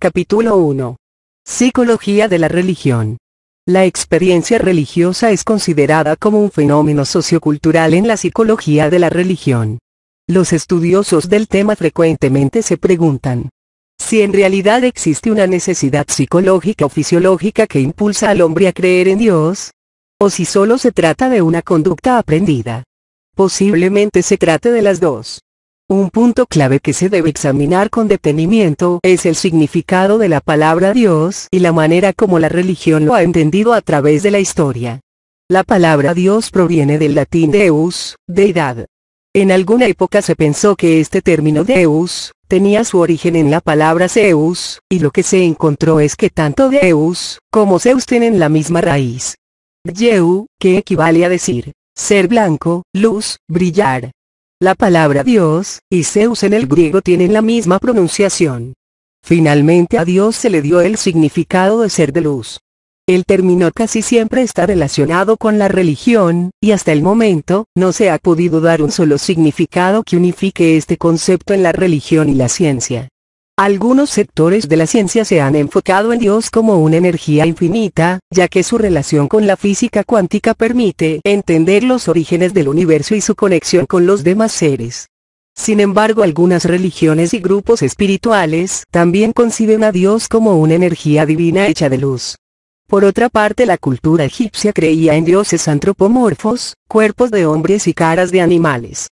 Capítulo 1. Psicología de la religión. La experiencia religiosa es considerada como un fenómeno sociocultural en la psicología de la religión. Los estudiosos del tema frecuentemente se preguntan si en realidad existe una necesidad psicológica o fisiológica que impulsa al hombre a creer en Dios, o si solo se trata de una conducta aprendida. Posiblemente se trate de las dos. Un punto clave que se debe examinar con detenimiento es el significado de la palabra Dios y la manera como la religión lo ha entendido a través de la historia. La palabra Dios proviene del latín Deus, deidad. En alguna época se pensó que este término Deus tenía su origen en la palabra Zeus, y lo que se encontró es que tanto Deus como Zeus tienen la misma raíz. Yeu, que equivale a decir, ser blanco, luz, brillar. La palabra Dios y Zeus en el griego tienen la misma pronunciación. Finalmente a Dios se le dio el significado de ser de luz. El término casi siempre está relacionado con la religión, y hasta el momento, no se ha podido dar un solo significado que unifique este concepto en la religión y la ciencia. Algunos sectores de la ciencia se han enfocado en Dios como una energía infinita, ya que su relación con la física cuántica permite entender los orígenes del universo y su conexión con los demás seres. Sin embargo, algunas religiones y grupos espirituales también conciben a Dios como una energía divina hecha de luz. Por otra parte, la cultura egipcia creía en dioses antropomorfos, cuerpos de hombres y caras de animales.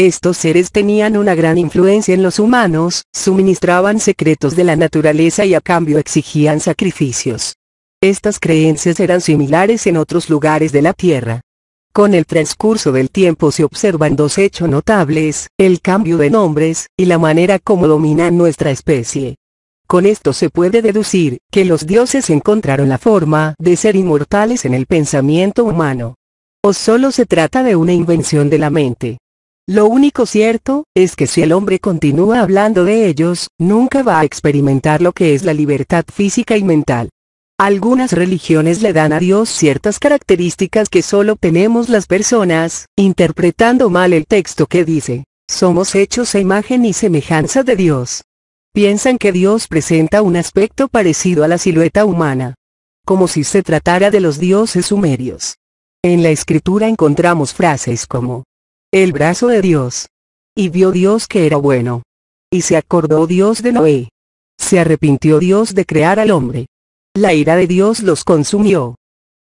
Estos seres tenían una gran influencia en los humanos, suministraban secretos de la naturaleza y a cambio exigían sacrificios. Estas creencias eran similares en otros lugares de la Tierra. Con el transcurso del tiempo se observan dos hechos notables, el cambio de nombres, y la manera como dominan nuestra especie. Con esto se puede deducir, que los dioses encontraron la forma de ser inmortales en el pensamiento humano. O solo se trata de una invención de la mente. Lo único cierto, es que si el hombre continúa hablando de ellos, nunca va a experimentar lo que es la libertad física y mental. Algunas religiones le dan a Dios ciertas características que solo tenemos las personas, interpretando mal el texto que dice, somos hechos a imagen y semejanza de Dios. Piensan que Dios presenta un aspecto parecido a la silueta humana. Como si se tratara de los dioses sumerios. En la escritura encontramos frases como, el brazo de Dios. Y vio Dios que era bueno. Y se acordó Dios de Noé. Se arrepintió Dios de crear al hombre. La ira de Dios los consumió.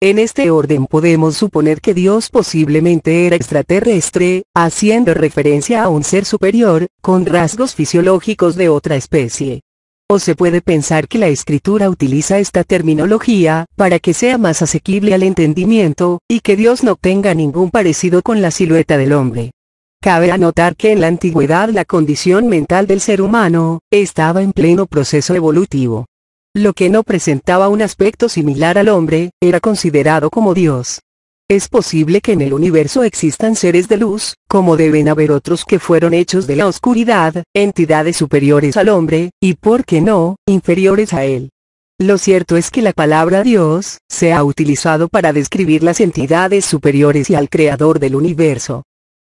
En este orden podemos suponer que Dios posiblemente era extraterrestre, haciendo referencia a un ser superior, con rasgos fisiológicos de otra especie. O se puede pensar que la escritura utiliza esta terminología, para que sea más asequible al entendimiento, y que Dios no tenga ningún parecido con la silueta del hombre. Cabe anotar que en la antigüedad la condición mental del ser humano, estaba en pleno proceso evolutivo. Lo que no presentaba un aspecto similar al hombre, era considerado como Dios. Es posible que en el universo existan seres de luz, como deben haber otros que fueron hechos de la oscuridad, entidades superiores al hombre, y por qué no, inferiores a él. Lo cierto es que la palabra Dios, se ha utilizado para describir las entidades superiores y al creador del universo.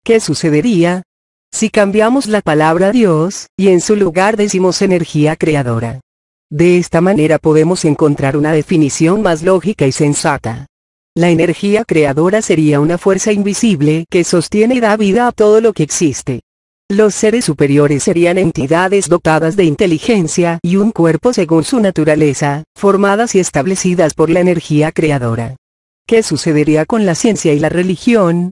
¿Qué sucedería? Si cambiamos la palabra Dios, y en su lugar decimos energía creadora. De esta manera podemos encontrar una definición más lógica y sensata. La energía creadora sería una fuerza invisible que sostiene y da vida a todo lo que existe. Los seres superiores serían entidades dotadas de inteligencia y un cuerpo según su naturaleza, formadas y establecidas por la energía creadora. ¿Qué sucedería con la ciencia y la religión?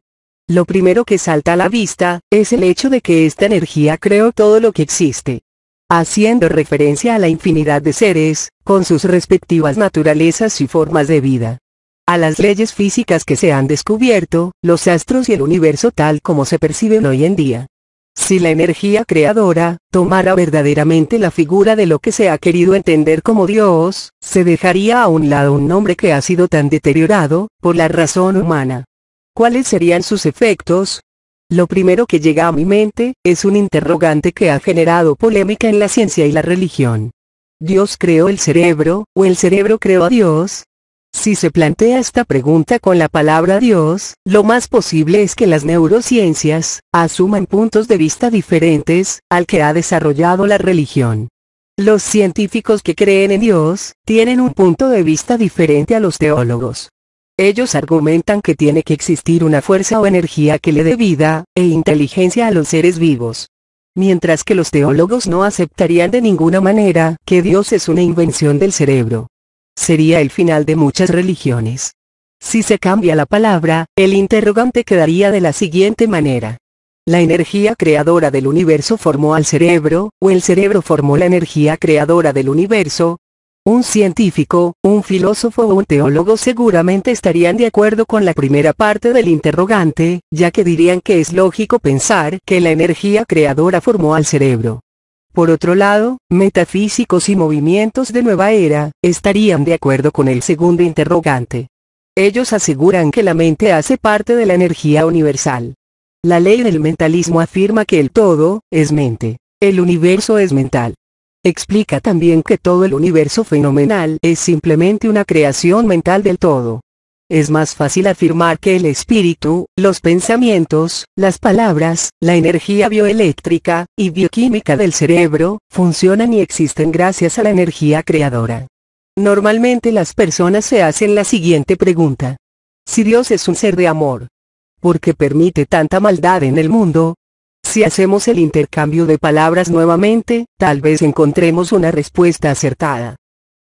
Lo primero que salta a la vista, es el hecho de que esta energía creó todo lo que existe haciendo referencia a la infinidad de seres, con sus respectivas naturalezas y formas de vida. A las leyes físicas que se han descubierto, los astros y el universo tal como se perciben hoy en día. Si la energía creadora, tomara verdaderamente la figura de lo que se ha querido entender como Dios, se dejaría a un lado un nombre que ha sido tan deteriorado, por la razón humana. ¿Cuáles serían sus efectos? Lo primero que llega a mi mente, es un interrogante que ha generado polémica en la ciencia y la religión. ¿Dios creó el cerebro, o el cerebro creó a Dios? Si se plantea esta pregunta con la palabra Dios, lo más posible es que las neurociencias asuman puntos de vista diferentes al que ha desarrollado la religión. Los científicos que creen en Dios tienen un punto de vista diferente a los teólogos. Ellos argumentan que tiene que existir una fuerza o energía que le dé vida e inteligencia a los seres vivos. Mientras que los teólogos no aceptarían de ninguna manera que Dios es una invención del cerebro sería el final de muchas religiones. Si se cambia la palabra, el interrogante quedaría de la siguiente manera. La energía creadora del universo formó al cerebro, o el cerebro formó la energía creadora del universo. Un científico, un filósofo o un teólogo seguramente estarían de acuerdo con la primera parte del interrogante, ya que dirían que es lógico pensar que la energía creadora formó al cerebro. Por otro lado, metafísicos y movimientos de nueva era, estarían de acuerdo con el segundo interrogante. Ellos aseguran que la mente hace parte de la energía universal. La ley del mentalismo afirma que el todo, es mente. El universo es mental. Explica también que todo el universo fenomenal es simplemente una creación mental del todo es más fácil afirmar que el espíritu, los pensamientos, las palabras, la energía bioeléctrica y bioquímica del cerebro, funcionan y existen gracias a la energía creadora. Normalmente las personas se hacen la siguiente pregunta. Si Dios es un ser de amor, ¿por qué permite tanta maldad en el mundo? Si hacemos el intercambio de palabras nuevamente, tal vez encontremos una respuesta acertada.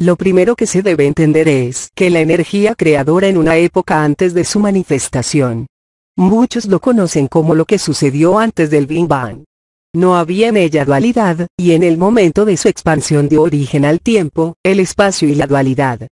Lo primero que se debe entender es que la energía creadora en una época antes de su manifestación. Muchos lo conocen como lo que sucedió antes del Big Bang. No había en ella dualidad, y en el momento de su expansión dio origen al tiempo, el espacio y la dualidad.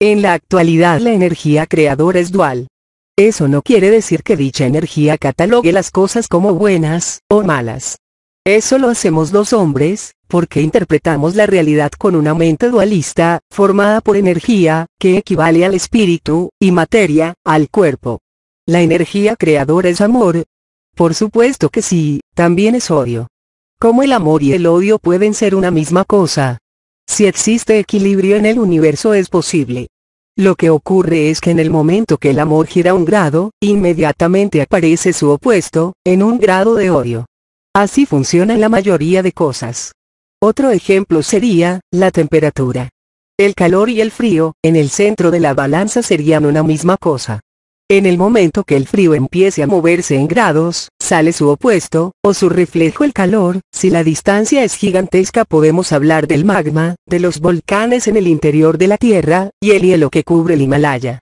En la actualidad la energía creadora es dual. Eso no quiere decir que dicha energía catalogue las cosas como buenas o malas. Eso lo hacemos los hombres, porque interpretamos la realidad con una mente dualista, formada por energía, que equivale al espíritu, y materia, al cuerpo. La energía creadora es amor. Por supuesto que sí, también es odio. ¿Cómo el amor y el odio pueden ser una misma cosa? Si existe equilibrio en el universo es posible. Lo que ocurre es que en el momento que el amor gira un grado, inmediatamente aparece su opuesto, en un grado de odio. Así funciona la mayoría de cosas. Otro ejemplo sería, la temperatura. El calor y el frío, en el centro de la balanza serían una misma cosa. En el momento que el frío empiece a moverse en grados, sale su opuesto, o su reflejo el calor, si la distancia es gigantesca podemos hablar del magma, de los volcanes en el interior de la Tierra, y el hielo que cubre el Himalaya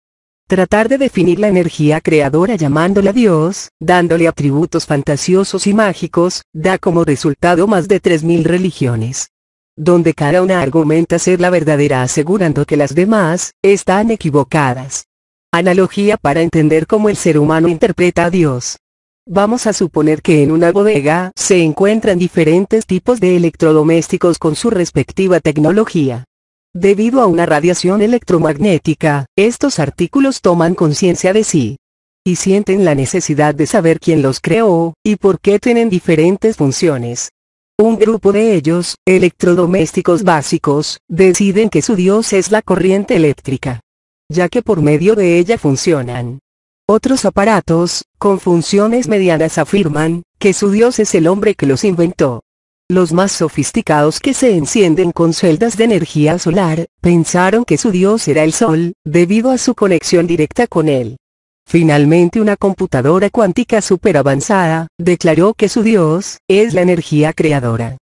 tratar de definir la energía creadora llamándola Dios, dándole atributos fantasiosos y mágicos, da como resultado más de 3.000 religiones. Donde cada una argumenta ser la verdadera asegurando que las demás, están equivocadas. Analogía para entender cómo el ser humano interpreta a Dios. Vamos a suponer que en una bodega se encuentran diferentes tipos de electrodomésticos con su respectiva tecnología. Debido a una radiación electromagnética, estos artículos toman conciencia de sí. Y sienten la necesidad de saber quién los creó, y por qué tienen diferentes funciones. Un grupo de ellos, electrodomésticos básicos, deciden que su dios es la corriente eléctrica, ya que por medio de ella funcionan. Otros aparatos, con funciones medianas afirman, que su dios es el hombre que los inventó los más sofisticados que se encienden con celdas de energía solar, pensaron que su dios era el Sol, debido a su conexión directa con él. Finalmente una computadora cuántica super avanzada, declaró que su dios, es la energía creadora.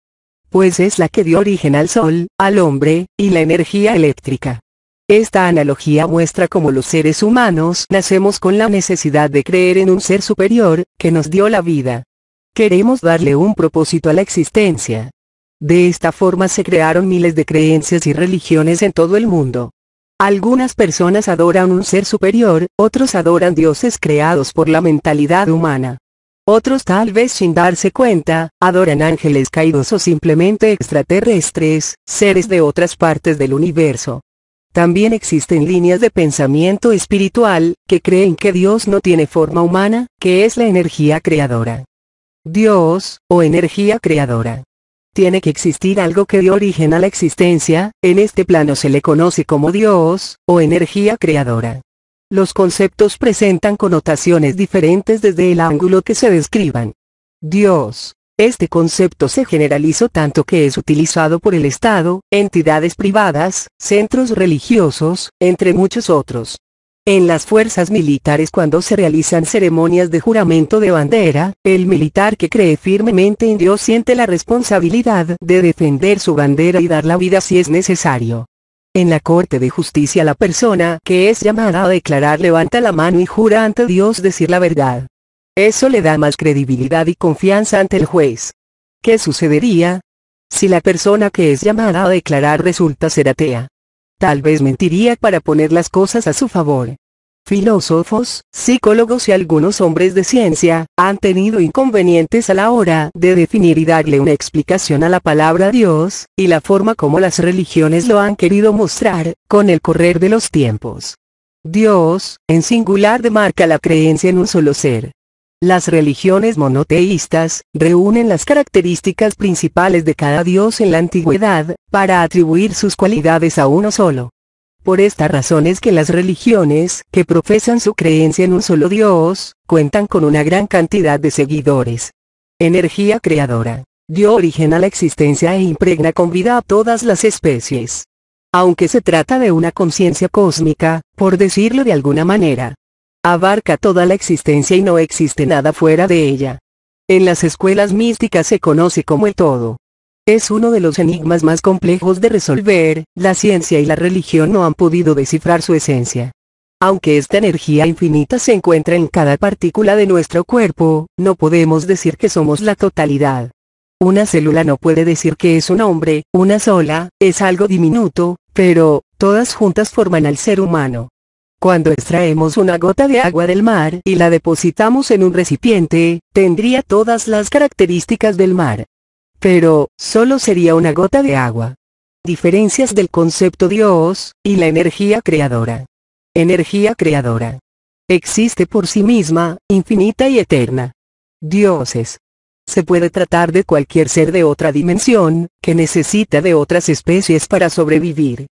Pues es la que dio origen al Sol, al hombre, y la energía eléctrica. Esta analogía muestra cómo los seres humanos nacemos con la necesidad de creer en un ser superior, que nos dio la vida. Queremos darle un propósito a la existencia. De esta forma se crearon miles de creencias y religiones en todo el mundo. Algunas personas adoran un ser superior, otros adoran dioses creados por la mentalidad humana. Otros tal vez sin darse cuenta, adoran ángeles caídos o simplemente extraterrestres, seres de otras partes del universo. También existen líneas de pensamiento espiritual, que creen que Dios no tiene forma humana, que es la energía creadora. Dios, o energía creadora. Tiene que existir algo que dio origen a la existencia, en este plano se le conoce como Dios, o energía creadora. Los conceptos presentan connotaciones diferentes desde el ángulo que se describan. Dios. Este concepto se generalizó tanto que es utilizado por el Estado, entidades privadas, centros religiosos, entre muchos otros. En las fuerzas militares cuando se realizan ceremonias de juramento de bandera, el militar que cree firmemente en Dios siente la responsabilidad de defender su bandera y dar la vida si es necesario. En la Corte de Justicia la persona que es llamada a declarar levanta la mano y jura ante Dios decir la verdad. Eso le da más credibilidad y confianza ante el juez. ¿Qué sucedería? Si la persona que es llamada a declarar resulta ser atea, Tal vez mentiría para poner las cosas a su favor. Filósofos, psicólogos y algunos hombres de ciencia han tenido inconvenientes a la hora de definir y darle una explicación a la palabra Dios, y la forma como las religiones lo han querido mostrar, con el correr de los tiempos. Dios, en singular, demarca la creencia en un solo ser, las religiones monoteístas reúnen las características principales de cada dios en la antigüedad, para atribuir sus cualidades a uno solo. Por esta razón es que las religiones que profesan su creencia en un solo dios, cuentan con una gran cantidad de seguidores. Energía creadora. Dio origen a la existencia e impregna con vida a todas las especies. Aunque se trata de una conciencia cósmica, por decirlo de alguna manera, abarca toda la existencia y no existe nada fuera de ella. En las escuelas místicas se conoce como el todo. Es uno de los enigmas más complejos de resolver, la ciencia y la religión no han podido descifrar su esencia. Aunque esta energía infinita se encuentra en cada partícula de nuestro cuerpo, no podemos decir que somos la totalidad. Una célula no puede decir que es un hombre, una sola, es algo diminuto, pero, todas juntas forman al ser humano. Cuando extraemos una gota de agua del mar y la depositamos en un recipiente, tendría todas las características del mar. Pero, solo sería una gota de agua. Diferencias del concepto Dios, y la energía creadora. Energía creadora. Existe por sí misma, infinita y eterna. Dioses. Se puede tratar de cualquier ser de otra dimensión, que necesita de otras especies para sobrevivir.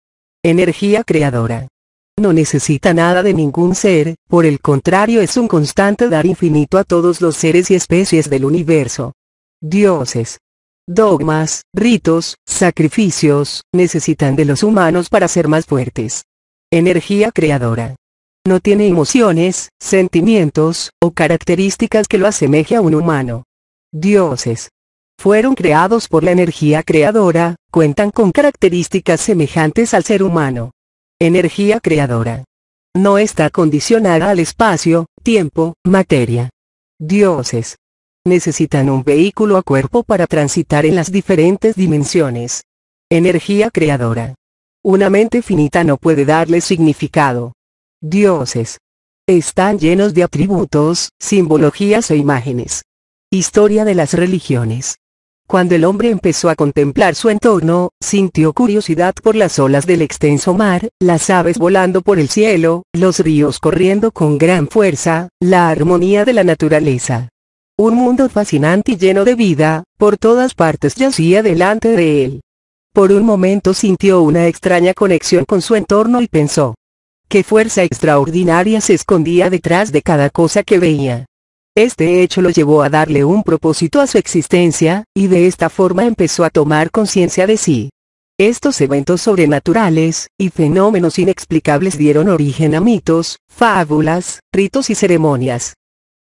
Energía creadora no necesita nada de ningún ser, por el contrario es un constante dar infinito a todos los seres y especies del universo. Dioses. Dogmas, ritos, sacrificios, necesitan de los humanos para ser más fuertes. Energía creadora. No tiene emociones, sentimientos, o características que lo asemeje a un humano. Dioses. Fueron creados por la energía creadora, cuentan con características semejantes al ser humano energía creadora. No está condicionada al espacio, tiempo, materia. Dioses. Necesitan un vehículo a cuerpo para transitar en las diferentes dimensiones. Energía creadora. Una mente finita no puede darle significado. Dioses. Están llenos de atributos, simbologías e imágenes. Historia de las religiones. Cuando el hombre empezó a contemplar su entorno, sintió curiosidad por las olas del extenso mar, las aves volando por el cielo, los ríos corriendo con gran fuerza, la armonía de la naturaleza. Un mundo fascinante y lleno de vida, por todas partes yacía delante de él. Por un momento sintió una extraña conexión con su entorno y pensó, qué fuerza extraordinaria se escondía detrás de cada cosa que veía. Este hecho lo llevó a darle un propósito a su existencia, y de esta forma empezó a tomar conciencia de sí. Estos eventos sobrenaturales, y fenómenos inexplicables dieron origen a mitos, fábulas, ritos y ceremonias.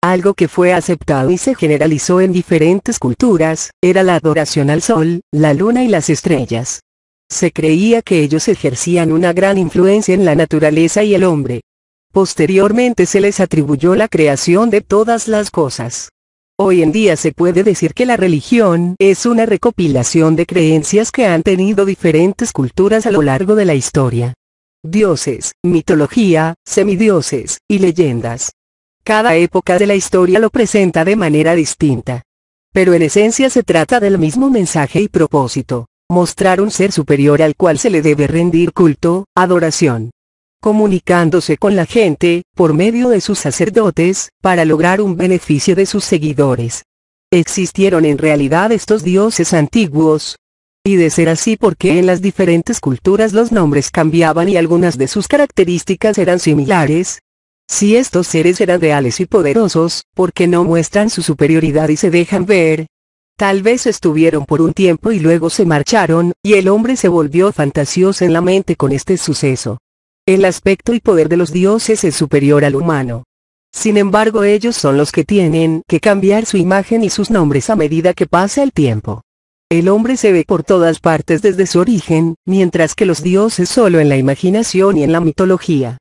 Algo que fue aceptado y se generalizó en diferentes culturas, era la adoración al sol, la luna y las estrellas. Se creía que ellos ejercían una gran influencia en la naturaleza y el hombre. Posteriormente se les atribuyó la creación de todas las cosas. Hoy en día se puede decir que la religión es una recopilación de creencias que han tenido diferentes culturas a lo largo de la historia. Dioses, mitología, semidioses, y leyendas. Cada época de la historia lo presenta de manera distinta. Pero en esencia se trata del mismo mensaje y propósito, mostrar un ser superior al cual se le debe rendir culto, adoración, comunicándose con la gente, por medio de sus sacerdotes, para lograr un beneficio de sus seguidores. ¿Existieron en realidad estos dioses antiguos? Y de ser así porque en las diferentes culturas los nombres cambiaban y algunas de sus características eran similares, si estos seres eran reales y poderosos, ¿por qué no muestran su superioridad y se dejan ver? Tal vez estuvieron por un tiempo y luego se marcharon, y el hombre se volvió fantasioso en la mente con este suceso. El aspecto y poder de los dioses es superior al humano. Sin embargo ellos son los que tienen que cambiar su imagen y sus nombres a medida que pasa el tiempo. El hombre se ve por todas partes desde su origen, mientras que los dioses solo en la imaginación y en la mitología.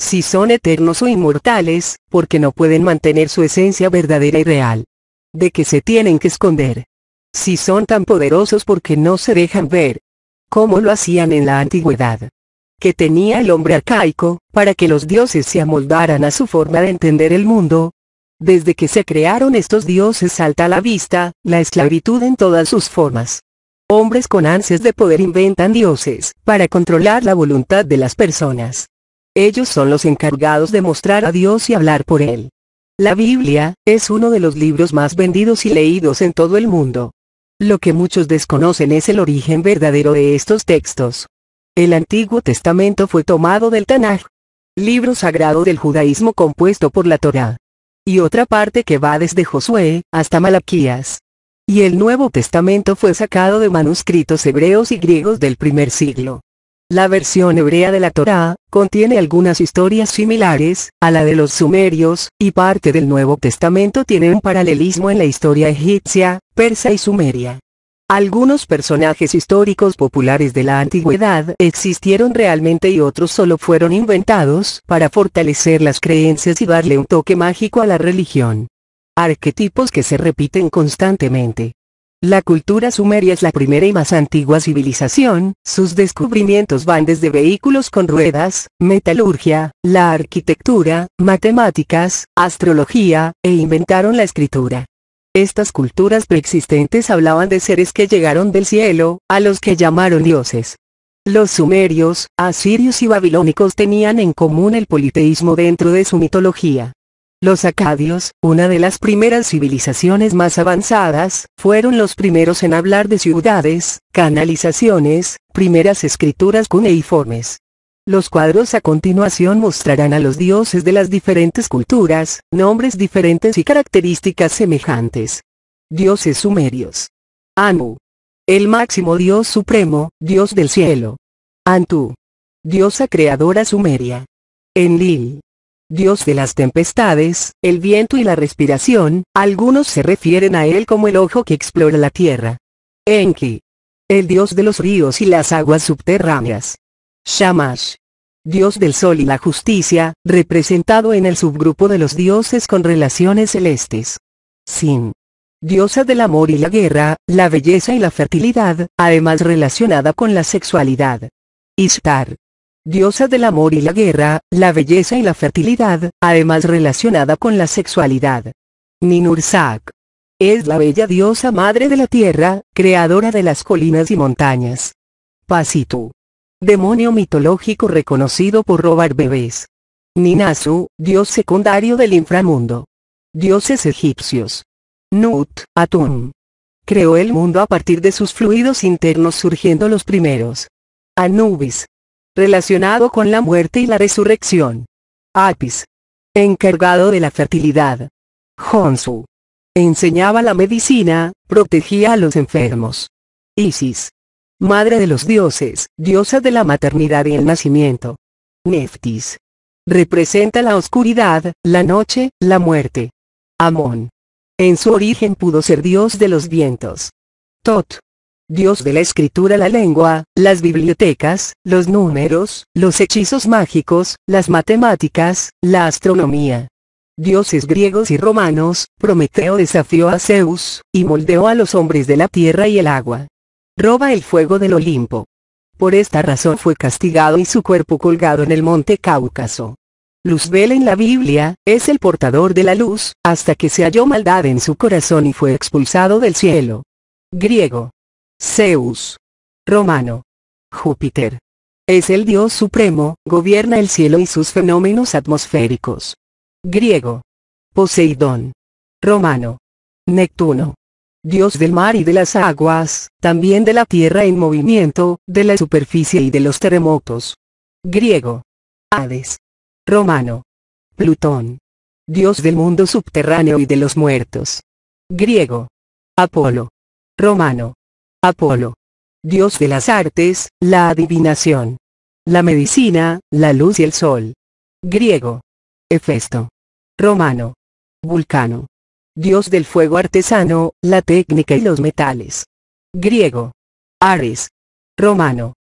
Si son eternos o inmortales, porque no pueden mantener su esencia verdadera y real. De que se tienen que esconder. Si son tan poderosos porque no se dejan ver. Como lo hacían en la antigüedad que tenía el hombre arcaico, para que los dioses se amoldaran a su forma de entender el mundo. Desde que se crearon estos dioses salta a la vista, la esclavitud en todas sus formas. Hombres con ansias de poder inventan dioses, para controlar la voluntad de las personas. Ellos son los encargados de mostrar a Dios y hablar por él. La Biblia, es uno de los libros más vendidos y leídos en todo el mundo. Lo que muchos desconocen es el origen verdadero de estos textos. El Antiguo Testamento fue tomado del Tanaj, libro sagrado del judaísmo compuesto por la Torá, y otra parte que va desde Josué hasta Malaquías. Y el Nuevo Testamento fue sacado de manuscritos hebreos y griegos del primer siglo. La versión hebrea de la Torá contiene algunas historias similares a la de los sumerios, y parte del Nuevo Testamento tiene un paralelismo en la historia egipcia, persa y sumeria. Algunos personajes históricos populares de la antigüedad existieron realmente y otros solo fueron inventados para fortalecer las creencias y darle un toque mágico a la religión. Arquetipos que se repiten constantemente. La cultura sumeria es la primera y más antigua civilización, sus descubrimientos van desde vehículos con ruedas, metalurgia, la arquitectura, matemáticas, astrología, e inventaron la escritura. Estas culturas preexistentes hablaban de seres que llegaron del cielo, a los que llamaron dioses. Los sumerios, asirios y babilónicos tenían en común el politeísmo dentro de su mitología. Los acadios, una de las primeras civilizaciones más avanzadas, fueron los primeros en hablar de ciudades, canalizaciones, primeras escrituras cuneiformes, los cuadros a continuación mostrarán a los dioses de las diferentes culturas, nombres diferentes y características semejantes. Dioses sumerios. Anu. El máximo dios supremo, dios del cielo. Antu. Diosa creadora sumeria. Enlil. Dios de las tempestades, el viento y la respiración, algunos se refieren a él como el ojo que explora la tierra. Enki. El dios de los ríos y las aguas subterráneas. Shamash. Dios del Sol y la Justicia, representado en el subgrupo de los dioses con relaciones celestes. Sin. Diosa del amor y la guerra, la belleza y la fertilidad, además relacionada con la sexualidad. Ishtar. Diosa del amor y la guerra, la belleza y la fertilidad, además relacionada con la sexualidad. Ninursak. Es la bella diosa madre de la tierra, creadora de las colinas y montañas. Pasitu demonio mitológico reconocido por robar bebés. Ninasu, dios secundario del inframundo. Dioses egipcios. Nut, Atum. Creó el mundo a partir de sus fluidos internos surgiendo los primeros. Anubis. Relacionado con la muerte y la resurrección. Apis. Encargado de la fertilidad. Honsu. Enseñaba la medicina, protegía a los enfermos. Isis Madre de los dioses, diosa de la maternidad y el nacimiento. Neftis. Representa la oscuridad, la noche, la muerte. Amón. En su origen pudo ser dios de los vientos. Tot. Dios de la escritura, la lengua, las bibliotecas, los números, los hechizos mágicos, las matemáticas, la astronomía. Dioses griegos y romanos, Prometeo desafió a Zeus, y moldeó a los hombres de la tierra y el agua roba el fuego del Olimpo. Por esta razón fue castigado y su cuerpo colgado en el monte Cáucaso. Luzbel en la Biblia, es el portador de la luz, hasta que se halló maldad en su corazón y fue expulsado del cielo. Griego. Zeus. Romano. Júpiter. Es el dios supremo, gobierna el cielo y sus fenómenos atmosféricos. Griego. Poseidón. Romano. Neptuno. Dios del mar y de las aguas, también de la tierra en movimiento, de la superficie y de los terremotos. Griego. Hades. Romano. Plutón. Dios del mundo subterráneo y de los muertos. Griego. Apolo. Romano. Apolo. Dios de las artes, la adivinación. La medicina, la luz y el sol. Griego. Hefesto. Romano. Vulcano dios del fuego artesano, la técnica y los metales. Griego. Ares. Romano.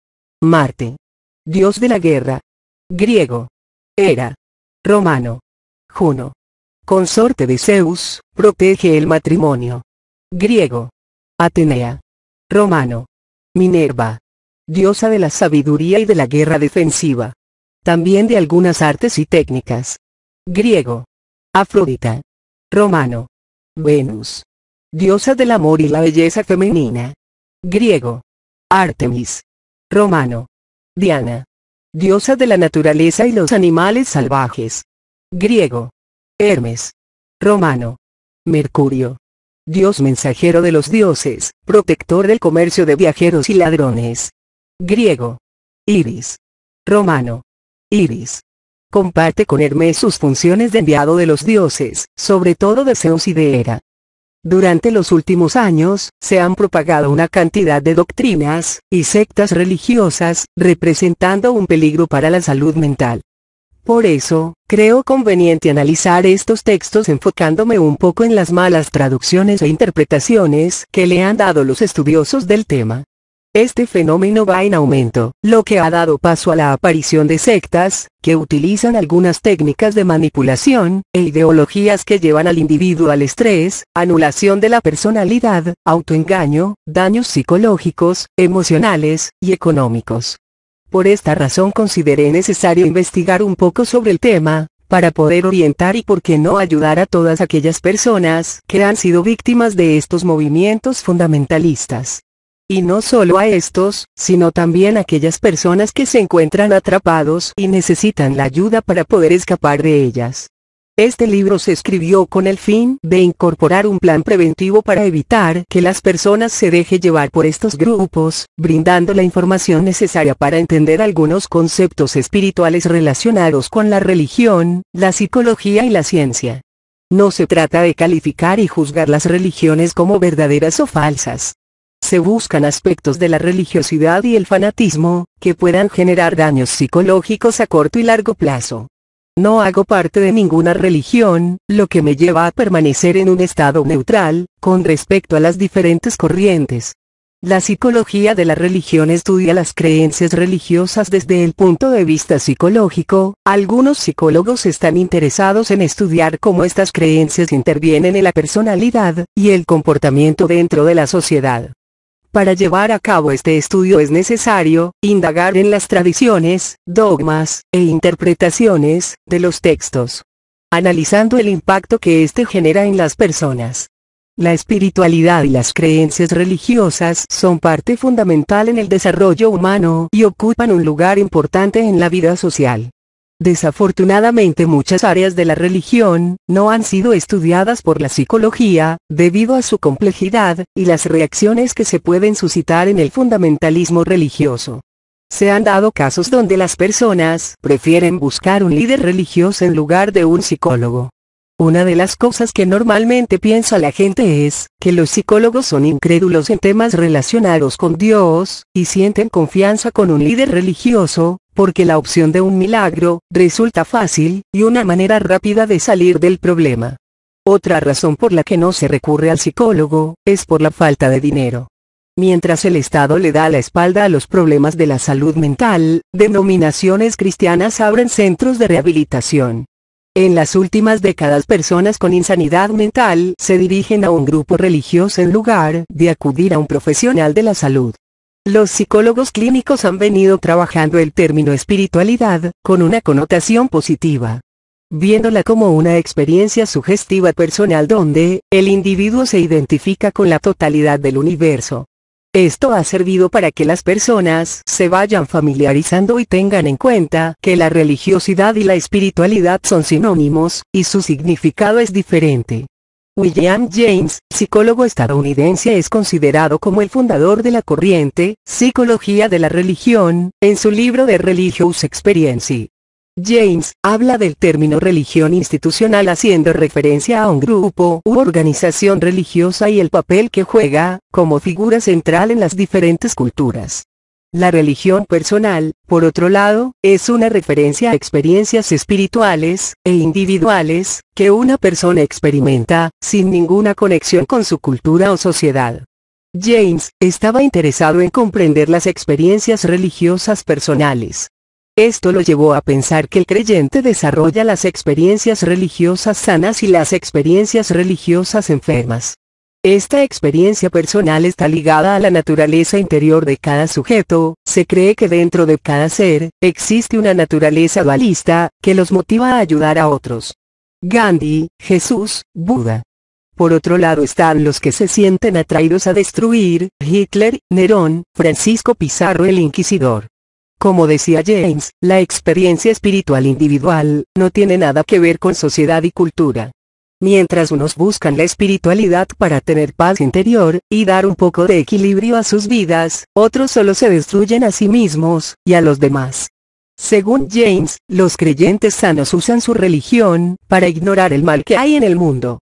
Marte. Dios de la guerra. Griego. Hera. Romano. Juno. Consorte de Zeus, protege el matrimonio. Griego. Atenea. Romano. Minerva. Diosa de la sabiduría y de la guerra defensiva. También de algunas artes y técnicas. Griego. Afrodita. Romano. Venus. Diosa del amor y la belleza femenina. Griego. Artemis. Romano. Diana. Diosa de la naturaleza y los animales salvajes. Griego. Hermes. Romano. Mercurio. Dios mensajero de los dioses, protector del comercio de viajeros y ladrones. Griego. Iris. Romano. Iris comparte con Hermes sus funciones de enviado de los dioses, sobre todo de Zeus y de Hera. Durante los últimos años, se han propagado una cantidad de doctrinas y sectas religiosas, representando un peligro para la salud mental. Por eso, creo conveniente analizar estos textos enfocándome un poco en las malas traducciones e interpretaciones que le han dado los estudiosos del tema. Este fenómeno va en aumento, lo que ha dado paso a la aparición de sectas, que utilizan algunas técnicas de manipulación, e ideologías que llevan al individuo al estrés, anulación de la personalidad, autoengaño, daños psicológicos, emocionales, y económicos. Por esta razón consideré necesario investigar un poco sobre el tema, para poder orientar y por qué no ayudar a todas aquellas personas que han sido víctimas de estos movimientos fundamentalistas. Y no solo a estos, sino también a aquellas personas que se encuentran atrapados y necesitan la ayuda para poder escapar de ellas. Este libro se escribió con el fin de incorporar un plan preventivo para evitar que las personas se deje llevar por estos grupos, brindando la información necesaria para entender algunos conceptos espirituales relacionados con la religión, la psicología y la ciencia. No se trata de calificar y juzgar las religiones como verdaderas o falsas, se buscan aspectos de la religiosidad y el fanatismo, que puedan generar daños psicológicos a corto y largo plazo. No hago parte de ninguna religión, lo que me lleva a permanecer en un estado neutral, con respecto a las diferentes corrientes. La psicología de la religión estudia las creencias religiosas desde el punto de vista psicológico, algunos psicólogos están interesados en estudiar cómo estas creencias intervienen en la personalidad y el comportamiento dentro de la sociedad. Para llevar a cabo este estudio es necesario, indagar en las tradiciones, dogmas, e interpretaciones, de los textos. Analizando el impacto que éste genera en las personas. La espiritualidad y las creencias religiosas son parte fundamental en el desarrollo humano y ocupan un lugar importante en la vida social. Desafortunadamente muchas áreas de la religión, no han sido estudiadas por la psicología, debido a su complejidad, y las reacciones que se pueden suscitar en el fundamentalismo religioso. Se han dado casos donde las personas prefieren buscar un líder religioso en lugar de un psicólogo. Una de las cosas que normalmente piensa la gente es, que los psicólogos son incrédulos en temas relacionados con Dios, y sienten confianza con un líder religioso, porque la opción de un milagro resulta fácil y una manera rápida de salir del problema. Otra razón por la que no se recurre al psicólogo es por la falta de dinero. Mientras el Estado le da la espalda a los problemas de la salud mental, denominaciones cristianas abren centros de rehabilitación. En las últimas décadas personas con insanidad mental se dirigen a un grupo religioso en lugar de acudir a un profesional de la salud. Los psicólogos clínicos han venido trabajando el término espiritualidad, con una connotación positiva. Viéndola como una experiencia sugestiva personal donde, el individuo se identifica con la totalidad del universo. Esto ha servido para que las personas se vayan familiarizando y tengan en cuenta que la religiosidad y la espiritualidad son sinónimos, y su significado es diferente. William James, psicólogo estadounidense es considerado como el fundador de la corriente, Psicología de la Religión, en su libro The Religious Experience. James habla del término religión institucional haciendo referencia a un grupo u organización religiosa y el papel que juega, como figura central en las diferentes culturas. La religión personal, por otro lado, es una referencia a experiencias espirituales e individuales que una persona experimenta, sin ninguna conexión con su cultura o sociedad. James estaba interesado en comprender las experiencias religiosas personales. Esto lo llevó a pensar que el creyente desarrolla las experiencias religiosas sanas y las experiencias religiosas enfermas. Esta experiencia personal está ligada a la naturaleza interior de cada sujeto, se cree que dentro de cada ser, existe una naturaleza dualista, que los motiva a ayudar a otros. Gandhi, Jesús, Buda. Por otro lado están los que se sienten atraídos a destruir, Hitler, Nerón, Francisco Pizarro el Inquisidor. Como decía James, la experiencia espiritual individual, no tiene nada que ver con sociedad y cultura mientras unos buscan la espiritualidad para tener paz interior, y dar un poco de equilibrio a sus vidas, otros solo se destruyen a sí mismos, y a los demás. Según James, los creyentes sanos usan su religión, para ignorar el mal que hay en el mundo.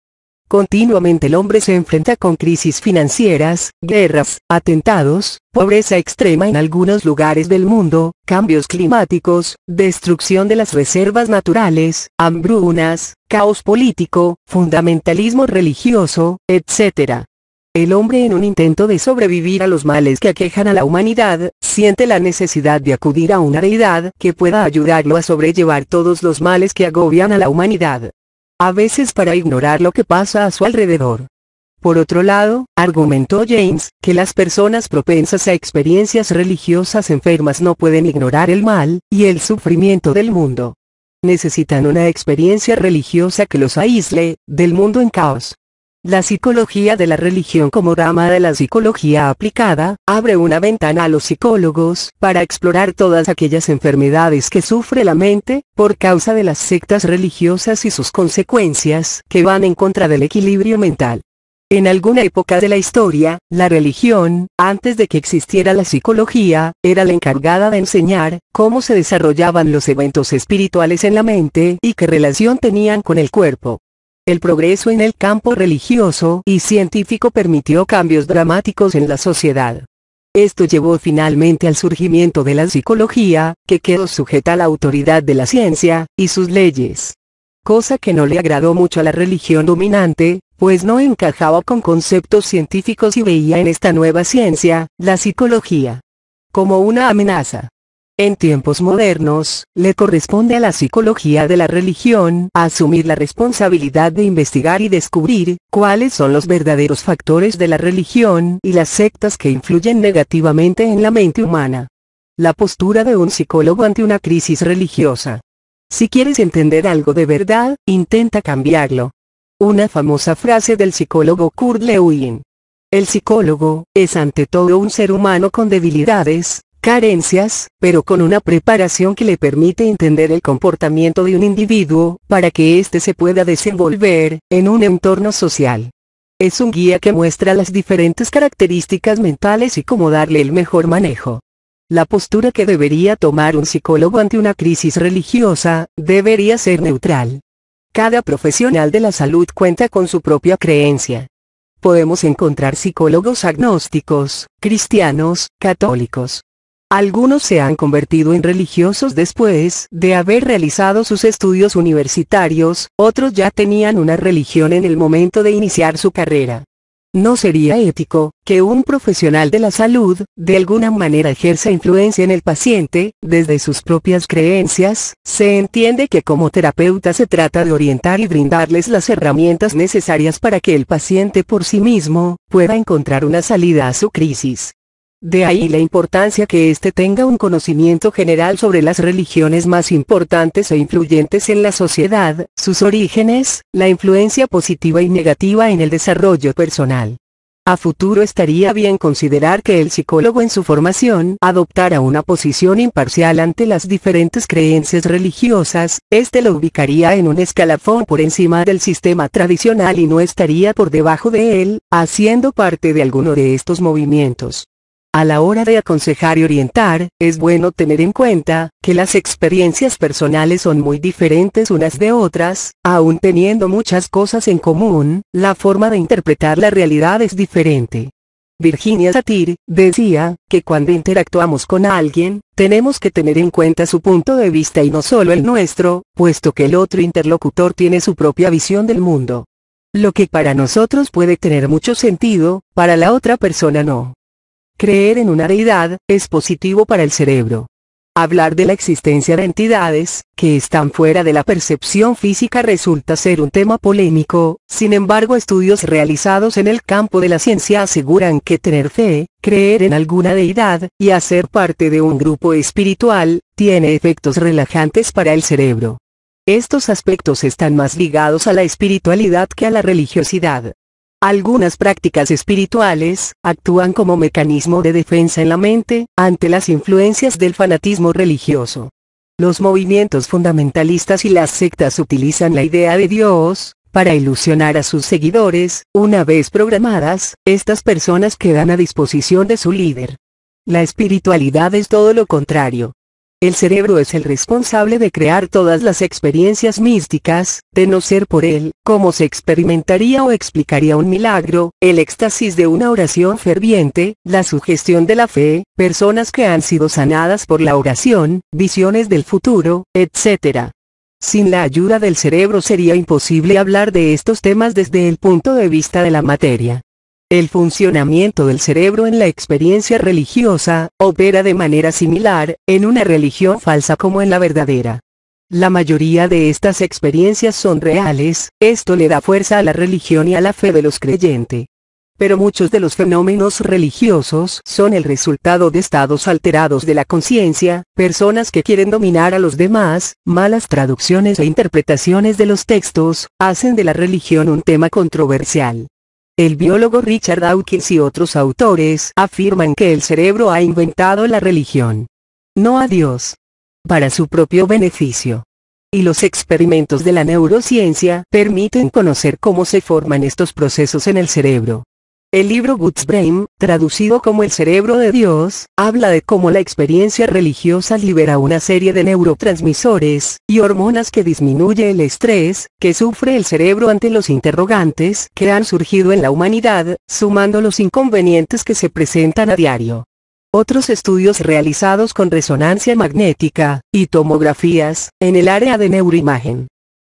Continuamente el hombre se enfrenta con crisis financieras, guerras, atentados, pobreza extrema en algunos lugares del mundo, cambios climáticos, destrucción de las reservas naturales, hambrunas, caos político, fundamentalismo religioso, etc. El hombre en un intento de sobrevivir a los males que aquejan a la humanidad, siente la necesidad de acudir a una deidad que pueda ayudarlo a sobrellevar todos los males que agobian a la humanidad a veces para ignorar lo que pasa a su alrededor. Por otro lado, argumentó James, que las personas propensas a experiencias religiosas enfermas no pueden ignorar el mal y el sufrimiento del mundo. Necesitan una experiencia religiosa que los aísle del mundo en caos. La psicología de la religión como rama de la psicología aplicada, abre una ventana a los psicólogos para explorar todas aquellas enfermedades que sufre la mente, por causa de las sectas religiosas y sus consecuencias que van en contra del equilibrio mental. En alguna época de la historia, la religión, antes de que existiera la psicología, era la encargada de enseñar cómo se desarrollaban los eventos espirituales en la mente y qué relación tenían con el cuerpo. El progreso en el campo religioso y científico permitió cambios dramáticos en la sociedad. Esto llevó finalmente al surgimiento de la psicología, que quedó sujeta a la autoridad de la ciencia, y sus leyes. Cosa que no le agradó mucho a la religión dominante, pues no encajaba con conceptos científicos y veía en esta nueva ciencia, la psicología, como una amenaza. En tiempos modernos, le corresponde a la psicología de la religión asumir la responsabilidad de investigar y descubrir cuáles son los verdaderos factores de la religión y las sectas que influyen negativamente en la mente humana. La postura de un psicólogo ante una crisis religiosa. Si quieres entender algo de verdad, intenta cambiarlo. Una famosa frase del psicólogo Kurt Lewin. El psicólogo, es ante todo un ser humano con debilidades, carencias, pero con una preparación que le permite entender el comportamiento de un individuo, para que éste se pueda desenvolver, en un entorno social. Es un guía que muestra las diferentes características mentales y cómo darle el mejor manejo. La postura que debería tomar un psicólogo ante una crisis religiosa, debería ser neutral. Cada profesional de la salud cuenta con su propia creencia. Podemos encontrar psicólogos agnósticos, cristianos, católicos, algunos se han convertido en religiosos después de haber realizado sus estudios universitarios, otros ya tenían una religión en el momento de iniciar su carrera. No sería ético que un profesional de la salud, de alguna manera ejerza influencia en el paciente, desde sus propias creencias, se entiende que como terapeuta se trata de orientar y brindarles las herramientas necesarias para que el paciente por sí mismo pueda encontrar una salida a su crisis. De ahí la importancia que éste tenga un conocimiento general sobre las religiones más importantes e influyentes en la sociedad, sus orígenes, la influencia positiva y negativa en el desarrollo personal. A futuro estaría bien considerar que el psicólogo en su formación adoptara una posición imparcial ante las diferentes creencias religiosas, este lo ubicaría en un escalafón por encima del sistema tradicional y no estaría por debajo de él, haciendo parte de alguno de estos movimientos. A la hora de aconsejar y orientar, es bueno tener en cuenta que las experiencias personales son muy diferentes unas de otras, aun teniendo muchas cosas en común, la forma de interpretar la realidad es diferente. Virginia Satir decía que cuando interactuamos con alguien, tenemos que tener en cuenta su punto de vista y no solo el nuestro, puesto que el otro interlocutor tiene su propia visión del mundo. Lo que para nosotros puede tener mucho sentido, para la otra persona no. Creer en una deidad es positivo para el cerebro. Hablar de la existencia de entidades que están fuera de la percepción física resulta ser un tema polémico, sin embargo estudios realizados en el campo de la ciencia aseguran que tener fe, creer en alguna deidad y hacer parte de un grupo espiritual tiene efectos relajantes para el cerebro. Estos aspectos están más ligados a la espiritualidad que a la religiosidad. Algunas prácticas espirituales actúan como mecanismo de defensa en la mente ante las influencias del fanatismo religioso. Los movimientos fundamentalistas y las sectas utilizan la idea de Dios para ilusionar a sus seguidores, una vez programadas, estas personas quedan a disposición de su líder. La espiritualidad es todo lo contrario, el cerebro es el responsable de crear todas las experiencias místicas, de no ser por él, cómo se experimentaría o explicaría un milagro, el éxtasis de una oración ferviente, la sugestión de la fe, personas que han sido sanadas por la oración, visiones del futuro, etc. Sin la ayuda del cerebro sería imposible hablar de estos temas desde el punto de vista de la materia. El funcionamiento del cerebro en la experiencia religiosa, opera de manera similar, en una religión falsa como en la verdadera. La mayoría de estas experiencias son reales, esto le da fuerza a la religión y a la fe de los creyentes. Pero muchos de los fenómenos religiosos son el resultado de estados alterados de la conciencia, personas que quieren dominar a los demás, malas traducciones e interpretaciones de los textos, hacen de la religión un tema controversial. El biólogo Richard Dawkins y otros autores afirman que el cerebro ha inventado la religión. No a Dios. Para su propio beneficio. Y los experimentos de la neurociencia permiten conocer cómo se forman estos procesos en el cerebro. El libro Goods Brain, traducido como El cerebro de Dios, habla de cómo la experiencia religiosa libera una serie de neurotransmisores y hormonas que disminuye el estrés que sufre el cerebro ante los interrogantes que han surgido en la humanidad, sumando los inconvenientes que se presentan a diario. Otros estudios realizados con resonancia magnética y tomografías en el área de neuroimagen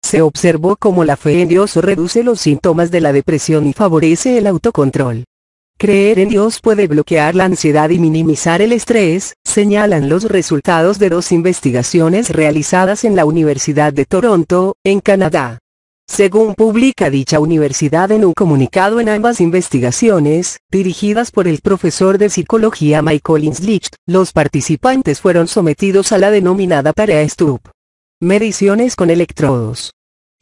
se observó cómo la fe en Dios reduce los síntomas de la depresión y favorece el autocontrol. Creer en Dios puede bloquear la ansiedad y minimizar el estrés, señalan los resultados de dos investigaciones realizadas en la Universidad de Toronto, en Canadá. Según publica dicha universidad en un comunicado en ambas investigaciones, dirigidas por el profesor de psicología Michael Inslicht, los participantes fueron sometidos a la denominada tarea Stroop mediciones con electrodos.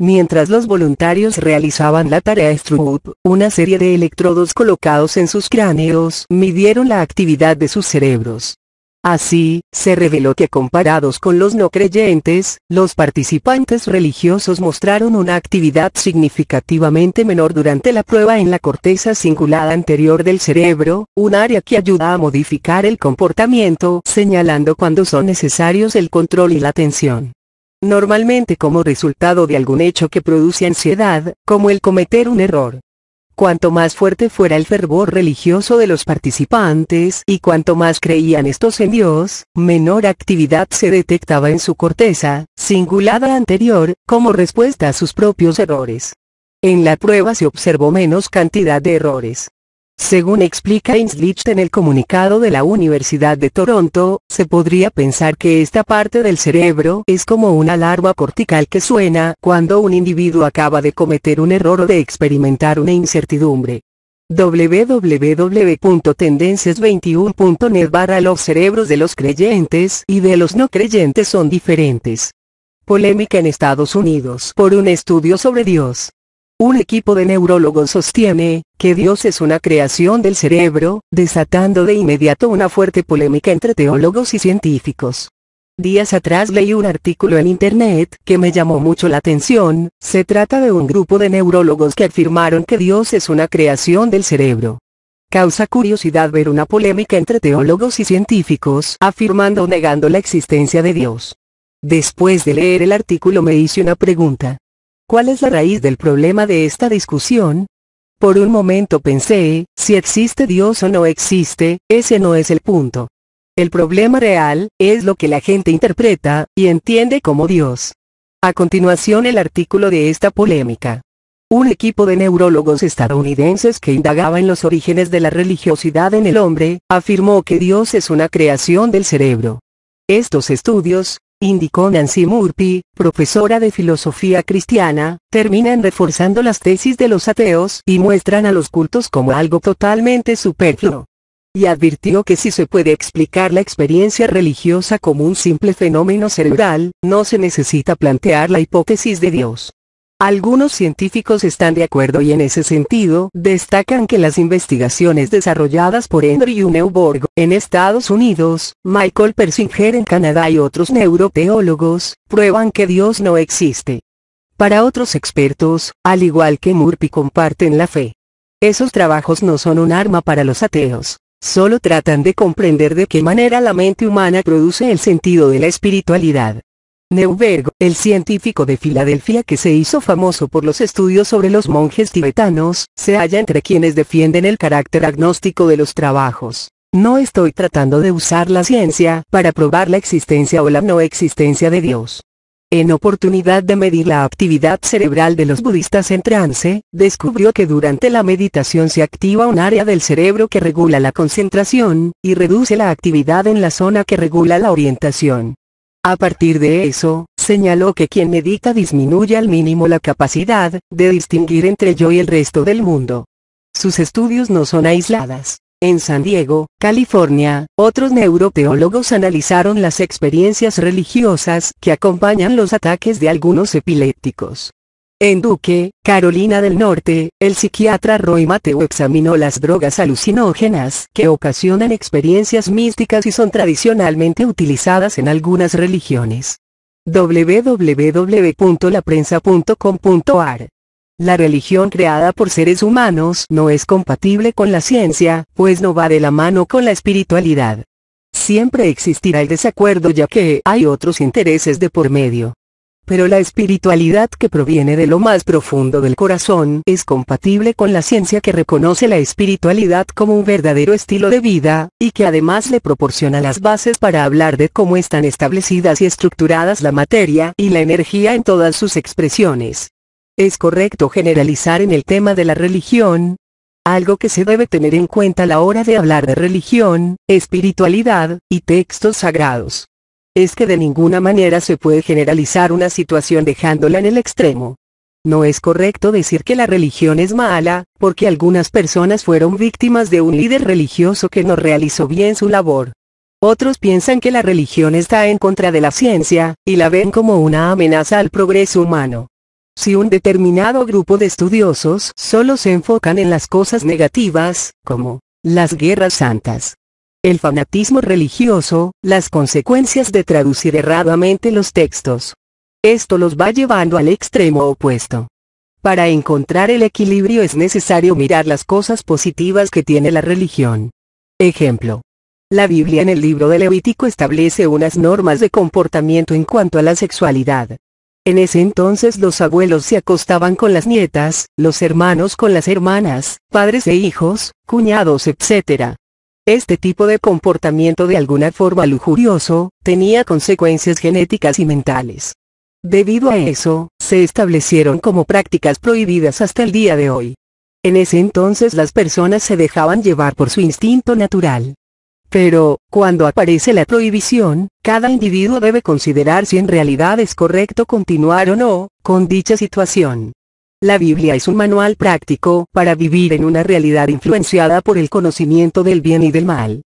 Mientras los voluntarios realizaban la tarea Stroop, una serie de electrodos colocados en sus cráneos midieron la actividad de sus cerebros. Así, se reveló que comparados con los no creyentes, los participantes religiosos mostraron una actividad significativamente menor durante la prueba en la corteza cingulada anterior del cerebro, un área que ayuda a modificar el comportamiento, señalando cuando son necesarios el control y la atención normalmente como resultado de algún hecho que produce ansiedad, como el cometer un error. Cuanto más fuerte fuera el fervor religioso de los participantes y cuanto más creían estos en Dios, menor actividad se detectaba en su corteza, singulada anterior, como respuesta a sus propios errores. En la prueba se observó menos cantidad de errores. Según explica Inslich en el comunicado de la Universidad de Toronto, se podría pensar que esta parte del cerebro es como una alarma cortical que suena cuando un individuo acaba de cometer un error o de experimentar una incertidumbre. www.tendencias21.net barra los cerebros de los creyentes y de los no creyentes son diferentes. Polémica en Estados Unidos por un estudio sobre Dios. Un equipo de neurólogos sostiene, que Dios es una creación del cerebro, desatando de inmediato una fuerte polémica entre teólogos y científicos. Días atrás leí un artículo en internet que me llamó mucho la atención, se trata de un grupo de neurólogos que afirmaron que Dios es una creación del cerebro. Causa curiosidad ver una polémica entre teólogos y científicos afirmando o negando la existencia de Dios. Después de leer el artículo me hice una pregunta. ¿Cuál es la raíz del problema de esta discusión? Por un momento pensé, si existe Dios o no existe, ese no es el punto. El problema real, es lo que la gente interpreta, y entiende como Dios. A continuación el artículo de esta polémica. Un equipo de neurólogos estadounidenses que indagaba en los orígenes de la religiosidad en el hombre, afirmó que Dios es una creación del cerebro. Estos estudios, indicó Nancy Murphy, profesora de filosofía cristiana, terminan reforzando las tesis de los ateos y muestran a los cultos como algo totalmente superfluo. Y advirtió que si se puede explicar la experiencia religiosa como un simple fenómeno cerebral, no se necesita plantear la hipótesis de Dios. Algunos científicos están de acuerdo y en ese sentido, destacan que las investigaciones desarrolladas por Henry Neuborg en Estados Unidos, Michael Persinger en Canadá y otros neuroteólogos, prueban que Dios no existe. Para otros expertos, al igual que Murphy comparten la fe. Esos trabajos no son un arma para los ateos. Solo tratan de comprender de qué manera la mente humana produce el sentido de la espiritualidad. Neuberg, el científico de Filadelfia que se hizo famoso por los estudios sobre los monjes tibetanos, se halla entre quienes defienden el carácter agnóstico de los trabajos. No estoy tratando de usar la ciencia para probar la existencia o la no existencia de Dios. En oportunidad de medir la actividad cerebral de los budistas en trance, descubrió que durante la meditación se activa un área del cerebro que regula la concentración, y reduce la actividad en la zona que regula la orientación. A partir de eso, señaló que quien medita disminuye al mínimo la capacidad de distinguir entre yo y el resto del mundo. Sus estudios no son aisladas. En San Diego, California, otros neuroteólogos analizaron las experiencias religiosas que acompañan los ataques de algunos epilépticos. En Duque, Carolina del Norte, el psiquiatra Roy Mateo examinó las drogas alucinógenas que ocasionan experiencias místicas y son tradicionalmente utilizadas en algunas religiones. www.laprensa.com.ar La religión creada por seres humanos no es compatible con la ciencia, pues no va de la mano con la espiritualidad. Siempre existirá el desacuerdo ya que hay otros intereses de por medio pero la espiritualidad que proviene de lo más profundo del corazón es compatible con la ciencia que reconoce la espiritualidad como un verdadero estilo de vida, y que además le proporciona las bases para hablar de cómo están establecidas y estructuradas la materia y la energía en todas sus expresiones. Es correcto generalizar en el tema de la religión, algo que se debe tener en cuenta a la hora de hablar de religión, espiritualidad, y textos sagrados es que de ninguna manera se puede generalizar una situación dejándola en el extremo. No es correcto decir que la religión es mala, porque algunas personas fueron víctimas de un líder religioso que no realizó bien su labor. Otros piensan que la religión está en contra de la ciencia, y la ven como una amenaza al progreso humano. Si un determinado grupo de estudiosos solo se enfocan en las cosas negativas, como las guerras santas, el fanatismo religioso, las consecuencias de traducir erradamente los textos. Esto los va llevando al extremo opuesto. Para encontrar el equilibrio es necesario mirar las cosas positivas que tiene la religión. Ejemplo. La Biblia en el libro de Levítico establece unas normas de comportamiento en cuanto a la sexualidad. En ese entonces los abuelos se acostaban con las nietas, los hermanos con las hermanas, padres e hijos, cuñados, etc. Este tipo de comportamiento de alguna forma lujurioso, tenía consecuencias genéticas y mentales. Debido a eso, se establecieron como prácticas prohibidas hasta el día de hoy. En ese entonces las personas se dejaban llevar por su instinto natural. Pero, cuando aparece la prohibición, cada individuo debe considerar si en realidad es correcto continuar o no, con dicha situación. La Biblia es un manual práctico para vivir en una realidad influenciada por el conocimiento del bien y del mal.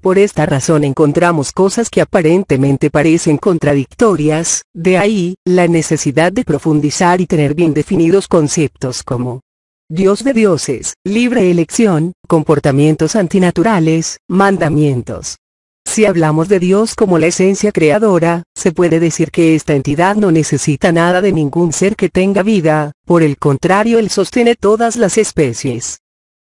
Por esta razón encontramos cosas que aparentemente parecen contradictorias, de ahí, la necesidad de profundizar y tener bien definidos conceptos como Dios de dioses, libre elección, comportamientos antinaturales, mandamientos, si hablamos de Dios como la esencia creadora, se puede decir que esta entidad no necesita nada de ningún ser que tenga vida, por el contrario Él sostiene todas las especies.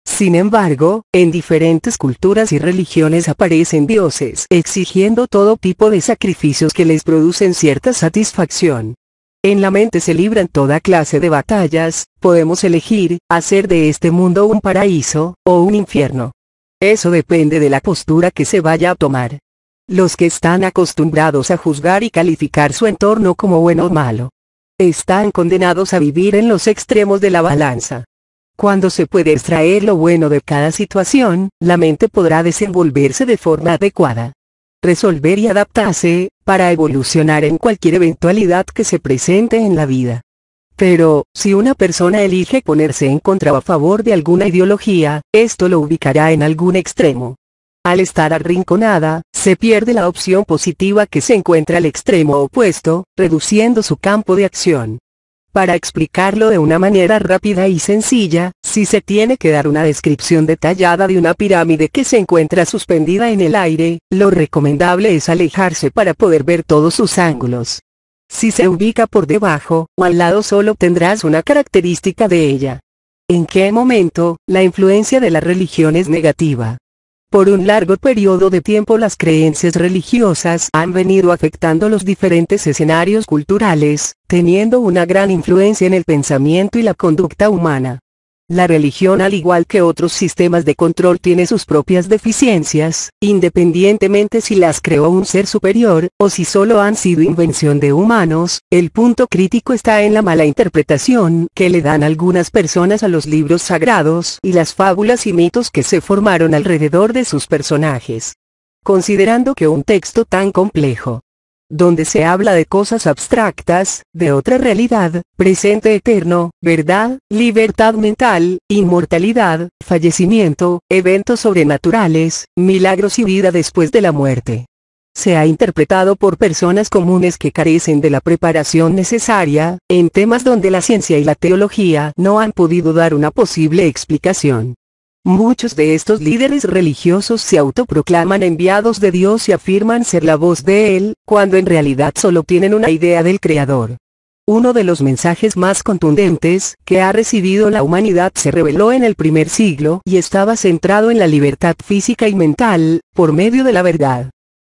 Sin embargo, en diferentes culturas y religiones aparecen dioses exigiendo todo tipo de sacrificios que les producen cierta satisfacción. En la mente se libran toda clase de batallas, podemos elegir, hacer de este mundo un paraíso, o un infierno. Eso depende de la postura que se vaya a tomar. Los que están acostumbrados a juzgar y calificar su entorno como bueno o malo, están condenados a vivir en los extremos de la balanza. Cuando se puede extraer lo bueno de cada situación, la mente podrá desenvolverse de forma adecuada resolver y adaptarse, para evolucionar en cualquier eventualidad que se presente en la vida. Pero, si una persona elige ponerse en contra o a favor de alguna ideología, esto lo ubicará en algún extremo. Al estar arrinconada, se pierde la opción positiva que se encuentra al extremo opuesto, reduciendo su campo de acción. Para explicarlo de una manera rápida y sencilla, si se tiene que dar una descripción detallada de una pirámide que se encuentra suspendida en el aire, lo recomendable es alejarse para poder ver todos sus ángulos. Si se ubica por debajo o al lado solo tendrás una característica de ella. ¿En qué momento la influencia de la religión es negativa? Por un largo periodo de tiempo las creencias religiosas han venido afectando los diferentes escenarios culturales, teniendo una gran influencia en el pensamiento y la conducta humana. La religión al igual que otros sistemas de control tiene sus propias deficiencias, independientemente si las creó un ser superior, o si solo han sido invención de humanos, el punto crítico está en la mala interpretación que le dan algunas personas a los libros sagrados y las fábulas y mitos que se formaron alrededor de sus personajes. Considerando que un texto tan complejo, donde se habla de cosas abstractas, de otra realidad, presente eterno, verdad, libertad mental, inmortalidad, fallecimiento, eventos sobrenaturales, milagros y vida después de la muerte. Se ha interpretado por personas comunes que carecen de la preparación necesaria, en temas donde la ciencia y la teología no han podido dar una posible explicación. Muchos de estos líderes religiosos se autoproclaman enviados de Dios y afirman ser la voz de Él, cuando en realidad solo tienen una idea del Creador. Uno de los mensajes más contundentes que ha recibido la humanidad se reveló en el primer siglo y estaba centrado en la libertad física y mental, por medio de la verdad.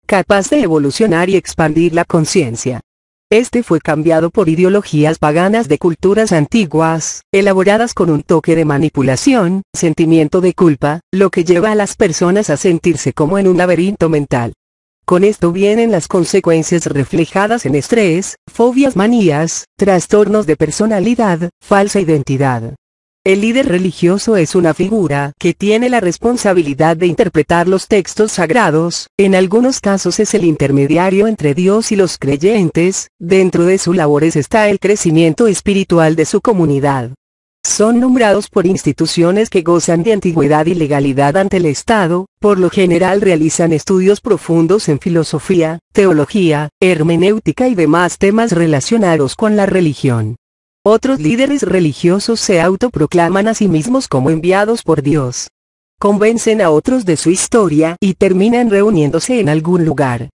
Capaz de evolucionar y expandir la conciencia. Este fue cambiado por ideologías paganas de culturas antiguas, elaboradas con un toque de manipulación, sentimiento de culpa, lo que lleva a las personas a sentirse como en un laberinto mental. Con esto vienen las consecuencias reflejadas en estrés, fobias manías, trastornos de personalidad, falsa identidad, el líder religioso es una figura que tiene la responsabilidad de interpretar los textos sagrados, en algunos casos es el intermediario entre Dios y los creyentes, dentro de sus labores está el crecimiento espiritual de su comunidad. Son nombrados por instituciones que gozan de antigüedad y legalidad ante el Estado, por lo general realizan estudios profundos en filosofía, teología, hermenéutica y demás temas relacionados con la religión. Otros líderes religiosos se autoproclaman a sí mismos como enviados por Dios. Convencen a otros de su historia y terminan reuniéndose en algún lugar.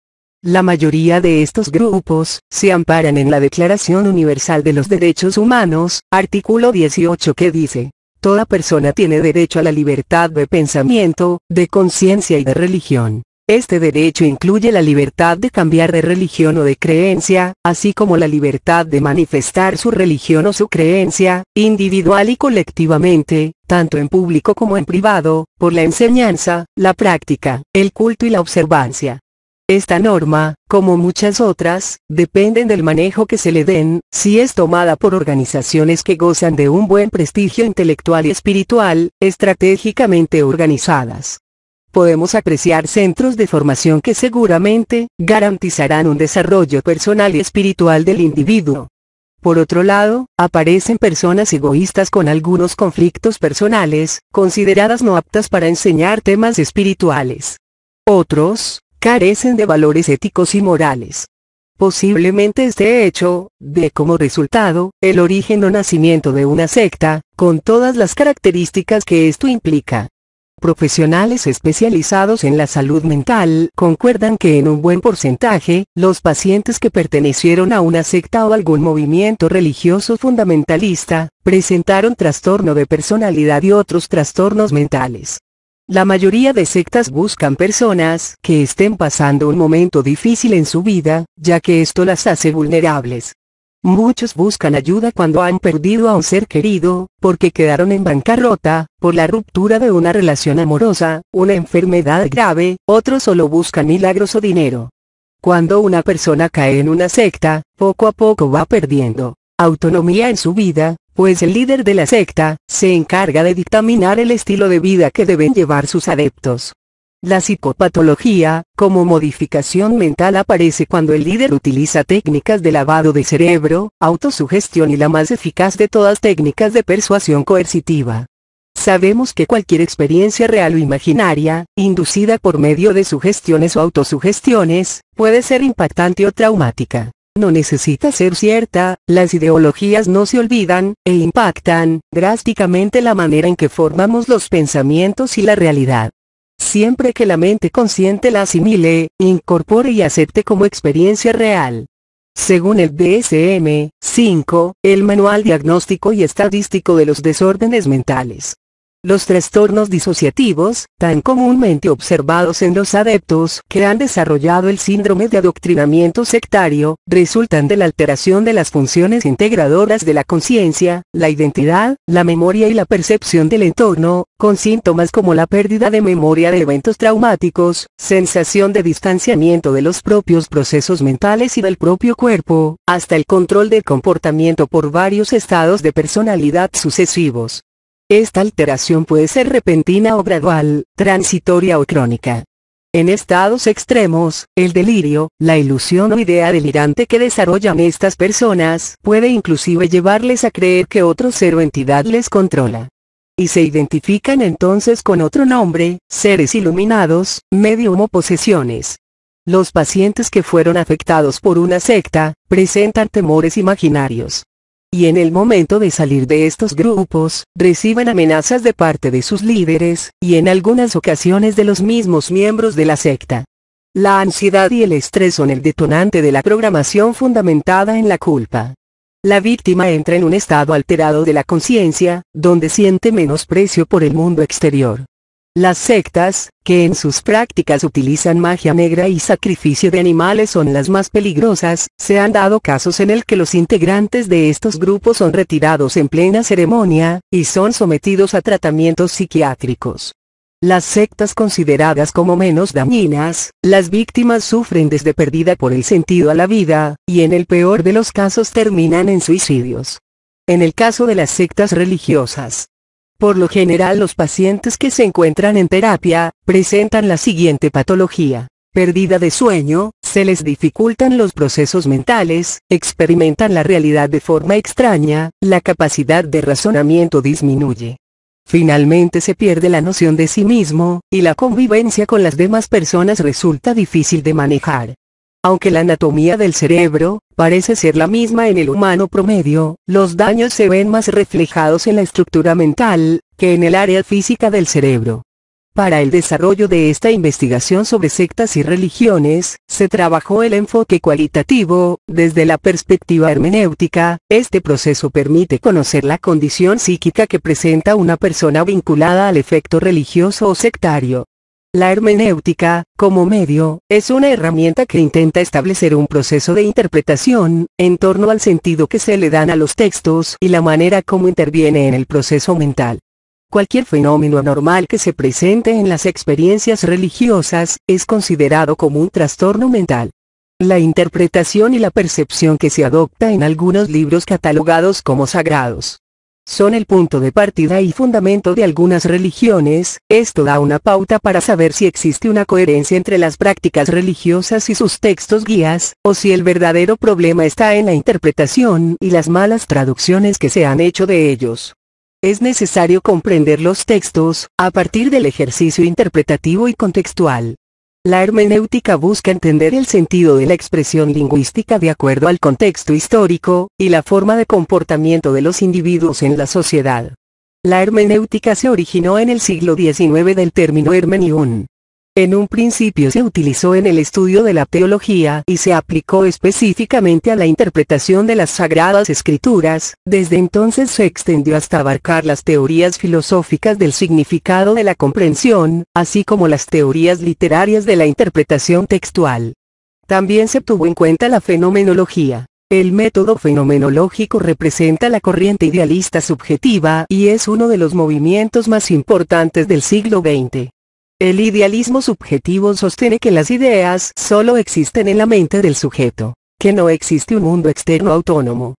La mayoría de estos grupos se amparan en la Declaración Universal de los Derechos Humanos, artículo 18 que dice, Toda persona tiene derecho a la libertad de pensamiento, de conciencia y de religión. Este derecho incluye la libertad de cambiar de religión o de creencia, así como la libertad de manifestar su religión o su creencia, individual y colectivamente, tanto en público como en privado, por la enseñanza, la práctica, el culto y la observancia. Esta norma, como muchas otras, dependen del manejo que se le den, si es tomada por organizaciones que gozan de un buen prestigio intelectual y espiritual, estratégicamente organizadas podemos apreciar centros de formación que seguramente garantizarán un desarrollo personal y espiritual del individuo. Por otro lado, aparecen personas egoístas con algunos conflictos personales, consideradas no aptas para enseñar temas espirituales. Otros, carecen de valores éticos y morales. Posiblemente este hecho, de como resultado, el origen o nacimiento de una secta, con todas las características que esto implica. Profesionales especializados en la salud mental concuerdan que en un buen porcentaje, los pacientes que pertenecieron a una secta o algún movimiento religioso fundamentalista, presentaron trastorno de personalidad y otros trastornos mentales. La mayoría de sectas buscan personas que estén pasando un momento difícil en su vida, ya que esto las hace vulnerables. Muchos buscan ayuda cuando han perdido a un ser querido, porque quedaron en bancarrota, por la ruptura de una relación amorosa, una enfermedad grave, otros solo buscan milagros o dinero. Cuando una persona cae en una secta, poco a poco va perdiendo autonomía en su vida, pues el líder de la secta, se encarga de dictaminar el estilo de vida que deben llevar sus adeptos. La psicopatología, como modificación mental aparece cuando el líder utiliza técnicas de lavado de cerebro, autosugestión y la más eficaz de todas técnicas de persuasión coercitiva. Sabemos que cualquier experiencia real o imaginaria, inducida por medio de sugestiones o autosugestiones, puede ser impactante o traumática. No necesita ser cierta, las ideologías no se olvidan, e impactan, drásticamente la manera en que formamos los pensamientos y la realidad siempre que la mente consciente la asimile, incorpore y acepte como experiencia real. Según el DSM-5, el Manual Diagnóstico y Estadístico de los Desórdenes Mentales, los trastornos disociativos, tan comúnmente observados en los adeptos que han desarrollado el síndrome de adoctrinamiento sectario, resultan de la alteración de las funciones integradoras de la conciencia, la identidad, la memoria y la percepción del entorno, con síntomas como la pérdida de memoria de eventos traumáticos, sensación de distanciamiento de los propios procesos mentales y del propio cuerpo, hasta el control del comportamiento por varios estados de personalidad sucesivos. Esta alteración puede ser repentina o gradual, transitoria o crónica. En estados extremos, el delirio, la ilusión o idea delirante que desarrollan estas personas puede inclusive llevarles a creer que otro ser o entidad les controla. Y se identifican entonces con otro nombre, seres iluminados, medium o posesiones. Los pacientes que fueron afectados por una secta, presentan temores imaginarios y en el momento de salir de estos grupos, reciben amenazas de parte de sus líderes, y en algunas ocasiones de los mismos miembros de la secta. La ansiedad y el estrés son el detonante de la programación fundamentada en la culpa. La víctima entra en un estado alterado de la conciencia, donde siente menosprecio por el mundo exterior. Las sectas, que en sus prácticas utilizan magia negra y sacrificio de animales son las más peligrosas, se han dado casos en el que los integrantes de estos grupos son retirados en plena ceremonia, y son sometidos a tratamientos psiquiátricos. Las sectas consideradas como menos dañinas, las víctimas sufren desde perdida por el sentido a la vida, y en el peor de los casos terminan en suicidios. En el caso de las sectas religiosas, por lo general los pacientes que se encuentran en terapia, presentan la siguiente patología. Pérdida de sueño, se les dificultan los procesos mentales, experimentan la realidad de forma extraña, la capacidad de razonamiento disminuye. Finalmente se pierde la noción de sí mismo, y la convivencia con las demás personas resulta difícil de manejar. Aunque la anatomía del cerebro parece ser la misma en el humano promedio, los daños se ven más reflejados en la estructura mental que en el área física del cerebro. Para el desarrollo de esta investigación sobre sectas y religiones, se trabajó el enfoque cualitativo, desde la perspectiva hermenéutica, este proceso permite conocer la condición psíquica que presenta una persona vinculada al efecto religioso o sectario. La hermenéutica, como medio, es una herramienta que intenta establecer un proceso de interpretación, en torno al sentido que se le dan a los textos y la manera como interviene en el proceso mental. Cualquier fenómeno anormal que se presente en las experiencias religiosas, es considerado como un trastorno mental. La interpretación y la percepción que se adopta en algunos libros catalogados como sagrados son el punto de partida y fundamento de algunas religiones, esto da una pauta para saber si existe una coherencia entre las prácticas religiosas y sus textos guías, o si el verdadero problema está en la interpretación y las malas traducciones que se han hecho de ellos. Es necesario comprender los textos, a partir del ejercicio interpretativo y contextual. La hermenéutica busca entender el sentido de la expresión lingüística de acuerdo al contexto histórico, y la forma de comportamiento de los individuos en la sociedad. La hermenéutica se originó en el siglo XIX del término hermeniún. En un principio se utilizó en el estudio de la teología y se aplicó específicamente a la interpretación de las sagradas escrituras, desde entonces se extendió hasta abarcar las teorías filosóficas del significado de la comprensión, así como las teorías literarias de la interpretación textual. También se tuvo en cuenta la fenomenología. El método fenomenológico representa la corriente idealista subjetiva y es uno de los movimientos más importantes del siglo XX. El idealismo subjetivo sostiene que las ideas solo existen en la mente del sujeto, que no existe un mundo externo autónomo.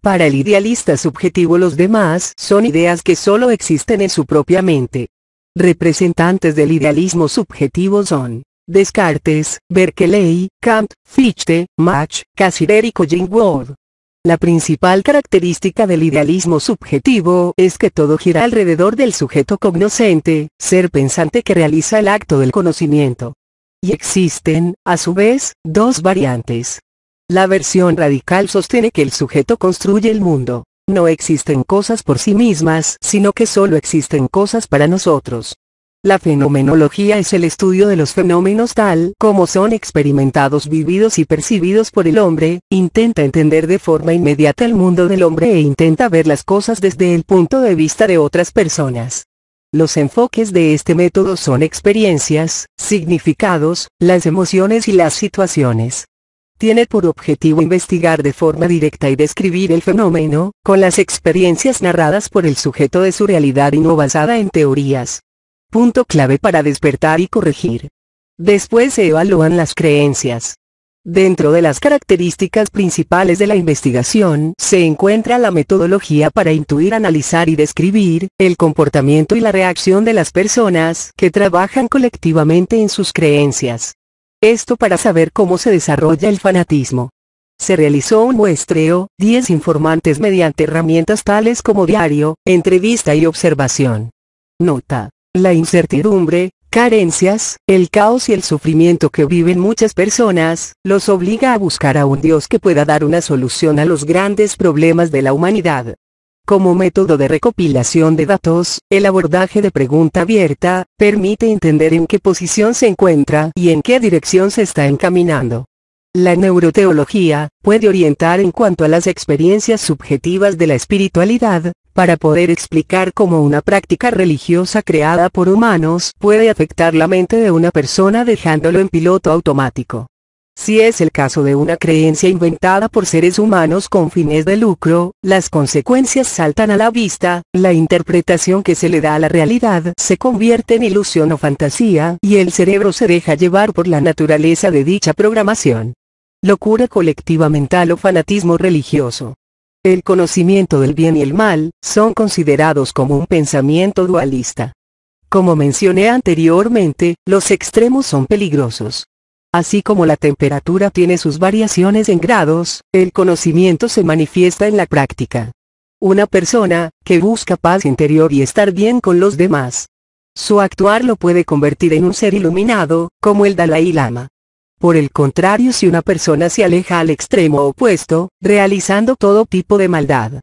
Para el idealista subjetivo los demás son ideas que solo existen en su propia mente. Representantes del idealismo subjetivo son Descartes, Berkeley, Kant, Fichte, Mach, Casirer y Ward. La principal característica del idealismo subjetivo es que todo gira alrededor del sujeto cognoscente, ser pensante que realiza el acto del conocimiento. Y existen, a su vez, dos variantes. La versión radical sostiene que el sujeto construye el mundo. No existen cosas por sí mismas, sino que solo existen cosas para nosotros. La fenomenología es el estudio de los fenómenos tal como son experimentados, vividos y percibidos por el hombre, intenta entender de forma inmediata el mundo del hombre e intenta ver las cosas desde el punto de vista de otras personas. Los enfoques de este método son experiencias, significados, las emociones y las situaciones. Tiene por objetivo investigar de forma directa y describir el fenómeno, con las experiencias narradas por el sujeto de su realidad y no basada en teorías punto clave para despertar y corregir. Después se evalúan las creencias. Dentro de las características principales de la investigación se encuentra la metodología para intuir, analizar y describir el comportamiento y la reacción de las personas que trabajan colectivamente en sus creencias. Esto para saber cómo se desarrolla el fanatismo. Se realizó un muestreo, 10 informantes mediante herramientas tales como diario, entrevista y observación. Nota. La incertidumbre, carencias, el caos y el sufrimiento que viven muchas personas, los obliga a buscar a un Dios que pueda dar una solución a los grandes problemas de la humanidad. Como método de recopilación de datos, el abordaje de pregunta abierta, permite entender en qué posición se encuentra y en qué dirección se está encaminando. La neuroteología, puede orientar en cuanto a las experiencias subjetivas de la espiritualidad, para poder explicar cómo una práctica religiosa creada por humanos puede afectar la mente de una persona dejándolo en piloto automático. Si es el caso de una creencia inventada por seres humanos con fines de lucro, las consecuencias saltan a la vista, la interpretación que se le da a la realidad se convierte en ilusión o fantasía y el cerebro se deja llevar por la naturaleza de dicha programación. Locura colectiva mental o fanatismo religioso. El conocimiento del bien y el mal son considerados como un pensamiento dualista. Como mencioné anteriormente, los extremos son peligrosos. Así como la temperatura tiene sus variaciones en grados, el conocimiento se manifiesta en la práctica. Una persona, que busca paz interior y estar bien con los demás. Su actuar lo puede convertir en un ser iluminado, como el Dalai Lama. Por el contrario si una persona se aleja al extremo opuesto, realizando todo tipo de maldad.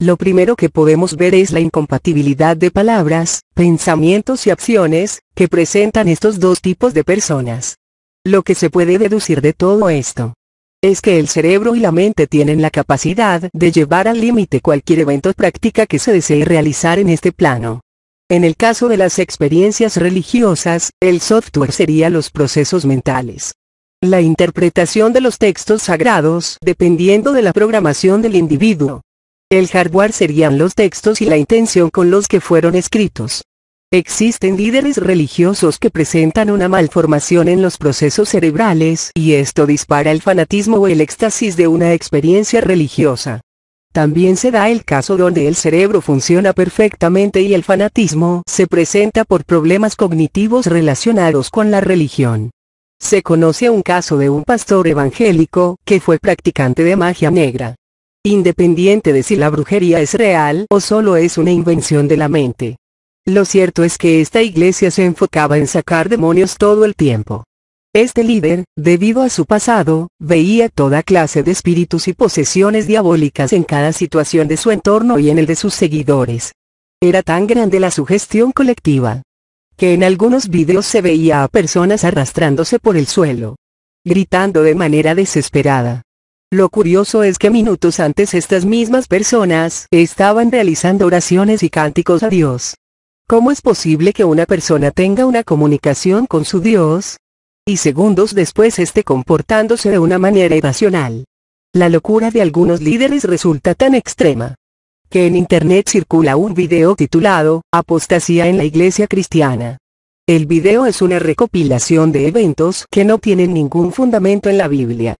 Lo primero que podemos ver es la incompatibilidad de palabras, pensamientos y acciones, que presentan estos dos tipos de personas. Lo que se puede deducir de todo esto es que el cerebro y la mente tienen la capacidad de llevar al límite cualquier evento práctica que se desee realizar en este plano. En el caso de las experiencias religiosas, el software sería los procesos mentales. La interpretación de los textos sagrados dependiendo de la programación del individuo. El hardware serían los textos y la intención con los que fueron escritos. Existen líderes religiosos que presentan una malformación en los procesos cerebrales y esto dispara el fanatismo o el éxtasis de una experiencia religiosa. También se da el caso donde el cerebro funciona perfectamente y el fanatismo se presenta por problemas cognitivos relacionados con la religión. Se conoce un caso de un pastor evangélico que fue practicante de magia negra. Independiente de si la brujería es real o solo es una invención de la mente. Lo cierto es que esta iglesia se enfocaba en sacar demonios todo el tiempo. Este líder, debido a su pasado, veía toda clase de espíritus y posesiones diabólicas en cada situación de su entorno y en el de sus seguidores. Era tan grande la sugestión colectiva, que en algunos vídeos se veía a personas arrastrándose por el suelo, gritando de manera desesperada. Lo curioso es que minutos antes estas mismas personas estaban realizando oraciones y cánticos a Dios. ¿Cómo es posible que una persona tenga una comunicación con su Dios? Y segundos después esté comportándose de una manera irracional. La locura de algunos líderes resulta tan extrema, que en internet circula un video titulado, Apostasía en la Iglesia Cristiana. El video es una recopilación de eventos que no tienen ningún fundamento en la Biblia.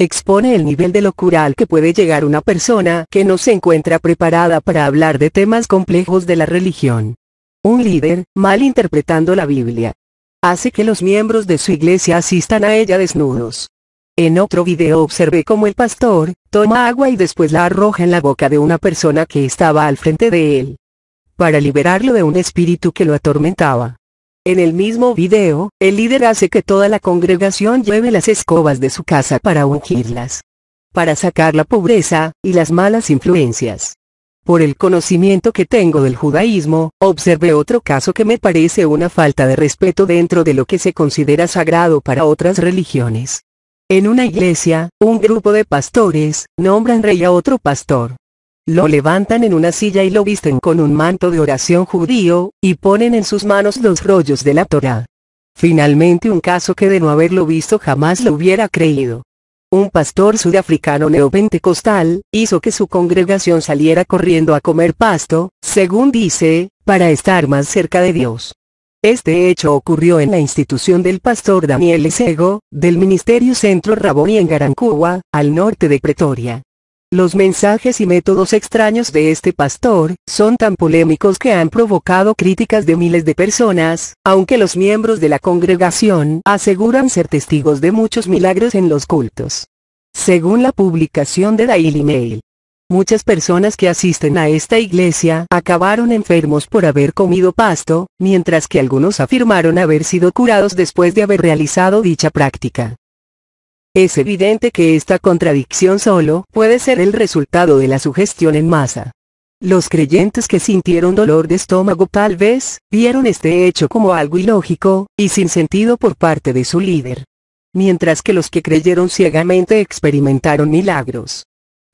Expone el nivel de locura al que puede llegar una persona que no se encuentra preparada para hablar de temas complejos de la religión. Un líder, mal interpretando la Biblia, hace que los miembros de su iglesia asistan a ella desnudos. En otro video observé cómo el pastor, toma agua y después la arroja en la boca de una persona que estaba al frente de él, para liberarlo de un espíritu que lo atormentaba. En el mismo video, el líder hace que toda la congregación lleve las escobas de su casa para ungirlas, para sacar la pobreza y las malas influencias. Por el conocimiento que tengo del judaísmo, observé otro caso que me parece una falta de respeto dentro de lo que se considera sagrado para otras religiones. En una iglesia, un grupo de pastores, nombran rey a otro pastor. Lo levantan en una silla y lo visten con un manto de oración judío, y ponen en sus manos los rollos de la Torá. Finalmente un caso que de no haberlo visto jamás lo hubiera creído. Un pastor sudafricano neopentecostal, hizo que su congregación saliera corriendo a comer pasto, según dice, para estar más cerca de Dios. Este hecho ocurrió en la institución del pastor Daniel Esego, del Ministerio Centro Raboni en Garancúa, al norte de Pretoria. Los mensajes y métodos extraños de este pastor son tan polémicos que han provocado críticas de miles de personas, aunque los miembros de la congregación aseguran ser testigos de muchos milagros en los cultos. Según la publicación de Daily Mail, Muchas personas que asisten a esta iglesia acabaron enfermos por haber comido pasto, mientras que algunos afirmaron haber sido curados después de haber realizado dicha práctica. Es evidente que esta contradicción solo puede ser el resultado de la sugestión en masa. Los creyentes que sintieron dolor de estómago tal vez, vieron este hecho como algo ilógico, y sin sentido por parte de su líder. Mientras que los que creyeron ciegamente experimentaron milagros.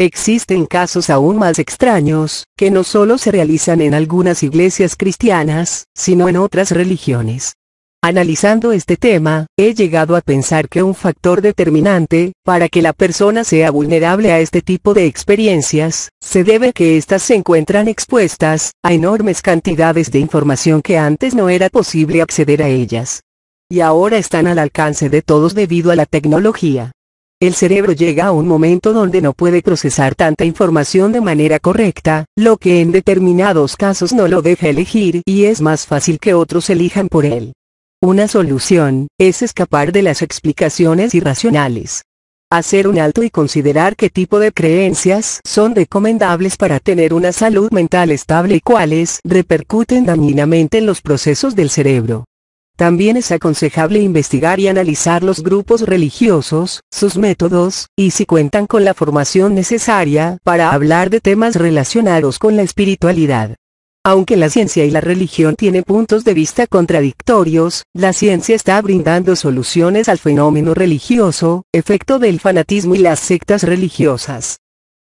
Existen casos aún más extraños, que no solo se realizan en algunas iglesias cristianas, sino en otras religiones. Analizando este tema, he llegado a pensar que un factor determinante, para que la persona sea vulnerable a este tipo de experiencias, se debe a que éstas se encuentran expuestas, a enormes cantidades de información que antes no era posible acceder a ellas. Y ahora están al alcance de todos debido a la tecnología el cerebro llega a un momento donde no puede procesar tanta información de manera correcta, lo que en determinados casos no lo deja elegir y es más fácil que otros elijan por él. Una solución, es escapar de las explicaciones irracionales. Hacer un alto y considerar qué tipo de creencias son recomendables para tener una salud mental estable y cuáles repercuten dañinamente en los procesos del cerebro. También es aconsejable investigar y analizar los grupos religiosos, sus métodos, y si cuentan con la formación necesaria para hablar de temas relacionados con la espiritualidad. Aunque la ciencia y la religión tienen puntos de vista contradictorios, la ciencia está brindando soluciones al fenómeno religioso, efecto del fanatismo y las sectas religiosas.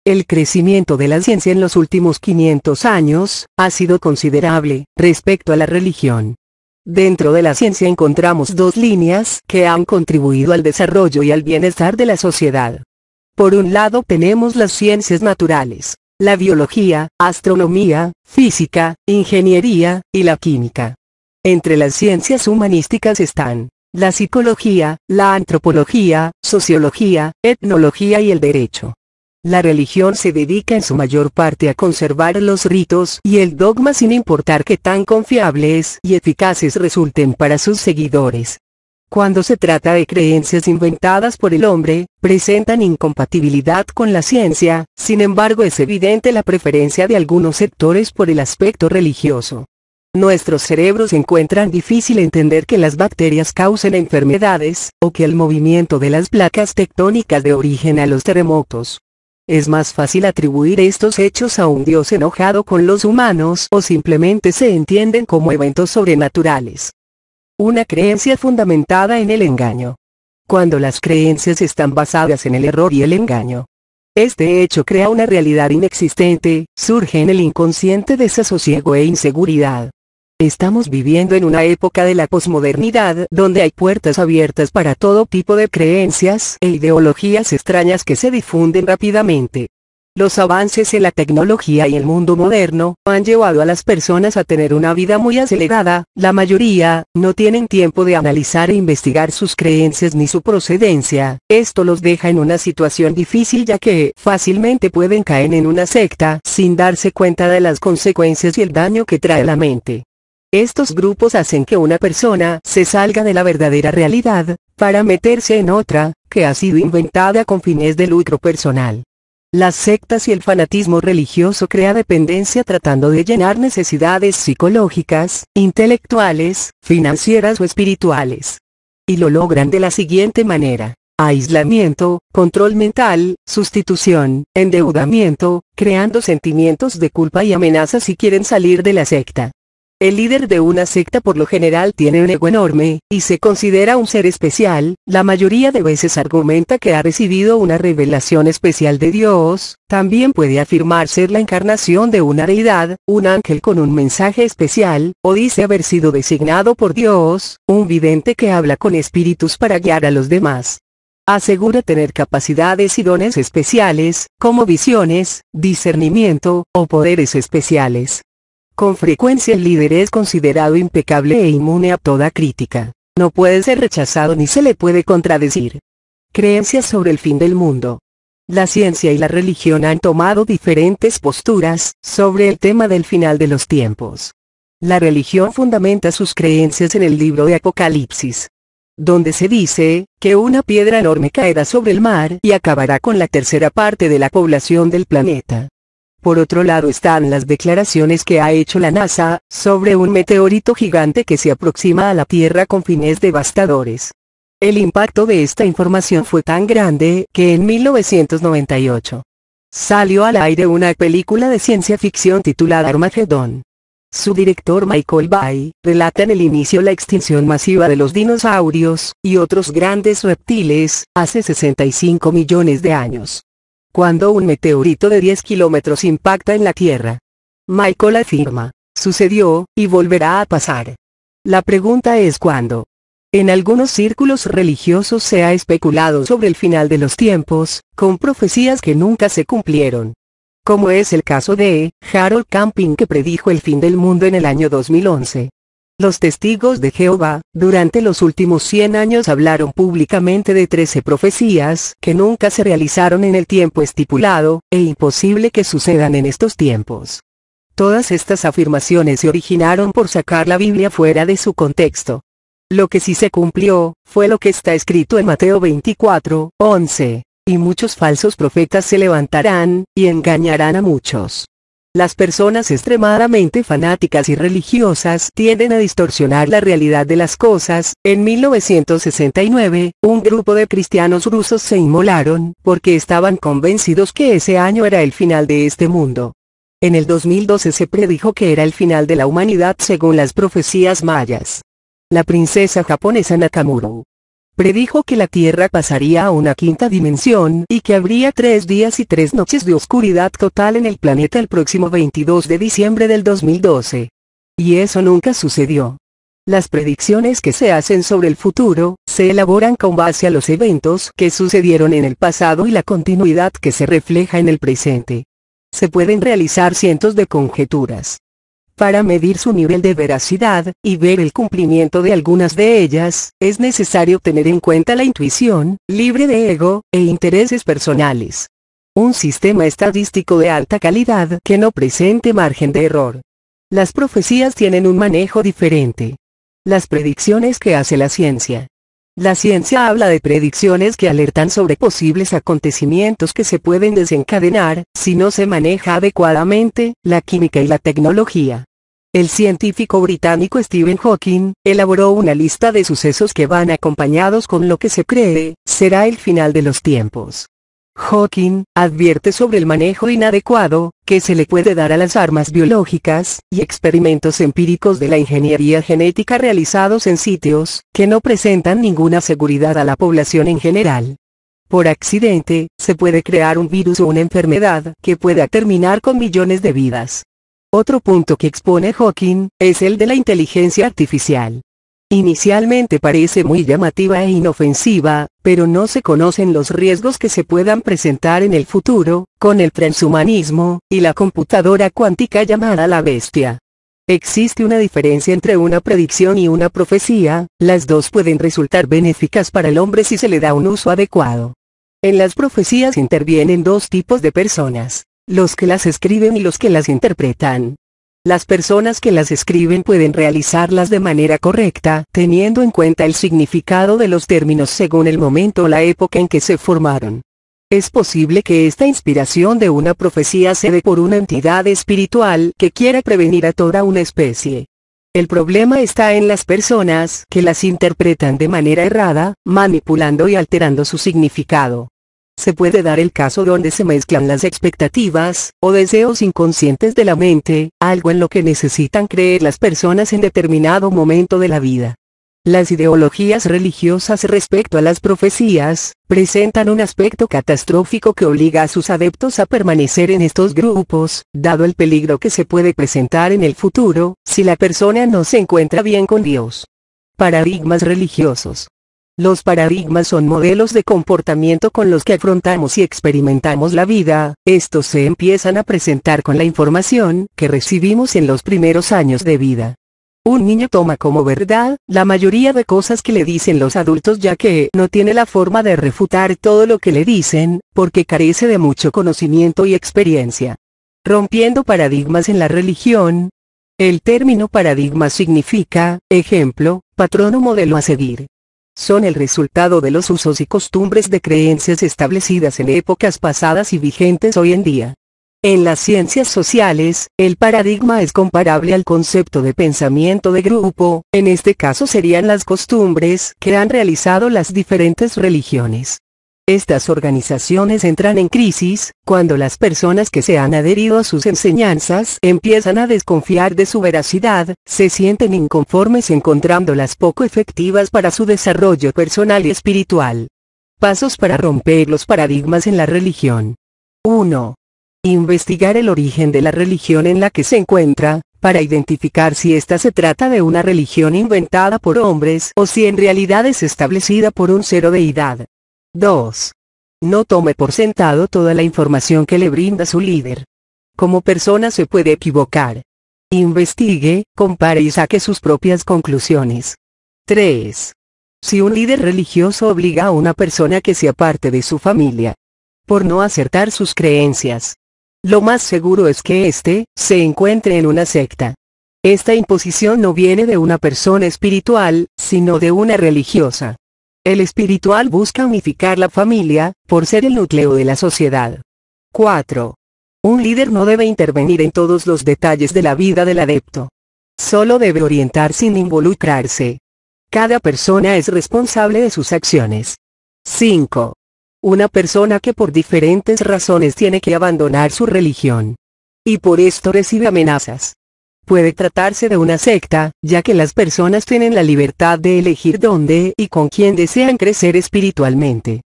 El crecimiento de la ciencia en los últimos 500 años ha sido considerable respecto a la religión. Dentro de la ciencia encontramos dos líneas que han contribuido al desarrollo y al bienestar de la sociedad. Por un lado tenemos las ciencias naturales, la biología, astronomía, física, ingeniería, y la química. Entre las ciencias humanísticas están la psicología, la antropología, sociología, etnología y el derecho. La religión se dedica en su mayor parte a conservar los ritos y el dogma sin importar que tan confiables y eficaces resulten para sus seguidores. Cuando se trata de creencias inventadas por el hombre, presentan incompatibilidad con la ciencia, sin embargo es evidente la preferencia de algunos sectores por el aspecto religioso. Nuestros cerebros encuentran difícil entender que las bacterias causen enfermedades, o que el movimiento de las placas tectónicas de origen a los terremotos es más fácil atribuir estos hechos a un dios enojado con los humanos o simplemente se entienden como eventos sobrenaturales. Una creencia fundamentada en el engaño. Cuando las creencias están basadas en el error y el engaño, este hecho crea una realidad inexistente, surge en el inconsciente desasosiego e inseguridad. Estamos viviendo en una época de la posmodernidad donde hay puertas abiertas para todo tipo de creencias e ideologías extrañas que se difunden rápidamente. Los avances en la tecnología y el mundo moderno han llevado a las personas a tener una vida muy acelerada, la mayoría no tienen tiempo de analizar e investigar sus creencias ni su procedencia, esto los deja en una situación difícil ya que fácilmente pueden caer en una secta sin darse cuenta de las consecuencias y el daño que trae la mente. Estos grupos hacen que una persona se salga de la verdadera realidad, para meterse en otra, que ha sido inventada con fines de lucro personal. Las sectas y el fanatismo religioso crea dependencia tratando de llenar necesidades psicológicas, intelectuales, financieras o espirituales. Y lo logran de la siguiente manera. Aislamiento, control mental, sustitución, endeudamiento, creando sentimientos de culpa y amenaza si quieren salir de la secta. El líder de una secta por lo general tiene un ego enorme, y se considera un ser especial, la mayoría de veces argumenta que ha recibido una revelación especial de Dios, también puede afirmar ser la encarnación de una deidad, un ángel con un mensaje especial, o dice haber sido designado por Dios, un vidente que habla con espíritus para guiar a los demás. Asegura tener capacidades y dones especiales, como visiones, discernimiento, o poderes especiales. Con frecuencia el líder es considerado impecable e inmune a toda crítica. No puede ser rechazado ni se le puede contradecir. Creencias sobre el fin del mundo. La ciencia y la religión han tomado diferentes posturas sobre el tema del final de los tiempos. La religión fundamenta sus creencias en el libro de Apocalipsis, donde se dice que una piedra enorme caerá sobre el mar y acabará con la tercera parte de la población del planeta. Por otro lado están las declaraciones que ha hecho la NASA, sobre un meteorito gigante que se aproxima a la Tierra con fines devastadores. El impacto de esta información fue tan grande que en 1998 salió al aire una película de ciencia ficción titulada Armagedón. Su director Michael Bay relata en el inicio la extinción masiva de los dinosaurios y otros grandes reptiles hace 65 millones de años cuando un meteorito de 10 kilómetros impacta en la Tierra. Michael afirma, sucedió, y volverá a pasar. La pregunta es cuándo. En algunos círculos religiosos se ha especulado sobre el final de los tiempos, con profecías que nunca se cumplieron. Como es el caso de Harold Camping que predijo el fin del mundo en el año 2011. Los testigos de Jehová, durante los últimos 100 años hablaron públicamente de 13 profecías que nunca se realizaron en el tiempo estipulado, e imposible que sucedan en estos tiempos. Todas estas afirmaciones se originaron por sacar la Biblia fuera de su contexto. Lo que sí se cumplió, fue lo que está escrito en Mateo 24, 11, y muchos falsos profetas se levantarán, y engañarán a muchos. Las personas extremadamente fanáticas y religiosas tienden a distorsionar la realidad de las cosas. En 1969, un grupo de cristianos rusos se inmolaron porque estaban convencidos que ese año era el final de este mundo. En el 2012 se predijo que era el final de la humanidad según las profecías mayas. La princesa japonesa Nakamura predijo que la Tierra pasaría a una quinta dimensión y que habría tres días y tres noches de oscuridad total en el planeta el próximo 22 de diciembre del 2012. Y eso nunca sucedió. Las predicciones que se hacen sobre el futuro, se elaboran con base a los eventos que sucedieron en el pasado y la continuidad que se refleja en el presente. Se pueden realizar cientos de conjeturas, para medir su nivel de veracidad, y ver el cumplimiento de algunas de ellas, es necesario tener en cuenta la intuición, libre de ego, e intereses personales. Un sistema estadístico de alta calidad que no presente margen de error. Las profecías tienen un manejo diferente. Las predicciones que hace la ciencia. La ciencia habla de predicciones que alertan sobre posibles acontecimientos que se pueden desencadenar si no se maneja adecuadamente la química y la tecnología. El científico británico Stephen Hawking, elaboró una lista de sucesos que van acompañados con lo que se cree, será el final de los tiempos. Hawking, advierte sobre el manejo inadecuado, que se le puede dar a las armas biológicas, y experimentos empíricos de la ingeniería genética realizados en sitios, que no presentan ninguna seguridad a la población en general. Por accidente, se puede crear un virus o una enfermedad que pueda terminar con millones de vidas. Otro punto que expone Hawking, es el de la inteligencia artificial. Inicialmente parece muy llamativa e inofensiva, pero no se conocen los riesgos que se puedan presentar en el futuro, con el transhumanismo, y la computadora cuántica llamada la bestia. Existe una diferencia entre una predicción y una profecía, las dos pueden resultar benéficas para el hombre si se le da un uso adecuado. En las profecías intervienen dos tipos de personas, los que las escriben y los que las interpretan. Las personas que las escriben pueden realizarlas de manera correcta, teniendo en cuenta el significado de los términos según el momento o la época en que se formaron. Es posible que esta inspiración de una profecía se dé por una entidad espiritual que quiera prevenir a toda una especie. El problema está en las personas que las interpretan de manera errada, manipulando y alterando su significado se puede dar el caso donde se mezclan las expectativas, o deseos inconscientes de la mente, algo en lo que necesitan creer las personas en determinado momento de la vida. Las ideologías religiosas respecto a las profecías, presentan un aspecto catastrófico que obliga a sus adeptos a permanecer en estos grupos, dado el peligro que se puede presentar en el futuro, si la persona no se encuentra bien con Dios. Paradigmas religiosos los paradigmas son modelos de comportamiento con los que afrontamos y experimentamos la vida, estos se empiezan a presentar con la información que recibimos en los primeros años de vida. Un niño toma como verdad la mayoría de cosas que le dicen los adultos ya que no tiene la forma de refutar todo lo que le dicen, porque carece de mucho conocimiento y experiencia. Rompiendo paradigmas en la religión. El término paradigma significa, ejemplo, patrón o modelo a seguir son el resultado de los usos y costumbres de creencias establecidas en épocas pasadas y vigentes hoy en día. En las ciencias sociales, el paradigma es comparable al concepto de pensamiento de grupo, en este caso serían las costumbres que han realizado las diferentes religiones. Estas organizaciones entran en crisis, cuando las personas que se han adherido a sus enseñanzas empiezan a desconfiar de su veracidad, se sienten inconformes encontrándolas poco efectivas para su desarrollo personal y espiritual. Pasos para romper los paradigmas en la religión. 1. Investigar el origen de la religión en la que se encuentra, para identificar si ésta se trata de una religión inventada por hombres o si en realidad es establecida por un ser deidad. 2. No tome por sentado toda la información que le brinda su líder. Como persona se puede equivocar. Investigue, compare y saque sus propias conclusiones. 3. Si un líder religioso obliga a una persona que se aparte de su familia por no acertar sus creencias, lo más seguro es que éste se encuentre en una secta. Esta imposición no viene de una persona espiritual, sino de una religiosa. El espiritual busca unificar la familia, por ser el núcleo de la sociedad. 4. Un líder no debe intervenir en todos los detalles de la vida del adepto. Solo debe orientar sin involucrarse. Cada persona es responsable de sus acciones. 5. Una persona que por diferentes razones tiene que abandonar su religión. Y por esto recibe amenazas puede tratarse de una secta, ya que las personas tienen la libertad de elegir dónde y con quién desean crecer espiritualmente.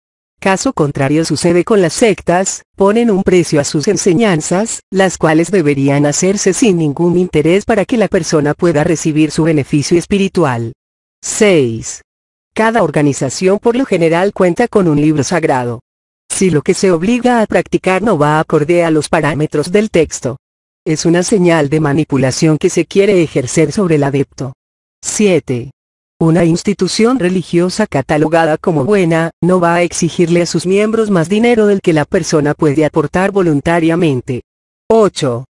Caso contrario sucede con las sectas, ponen un precio a sus enseñanzas, las cuales deberían hacerse sin ningún interés para que la persona pueda recibir su beneficio espiritual. 6. Cada organización por lo general cuenta con un libro sagrado. Si lo que se obliga a practicar no va acorde a los parámetros del texto, es una señal de manipulación que se quiere ejercer sobre el adepto. 7. Una institución religiosa catalogada como buena, no va a exigirle a sus miembros más dinero del que la persona puede aportar voluntariamente. 8.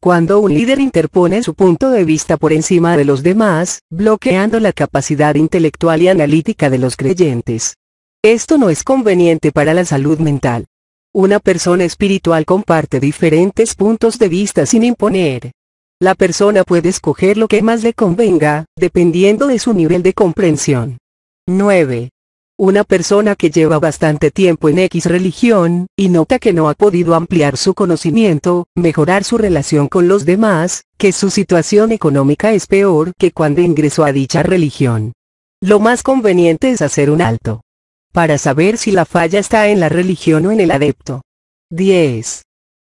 Cuando un líder interpone su punto de vista por encima de los demás, bloqueando la capacidad intelectual y analítica de los creyentes. Esto no es conveniente para la salud mental. Una persona espiritual comparte diferentes puntos de vista sin imponer. La persona puede escoger lo que más le convenga, dependiendo de su nivel de comprensión. 9. Una persona que lleva bastante tiempo en X religión, y nota que no ha podido ampliar su conocimiento, mejorar su relación con los demás, que su situación económica es peor que cuando ingresó a dicha religión. Lo más conveniente es hacer un alto para saber si la falla está en la religión o en el adepto. 10.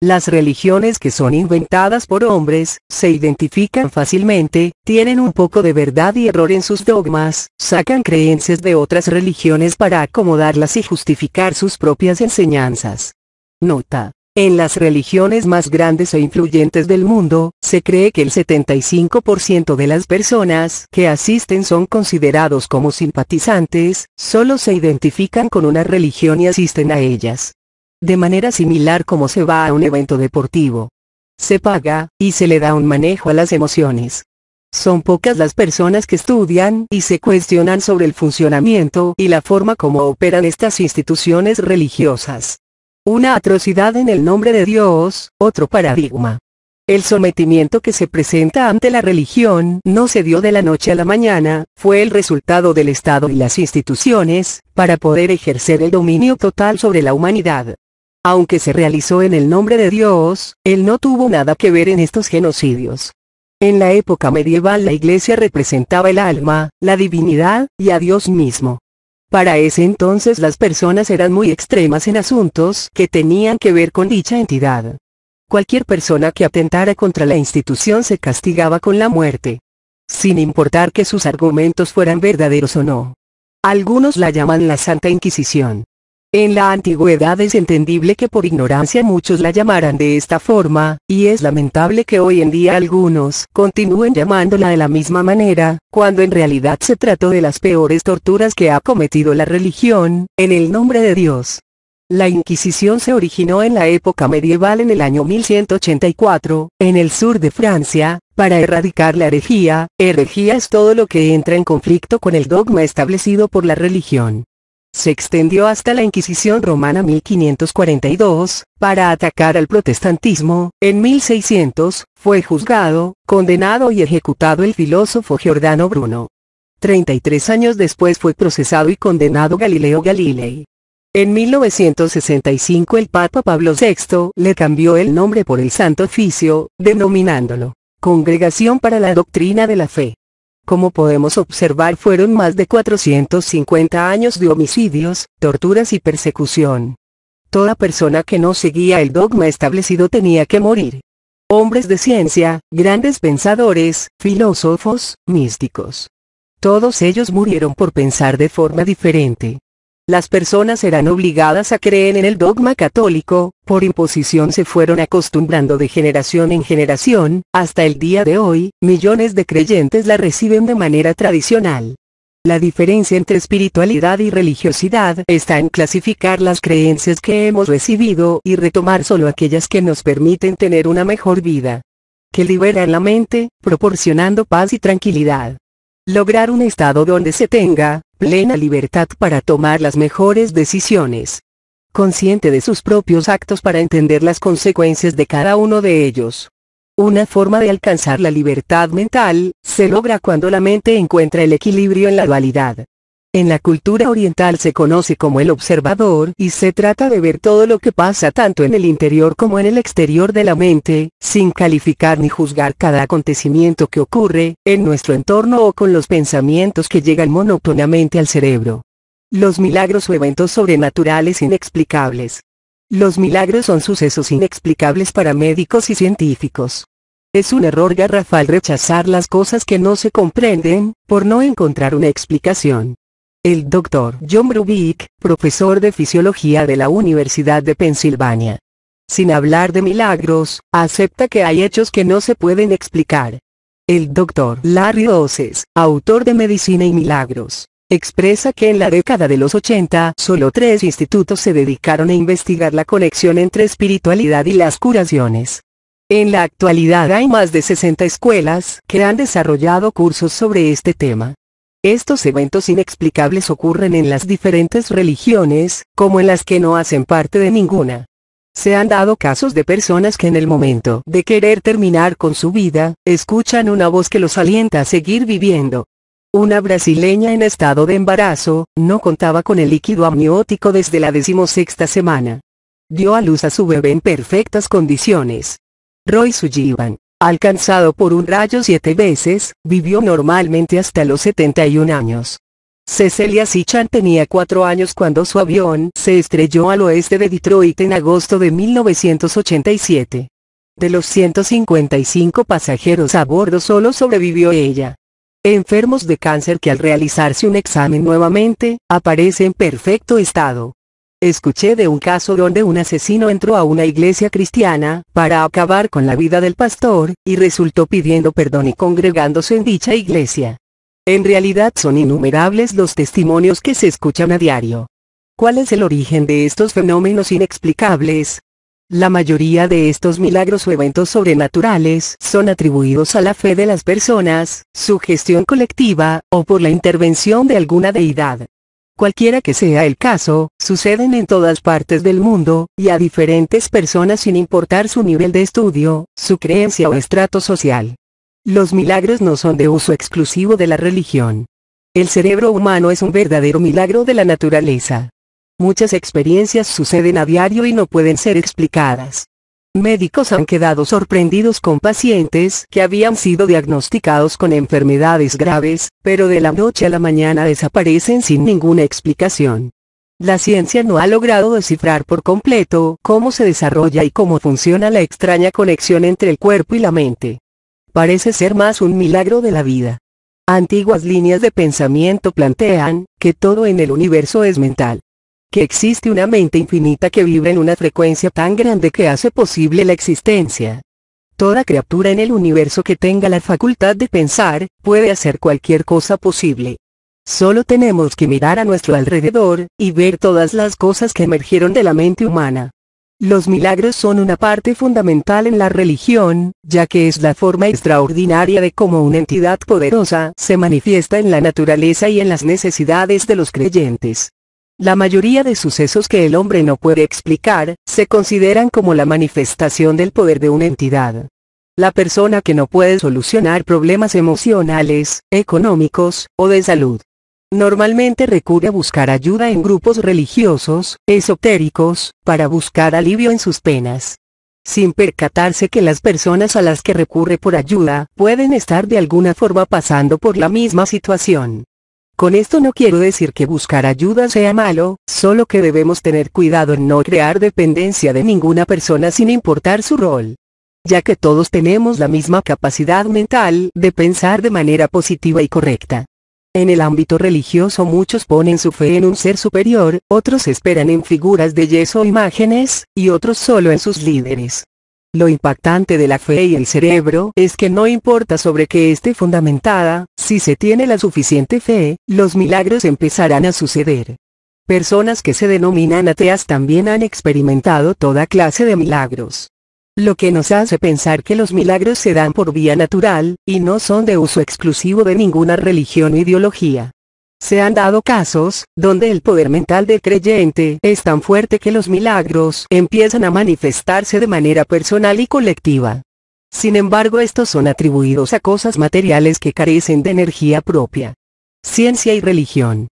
Las religiones que son inventadas por hombres, se identifican fácilmente, tienen un poco de verdad y error en sus dogmas, sacan creencias de otras religiones para acomodarlas y justificar sus propias enseñanzas. Nota. En las religiones más grandes e influyentes del mundo, se cree que el 75% de las personas que asisten son considerados como simpatizantes, solo se identifican con una religión y asisten a ellas. De manera similar como se va a un evento deportivo. Se paga, y se le da un manejo a las emociones. Son pocas las personas que estudian y se cuestionan sobre el funcionamiento y la forma como operan estas instituciones religiosas. Una atrocidad en el nombre de Dios, otro paradigma. El sometimiento que se presenta ante la religión no se dio de la noche a la mañana, fue el resultado del Estado y las instituciones, para poder ejercer el dominio total sobre la humanidad. Aunque se realizó en el nombre de Dios, él no tuvo nada que ver en estos genocidios. En la época medieval la iglesia representaba el alma, la divinidad, y a Dios mismo. Para ese entonces las personas eran muy extremas en asuntos que tenían que ver con dicha entidad. Cualquier persona que atentara contra la institución se castigaba con la muerte. Sin importar que sus argumentos fueran verdaderos o no. Algunos la llaman la Santa Inquisición. En la antigüedad es entendible que por ignorancia muchos la llamaran de esta forma, y es lamentable que hoy en día algunos continúen llamándola de la misma manera, cuando en realidad se trató de las peores torturas que ha cometido la religión, en el nombre de Dios. La Inquisición se originó en la época medieval en el año 1184, en el sur de Francia, para erradicar la herejía, herejía es todo lo que entra en conflicto con el dogma establecido por la religión se extendió hasta la Inquisición romana 1542, para atacar al protestantismo, en 1600, fue juzgado, condenado y ejecutado el filósofo Giordano Bruno. 33 años después fue procesado y condenado Galileo Galilei. En 1965 el Papa Pablo VI le cambió el nombre por el Santo Oficio, denominándolo Congregación para la Doctrina de la Fe. Como podemos observar fueron más de 450 años de homicidios, torturas y persecución. Toda persona que no seguía el dogma establecido tenía que morir. Hombres de ciencia, grandes pensadores, filósofos, místicos. Todos ellos murieron por pensar de forma diferente las personas serán obligadas a creer en el dogma católico, por imposición se fueron acostumbrando de generación en generación, hasta el día de hoy, millones de creyentes la reciben de manera tradicional. La diferencia entre espiritualidad y religiosidad está en clasificar las creencias que hemos recibido y retomar solo aquellas que nos permiten tener una mejor vida. Que liberan la mente, proporcionando paz y tranquilidad. Lograr un estado donde se tenga, plena libertad para tomar las mejores decisiones. Consciente de sus propios actos para entender las consecuencias de cada uno de ellos. Una forma de alcanzar la libertad mental, se logra cuando la mente encuentra el equilibrio en la dualidad. En la cultura oriental se conoce como el observador y se trata de ver todo lo que pasa tanto en el interior como en el exterior de la mente, sin calificar ni juzgar cada acontecimiento que ocurre, en nuestro entorno o con los pensamientos que llegan monótonamente al cerebro. Los milagros o eventos sobrenaturales inexplicables. Los milagros son sucesos inexplicables para médicos y científicos. Es un error garrafal rechazar las cosas que no se comprenden, por no encontrar una explicación. El Dr. John Rubik, profesor de fisiología de la Universidad de Pensilvania. Sin hablar de milagros, acepta que hay hechos que no se pueden explicar. El Dr. Larry Oses, autor de Medicina y Milagros, expresa que en la década de los 80 solo tres institutos se dedicaron a investigar la conexión entre espiritualidad y las curaciones. En la actualidad hay más de 60 escuelas que han desarrollado cursos sobre este tema. Estos eventos inexplicables ocurren en las diferentes religiones, como en las que no hacen parte de ninguna. Se han dado casos de personas que en el momento de querer terminar con su vida, escuchan una voz que los alienta a seguir viviendo. Una brasileña en estado de embarazo, no contaba con el líquido amniótico desde la decimosexta semana. Dio a luz a su bebé en perfectas condiciones. Roy Sullivan, alcanzado por un rayo siete veces, vivió normalmente hasta los 71 años. Cecilia Sichan tenía cuatro años cuando su avión se estrelló al oeste de Detroit en agosto de 1987. De los 155 pasajeros a bordo solo sobrevivió ella. Enfermos de cáncer que al realizarse un examen nuevamente, aparece en perfecto estado. Escuché de un caso donde un asesino entró a una iglesia cristiana, para acabar con la vida del pastor, y resultó pidiendo perdón y congregándose en dicha iglesia. En realidad son innumerables los testimonios que se escuchan a diario. ¿Cuál es el origen de estos fenómenos inexplicables? La mayoría de estos milagros o eventos sobrenaturales son atribuidos a la fe de las personas, su gestión colectiva, o por la intervención de alguna deidad. Cualquiera que sea el caso, suceden en todas partes del mundo, y a diferentes personas sin importar su nivel de estudio, su creencia o estrato social. Los milagros no son de uso exclusivo de la religión. El cerebro humano es un verdadero milagro de la naturaleza. Muchas experiencias suceden a diario y no pueden ser explicadas. Médicos han quedado sorprendidos con pacientes que habían sido diagnosticados con enfermedades graves, pero de la noche a la mañana desaparecen sin ninguna explicación. La ciencia no ha logrado descifrar por completo cómo se desarrolla y cómo funciona la extraña conexión entre el cuerpo y la mente. Parece ser más un milagro de la vida. Antiguas líneas de pensamiento plantean que todo en el universo es mental que existe una mente infinita que vibra en una frecuencia tan grande que hace posible la existencia. Toda criatura en el universo que tenga la facultad de pensar, puede hacer cualquier cosa posible. Solo tenemos que mirar a nuestro alrededor, y ver todas las cosas que emergieron de la mente humana. Los milagros son una parte fundamental en la religión, ya que es la forma extraordinaria de cómo una entidad poderosa se manifiesta en la naturaleza y en las necesidades de los creyentes. La mayoría de sucesos que el hombre no puede explicar, se consideran como la manifestación del poder de una entidad. La persona que no puede solucionar problemas emocionales, económicos, o de salud. Normalmente recurre a buscar ayuda en grupos religiosos, esotéricos, para buscar alivio en sus penas. Sin percatarse que las personas a las que recurre por ayuda pueden estar de alguna forma pasando por la misma situación. Con esto no quiero decir que buscar ayuda sea malo, solo que debemos tener cuidado en no crear dependencia de ninguna persona sin importar su rol. Ya que todos tenemos la misma capacidad mental de pensar de manera positiva y correcta. En el ámbito religioso muchos ponen su fe en un ser superior, otros esperan en figuras de yeso o imágenes, y otros solo en sus líderes. Lo impactante de la fe y el cerebro es que no importa sobre qué esté fundamentada, si se tiene la suficiente fe, los milagros empezarán a suceder. Personas que se denominan ateas también han experimentado toda clase de milagros. Lo que nos hace pensar que los milagros se dan por vía natural, y no son de uso exclusivo de ninguna religión o ideología. Se han dado casos, donde el poder mental del creyente es tan fuerte que los milagros empiezan a manifestarse de manera personal y colectiva. Sin embargo estos son atribuidos a cosas materiales que carecen de energía propia. Ciencia y religión.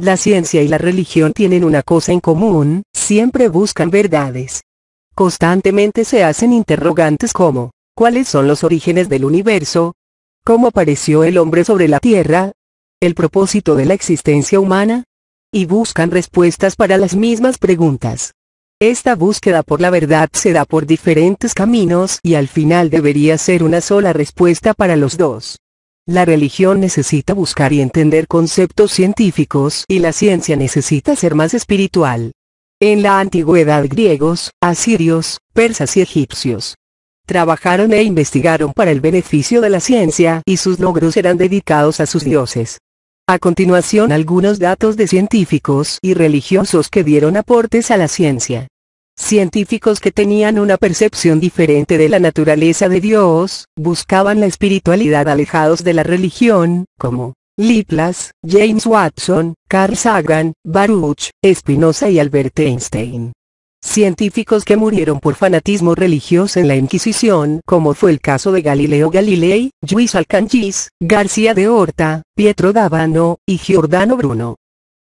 La ciencia y la religión tienen una cosa en común, siempre buscan verdades. Constantemente se hacen interrogantes como, ¿cuáles son los orígenes del universo? ¿Cómo apareció el hombre sobre la Tierra? el propósito de la existencia humana, y buscan respuestas para las mismas preguntas. Esta búsqueda por la verdad se da por diferentes caminos y al final debería ser una sola respuesta para los dos. La religión necesita buscar y entender conceptos científicos y la ciencia necesita ser más espiritual. En la antigüedad griegos, asirios, persas y egipcios trabajaron e investigaron para el beneficio de la ciencia y sus logros eran dedicados a sus dioses. A continuación algunos datos de científicos y religiosos que dieron aportes a la ciencia. Científicos que tenían una percepción diferente de la naturaleza de Dios, buscaban la espiritualidad alejados de la religión, como Liplas, James Watson, Carl Sagan, Baruch, Spinoza y Albert Einstein. Científicos que murieron por fanatismo religioso en la Inquisición, como fue el caso de Galileo Galilei, Luis Alcangis, García de Horta, Pietro Davano, y Giordano Bruno.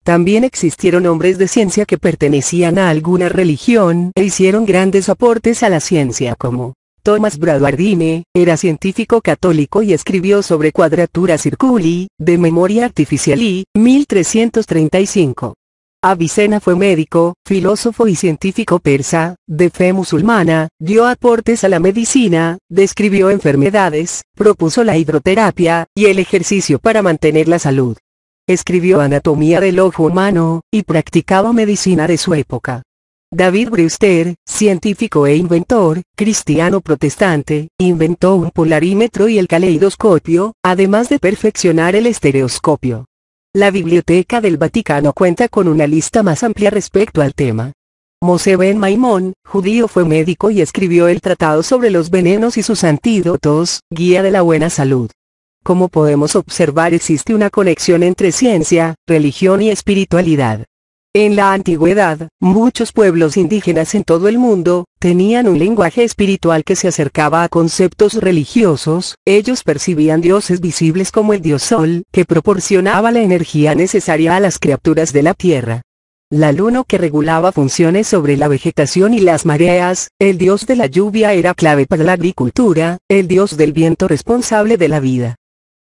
También existieron hombres de ciencia que pertenecían a alguna religión e hicieron grandes aportes a la ciencia como Thomas Bradwardine, era científico católico y escribió sobre cuadratura Circuli, de Memoria Artificiali, 1335. Avicena fue médico, filósofo y científico persa, de fe musulmana, dio aportes a la medicina, describió enfermedades, propuso la hidroterapia, y el ejercicio para mantener la salud. Escribió Anatomía del Ojo Humano, y practicaba medicina de su época. David Brewster, científico e inventor, cristiano protestante, inventó un polarímetro y el caleidoscopio, además de perfeccionar el estereoscopio. La Biblioteca del Vaticano cuenta con una lista más amplia respecto al tema. Mosé Ben Maimón, judío fue médico y escribió el Tratado sobre los venenos y sus antídotos, Guía de la Buena Salud. Como podemos observar existe una conexión entre ciencia, religión y espiritualidad. En la antigüedad, muchos pueblos indígenas en todo el mundo, tenían un lenguaje espiritual que se acercaba a conceptos religiosos, ellos percibían dioses visibles como el dios Sol, que proporcionaba la energía necesaria a las criaturas de la tierra. La luna que regulaba funciones sobre la vegetación y las mareas, el dios de la lluvia era clave para la agricultura, el dios del viento responsable de la vida.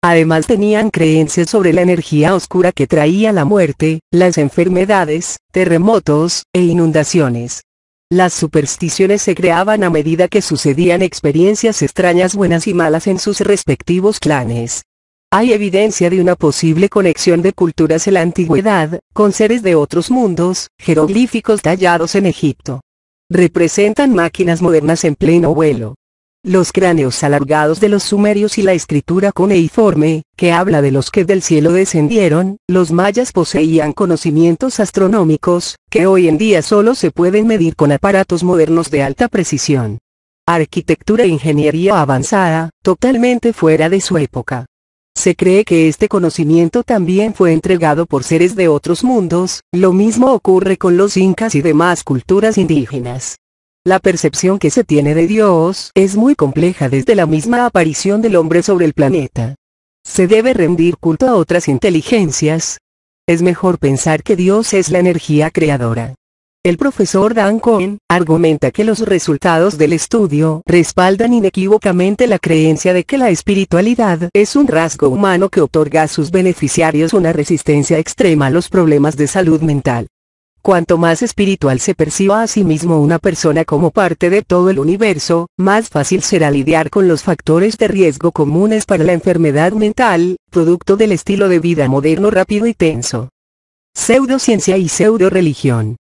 Además tenían creencias sobre la energía oscura que traía la muerte, las enfermedades, terremotos, e inundaciones. Las supersticiones se creaban a medida que sucedían experiencias extrañas buenas y malas en sus respectivos clanes. Hay evidencia de una posible conexión de culturas en la antigüedad, con seres de otros mundos, jeroglíficos tallados en Egipto. Representan máquinas modernas en pleno vuelo, los cráneos alargados de los sumerios y la escritura cuneiforme, que habla de los que del cielo descendieron, los mayas poseían conocimientos astronómicos, que hoy en día solo se pueden medir con aparatos modernos de alta precisión. Arquitectura e ingeniería avanzada, totalmente fuera de su época. Se cree que este conocimiento también fue entregado por seres de otros mundos, lo mismo ocurre con los incas y demás culturas indígenas. La percepción que se tiene de Dios es muy compleja desde la misma aparición del hombre sobre el planeta. Se debe rendir culto a otras inteligencias. Es mejor pensar que Dios es la energía creadora. El profesor Dan Cohen argumenta que los resultados del estudio respaldan inequívocamente la creencia de que la espiritualidad es un rasgo humano que otorga a sus beneficiarios una resistencia extrema a los problemas de salud mental. Cuanto más espiritual se perciba a sí mismo una persona como parte de todo el universo, más fácil será lidiar con los factores de riesgo comunes para la enfermedad mental, producto del estilo de vida moderno rápido y tenso. Pseudociencia y pseudo-religión.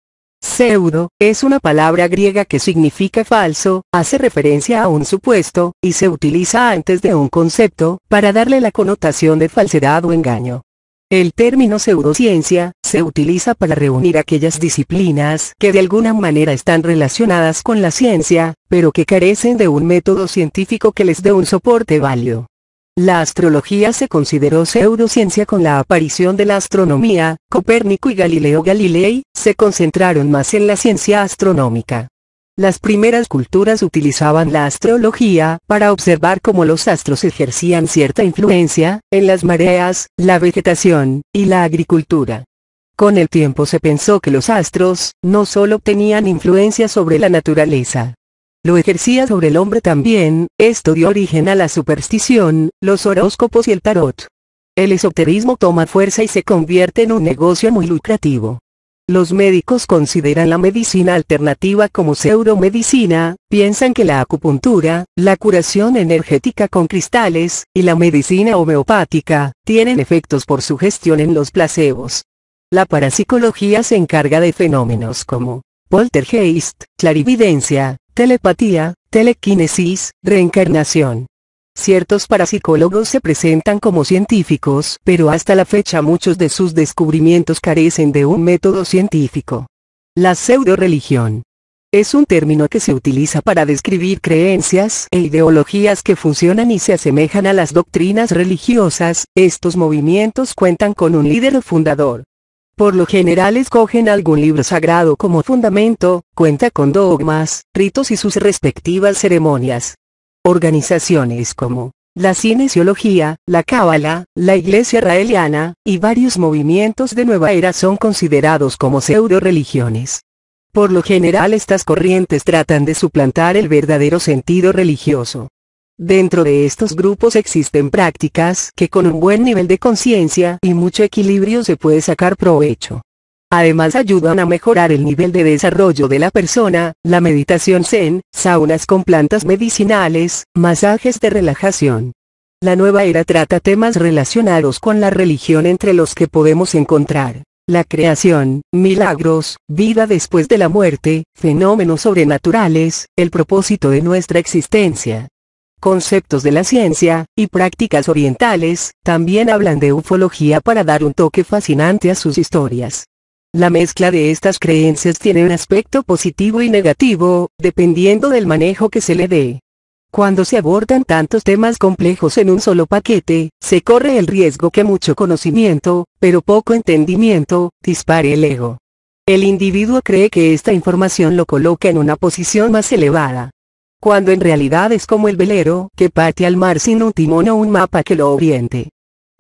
Pseudo, es una palabra griega que significa falso, hace referencia a un supuesto, y se utiliza antes de un concepto, para darle la connotación de falsedad o engaño. El término pseudociencia, se utiliza para reunir aquellas disciplinas que de alguna manera están relacionadas con la ciencia, pero que carecen de un método científico que les dé un soporte válido. La astrología se consideró pseudociencia con la aparición de la astronomía, Copérnico y Galileo Galilei, se concentraron más en la ciencia astronómica. Las primeras culturas utilizaban la astrología para observar cómo los astros ejercían cierta influencia en las mareas, la vegetación y la agricultura. Con el tiempo se pensó que los astros no solo tenían influencia sobre la naturaleza, lo ejercía sobre el hombre también, esto dio origen a la superstición, los horóscopos y el tarot. El esoterismo toma fuerza y se convierte en un negocio muy lucrativo. Los médicos consideran la medicina alternativa como pseudomedicina, piensan que la acupuntura, la curación energética con cristales, y la medicina homeopática, tienen efectos por sugestión en los placebos. La parapsicología se encarga de fenómenos como poltergeist, clarividencia, telepatía, telequinesis, reencarnación, Ciertos parapsicólogos se presentan como científicos, pero hasta la fecha muchos de sus descubrimientos carecen de un método científico. La pseudo-religión. Es un término que se utiliza para describir creencias e ideologías que funcionan y se asemejan a las doctrinas religiosas, estos movimientos cuentan con un líder fundador. Por lo general escogen algún libro sagrado como fundamento, cuenta con dogmas, ritos y sus respectivas ceremonias, Organizaciones como la cinesiología, la cábala, la iglesia raeliana, y varios movimientos de nueva era son considerados como pseudo-religiones. Por lo general estas corrientes tratan de suplantar el verdadero sentido religioso. Dentro de estos grupos existen prácticas que con un buen nivel de conciencia y mucho equilibrio se puede sacar provecho. Además ayudan a mejorar el nivel de desarrollo de la persona, la meditación zen, saunas con plantas medicinales, masajes de relajación. La nueva era trata temas relacionados con la religión entre los que podemos encontrar la creación, milagros, vida después de la muerte, fenómenos sobrenaturales, el propósito de nuestra existencia. Conceptos de la ciencia, y prácticas orientales, también hablan de ufología para dar un toque fascinante a sus historias. La mezcla de estas creencias tiene un aspecto positivo y negativo, dependiendo del manejo que se le dé. Cuando se abordan tantos temas complejos en un solo paquete, se corre el riesgo que mucho conocimiento, pero poco entendimiento, dispare el ego. El individuo cree que esta información lo coloca en una posición más elevada. Cuando en realidad es como el velero, que parte al mar sin un timón o un mapa que lo oriente.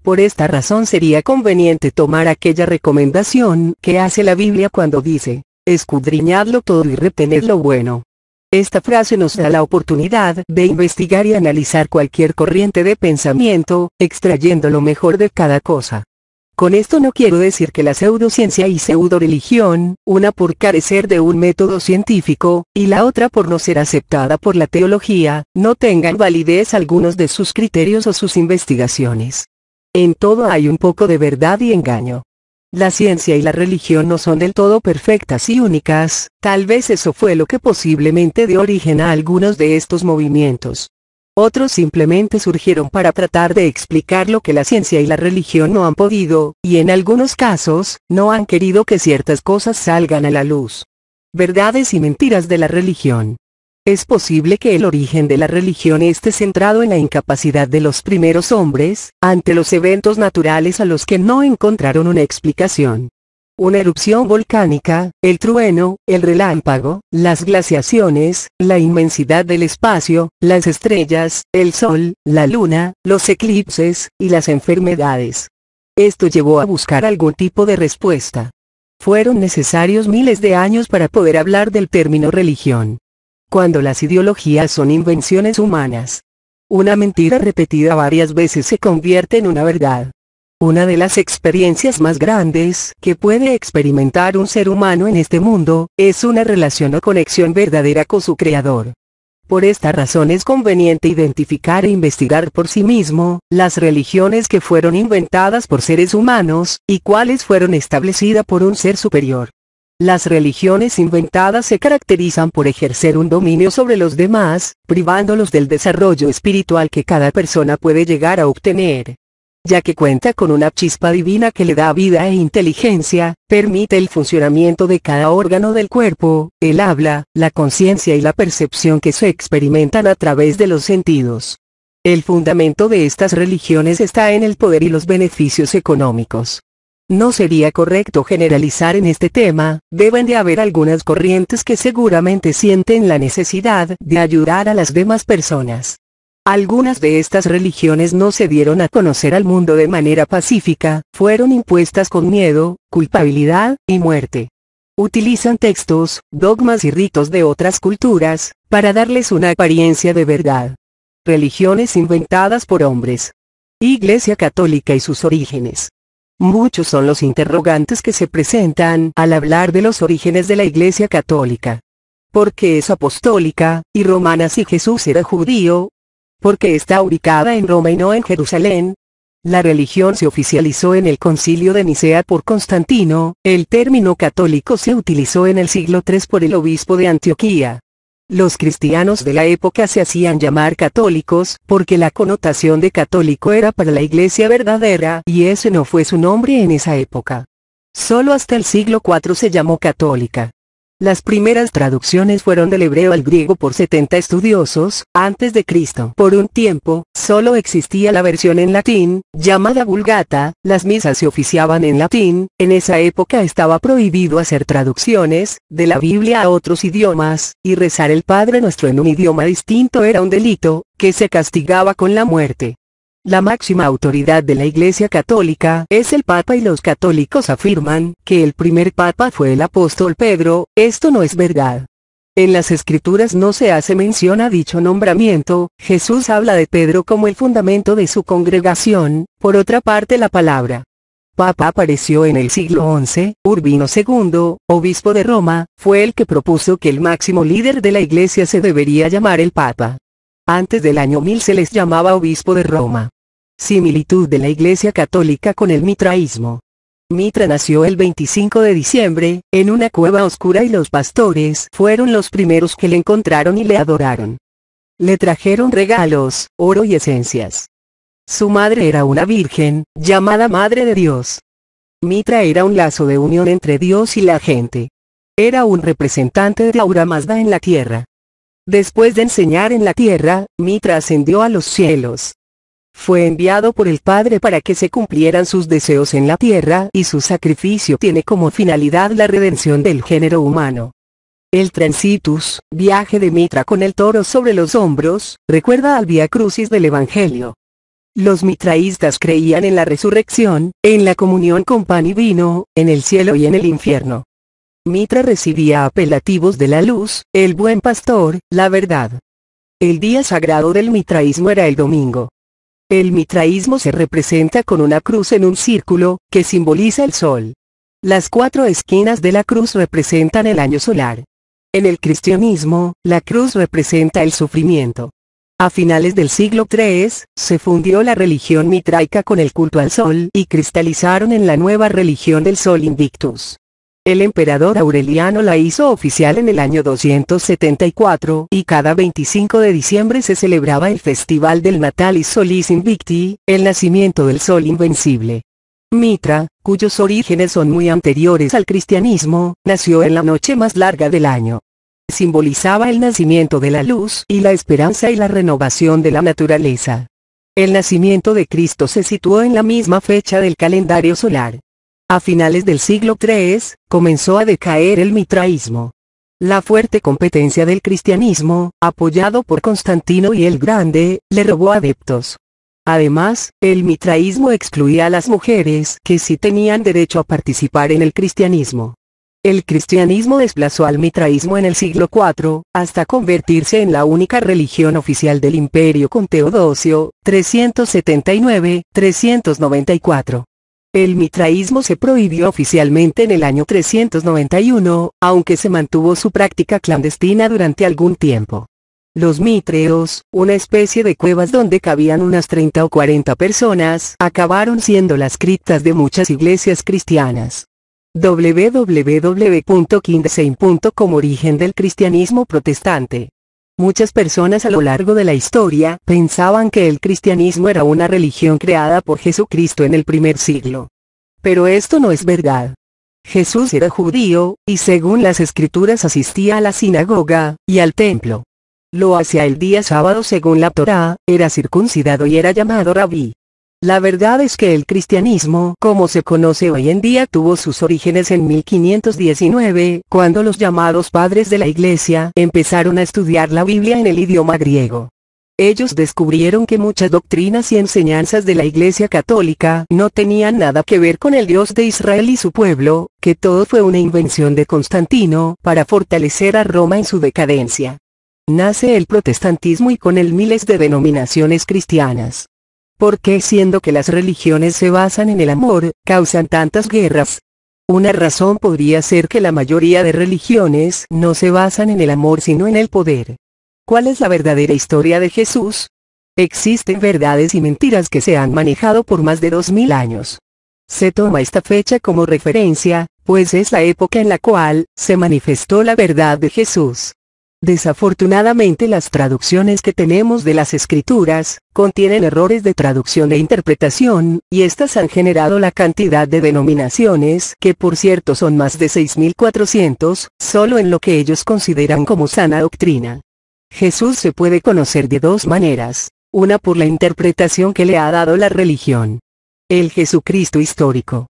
Por esta razón sería conveniente tomar aquella recomendación que hace la Biblia cuando dice, escudriñadlo todo y retened lo bueno. Esta frase nos da la oportunidad de investigar y analizar cualquier corriente de pensamiento, extrayendo lo mejor de cada cosa. Con esto no quiero decir que la pseudociencia y pseudoreligión, una por carecer de un método científico, y la otra por no ser aceptada por la teología, no tengan validez algunos de sus criterios o sus investigaciones. En todo hay un poco de verdad y engaño. La ciencia y la religión no son del todo perfectas y únicas, tal vez eso fue lo que posiblemente dio origen a algunos de estos movimientos. Otros simplemente surgieron para tratar de explicar lo que la ciencia y la religión no han podido, y en algunos casos, no han querido que ciertas cosas salgan a la luz. Verdades y mentiras de la religión. Es posible que el origen de la religión esté centrado en la incapacidad de los primeros hombres, ante los eventos naturales a los que no encontraron una explicación. Una erupción volcánica, el trueno, el relámpago, las glaciaciones, la inmensidad del espacio, las estrellas, el sol, la luna, los eclipses, y las enfermedades. Esto llevó a buscar algún tipo de respuesta. Fueron necesarios miles de años para poder hablar del término religión cuando las ideologías son invenciones humanas. Una mentira repetida varias veces se convierte en una verdad. Una de las experiencias más grandes que puede experimentar un ser humano en este mundo, es una relación o conexión verdadera con su creador. Por esta razón es conveniente identificar e investigar por sí mismo, las religiones que fueron inventadas por seres humanos, y cuáles fueron establecidas por un ser superior. Las religiones inventadas se caracterizan por ejercer un dominio sobre los demás, privándolos del desarrollo espiritual que cada persona puede llegar a obtener. Ya que cuenta con una chispa divina que le da vida e inteligencia, permite el funcionamiento de cada órgano del cuerpo, el habla, la conciencia y la percepción que se experimentan a través de los sentidos. El fundamento de estas religiones está en el poder y los beneficios económicos. No sería correcto generalizar en este tema, deben de haber algunas corrientes que seguramente sienten la necesidad de ayudar a las demás personas. Algunas de estas religiones no se dieron a conocer al mundo de manera pacífica, fueron impuestas con miedo, culpabilidad y muerte. Utilizan textos, dogmas y ritos de otras culturas, para darles una apariencia de verdad. Religiones inventadas por hombres. Iglesia Católica y sus orígenes. Muchos son los interrogantes que se presentan al hablar de los orígenes de la Iglesia Católica. ¿Por qué es apostólica y romana si Jesús era judío? ¿Por qué está ubicada en Roma y no en Jerusalén? La religión se oficializó en el concilio de Nicea por Constantino, el término católico se utilizó en el siglo III por el obispo de Antioquía, los cristianos de la época se hacían llamar católicos, porque la connotación de católico era para la iglesia verdadera y ese no fue su nombre en esa época. Solo hasta el siglo IV se llamó católica. Las primeras traducciones fueron del hebreo al griego por 70 estudiosos, antes de Cristo. Por un tiempo, solo existía la versión en latín, llamada Vulgata, las misas se oficiaban en latín, en esa época estaba prohibido hacer traducciones, de la Biblia a otros idiomas, y rezar el Padre Nuestro en un idioma distinto era un delito, que se castigaba con la muerte. La máxima autoridad de la Iglesia Católica es el Papa y los católicos afirman que el primer Papa fue el apóstol Pedro, esto no es verdad. En las escrituras no se hace mención a dicho nombramiento, Jesús habla de Pedro como el fundamento de su congregación, por otra parte la palabra Papa apareció en el siglo XI, Urbino II, obispo de Roma, fue el que propuso que el máximo líder de la iglesia se debería llamar el Papa. Antes del año 1000 se les llamaba obispo de Roma. Similitud de la Iglesia Católica con el mitraísmo. Mitra nació el 25 de diciembre, en una cueva oscura y los pastores fueron los primeros que le encontraron y le adoraron. Le trajeron regalos, oro y esencias. Su madre era una virgen, llamada Madre de Dios. Mitra era un lazo de unión entre Dios y la gente. Era un representante de Laura Mazda en la tierra. Después de enseñar en la tierra, Mitra ascendió a los cielos. Fue enviado por el Padre para que se cumplieran sus deseos en la tierra y su sacrificio tiene como finalidad la redención del género humano. El transitus, viaje de Mitra con el toro sobre los hombros, recuerda al Via Crucis del Evangelio. Los mitraístas creían en la resurrección, en la comunión con pan y vino, en el cielo y en el infierno. Mitra recibía apelativos de la luz, el buen pastor, la verdad. El día sagrado del mitraísmo era el domingo. El mitraísmo se representa con una cruz en un círculo, que simboliza el sol. Las cuatro esquinas de la cruz representan el año solar. En el cristianismo, la cruz representa el sufrimiento. A finales del siglo III, se fundió la religión mitraica con el culto al sol y cristalizaron en la nueva religión del sol Invictus. El emperador Aureliano la hizo oficial en el año 274, y cada 25 de diciembre se celebraba el festival del Natalis Solis Invicti, el nacimiento del sol invencible. Mitra, cuyos orígenes son muy anteriores al cristianismo, nació en la noche más larga del año. Simbolizaba el nacimiento de la luz y la esperanza y la renovación de la naturaleza. El nacimiento de Cristo se situó en la misma fecha del calendario solar. A finales del siglo III, comenzó a decaer el mitraísmo. La fuerte competencia del cristianismo, apoyado por Constantino y el Grande, le robó adeptos. Además, el mitraísmo excluía a las mujeres que sí tenían derecho a participar en el cristianismo. El cristianismo desplazó al mitraísmo en el siglo IV, hasta convertirse en la única religión oficial del imperio con Teodosio, 379-394. El mitraísmo se prohibió oficialmente en el año 391, aunque se mantuvo su práctica clandestina durante algún tiempo. Los mitreos, una especie de cuevas donde cabían unas 30 o 40 personas, acabaron siendo las criptas de muchas iglesias cristianas www.kindesein.com Origen del cristianismo protestante Muchas personas a lo largo de la historia pensaban que el cristianismo era una religión creada por Jesucristo en el primer siglo. Pero esto no es verdad. Jesús era judío, y según las escrituras asistía a la sinagoga, y al templo. Lo hacía el día sábado según la Torá, era circuncidado y era llamado rabí. La verdad es que el cristianismo, como se conoce hoy en día, tuvo sus orígenes en 1519, cuando los llamados padres de la Iglesia empezaron a estudiar la Biblia en el idioma griego. Ellos descubrieron que muchas doctrinas y enseñanzas de la Iglesia católica no tenían nada que ver con el Dios de Israel y su pueblo, que todo fue una invención de Constantino para fortalecer a Roma en su decadencia. Nace el protestantismo y con él miles de denominaciones cristianas. ¿Por qué siendo que las religiones se basan en el amor, causan tantas guerras? Una razón podría ser que la mayoría de religiones no se basan en el amor sino en el poder. ¿Cuál es la verdadera historia de Jesús? Existen verdades y mentiras que se han manejado por más de 2000 años. Se toma esta fecha como referencia, pues es la época en la cual se manifestó la verdad de Jesús. Desafortunadamente las traducciones que tenemos de las escrituras, contienen errores de traducción e interpretación, y estas han generado la cantidad de denominaciones que por cierto son más de 6.400, solo en lo que ellos consideran como sana doctrina. Jesús se puede conocer de dos maneras, una por la interpretación que le ha dado la religión. El Jesucristo histórico.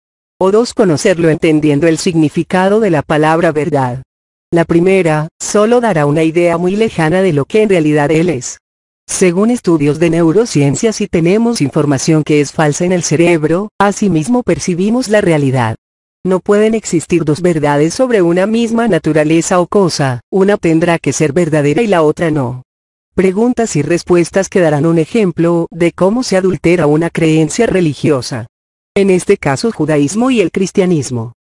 O dos conocerlo entendiendo el significado de la palabra verdad. La primera, solo dará una idea muy lejana de lo que en realidad él es. Según estudios de neurociencia si tenemos información que es falsa en el cerebro, asimismo percibimos la realidad. No pueden existir dos verdades sobre una misma naturaleza o cosa, una tendrá que ser verdadera y la otra no. Preguntas y respuestas que darán un ejemplo de cómo se adultera una creencia religiosa. En este caso judaísmo y el cristianismo.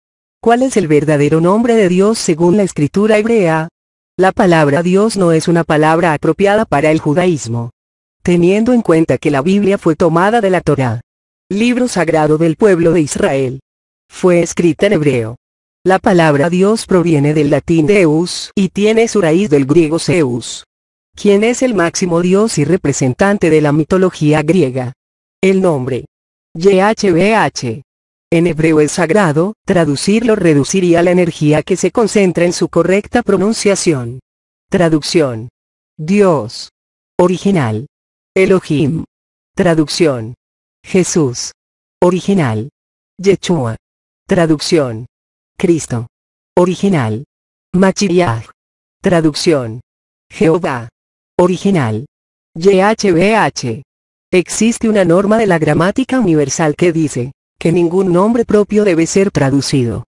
¿Cuál es el verdadero nombre de Dios según la escritura hebrea? La palabra Dios no es una palabra apropiada para el judaísmo. Teniendo en cuenta que la Biblia fue tomada de la Torá, libro sagrado del pueblo de Israel, fue escrita en hebreo. La palabra Dios proviene del latín Deus y tiene su raíz del griego Zeus, quien es el máximo Dios y representante de la mitología griega. El nombre YHVH en hebreo es sagrado, traducirlo reduciría la energía que se concentra en su correcta pronunciación. Traducción. Dios. Original. Elohim. Traducción. Jesús. Original. Yechua. Traducción. Cristo. Original. Machiach. Traducción. Jehová. Original. YHVH. Existe una norma de la gramática universal que dice, que ningún nombre propio debe ser traducido.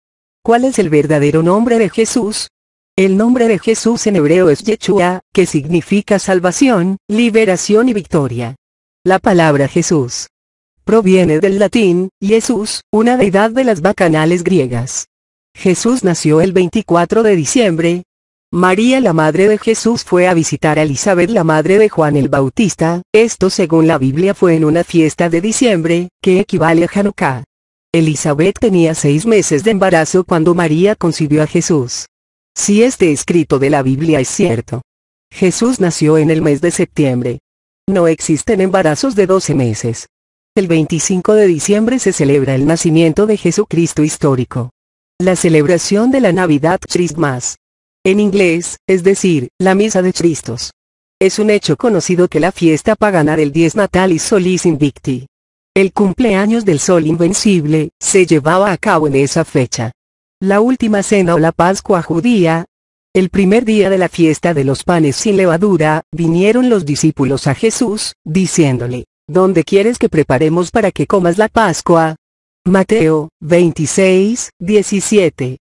¿Cuál es el verdadero nombre de Jesús? El nombre de Jesús en hebreo es Yeshua, que significa salvación, liberación y victoria. La palabra Jesús proviene del latín, Jesús, una deidad de las bacanales griegas. Jesús nació el 24 de diciembre, María la Madre de Jesús fue a visitar a Elizabeth la Madre de Juan el Bautista, esto según la Biblia fue en una fiesta de diciembre, que equivale a Hanukkah. Elizabeth tenía seis meses de embarazo cuando María concibió a Jesús. Si este escrito de la Biblia es cierto. Jesús nació en el mes de septiembre. No existen embarazos de 12 meses. El 25 de diciembre se celebra el nacimiento de Jesucristo histórico. La celebración de la Navidad Christmas en inglés, es decir, la misa de Cristos. Es un hecho conocido que la fiesta pagana del natal natalis solis invicti, el cumpleaños del sol invencible, se llevaba a cabo en esa fecha. La última cena o la Pascua judía, el primer día de la fiesta de los panes sin levadura, vinieron los discípulos a Jesús, diciéndole, ¿Dónde quieres que preparemos para que comas la Pascua? Mateo, 26, 17.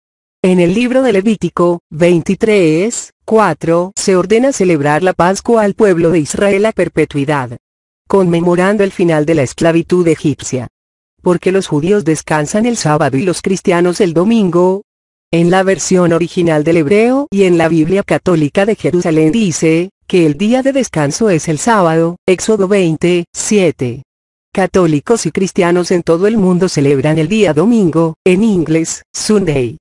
En el libro de Levítico 23, 4 se ordena celebrar la Pascua al pueblo de Israel a perpetuidad, conmemorando el final de la esclavitud egipcia. Porque los judíos descansan el sábado y los cristianos el domingo? En la versión original del hebreo y en la Biblia católica de Jerusalén dice, que el día de descanso es el sábado, Éxodo 20, 7. Católicos y cristianos en todo el mundo celebran el día domingo, en inglés, Sunday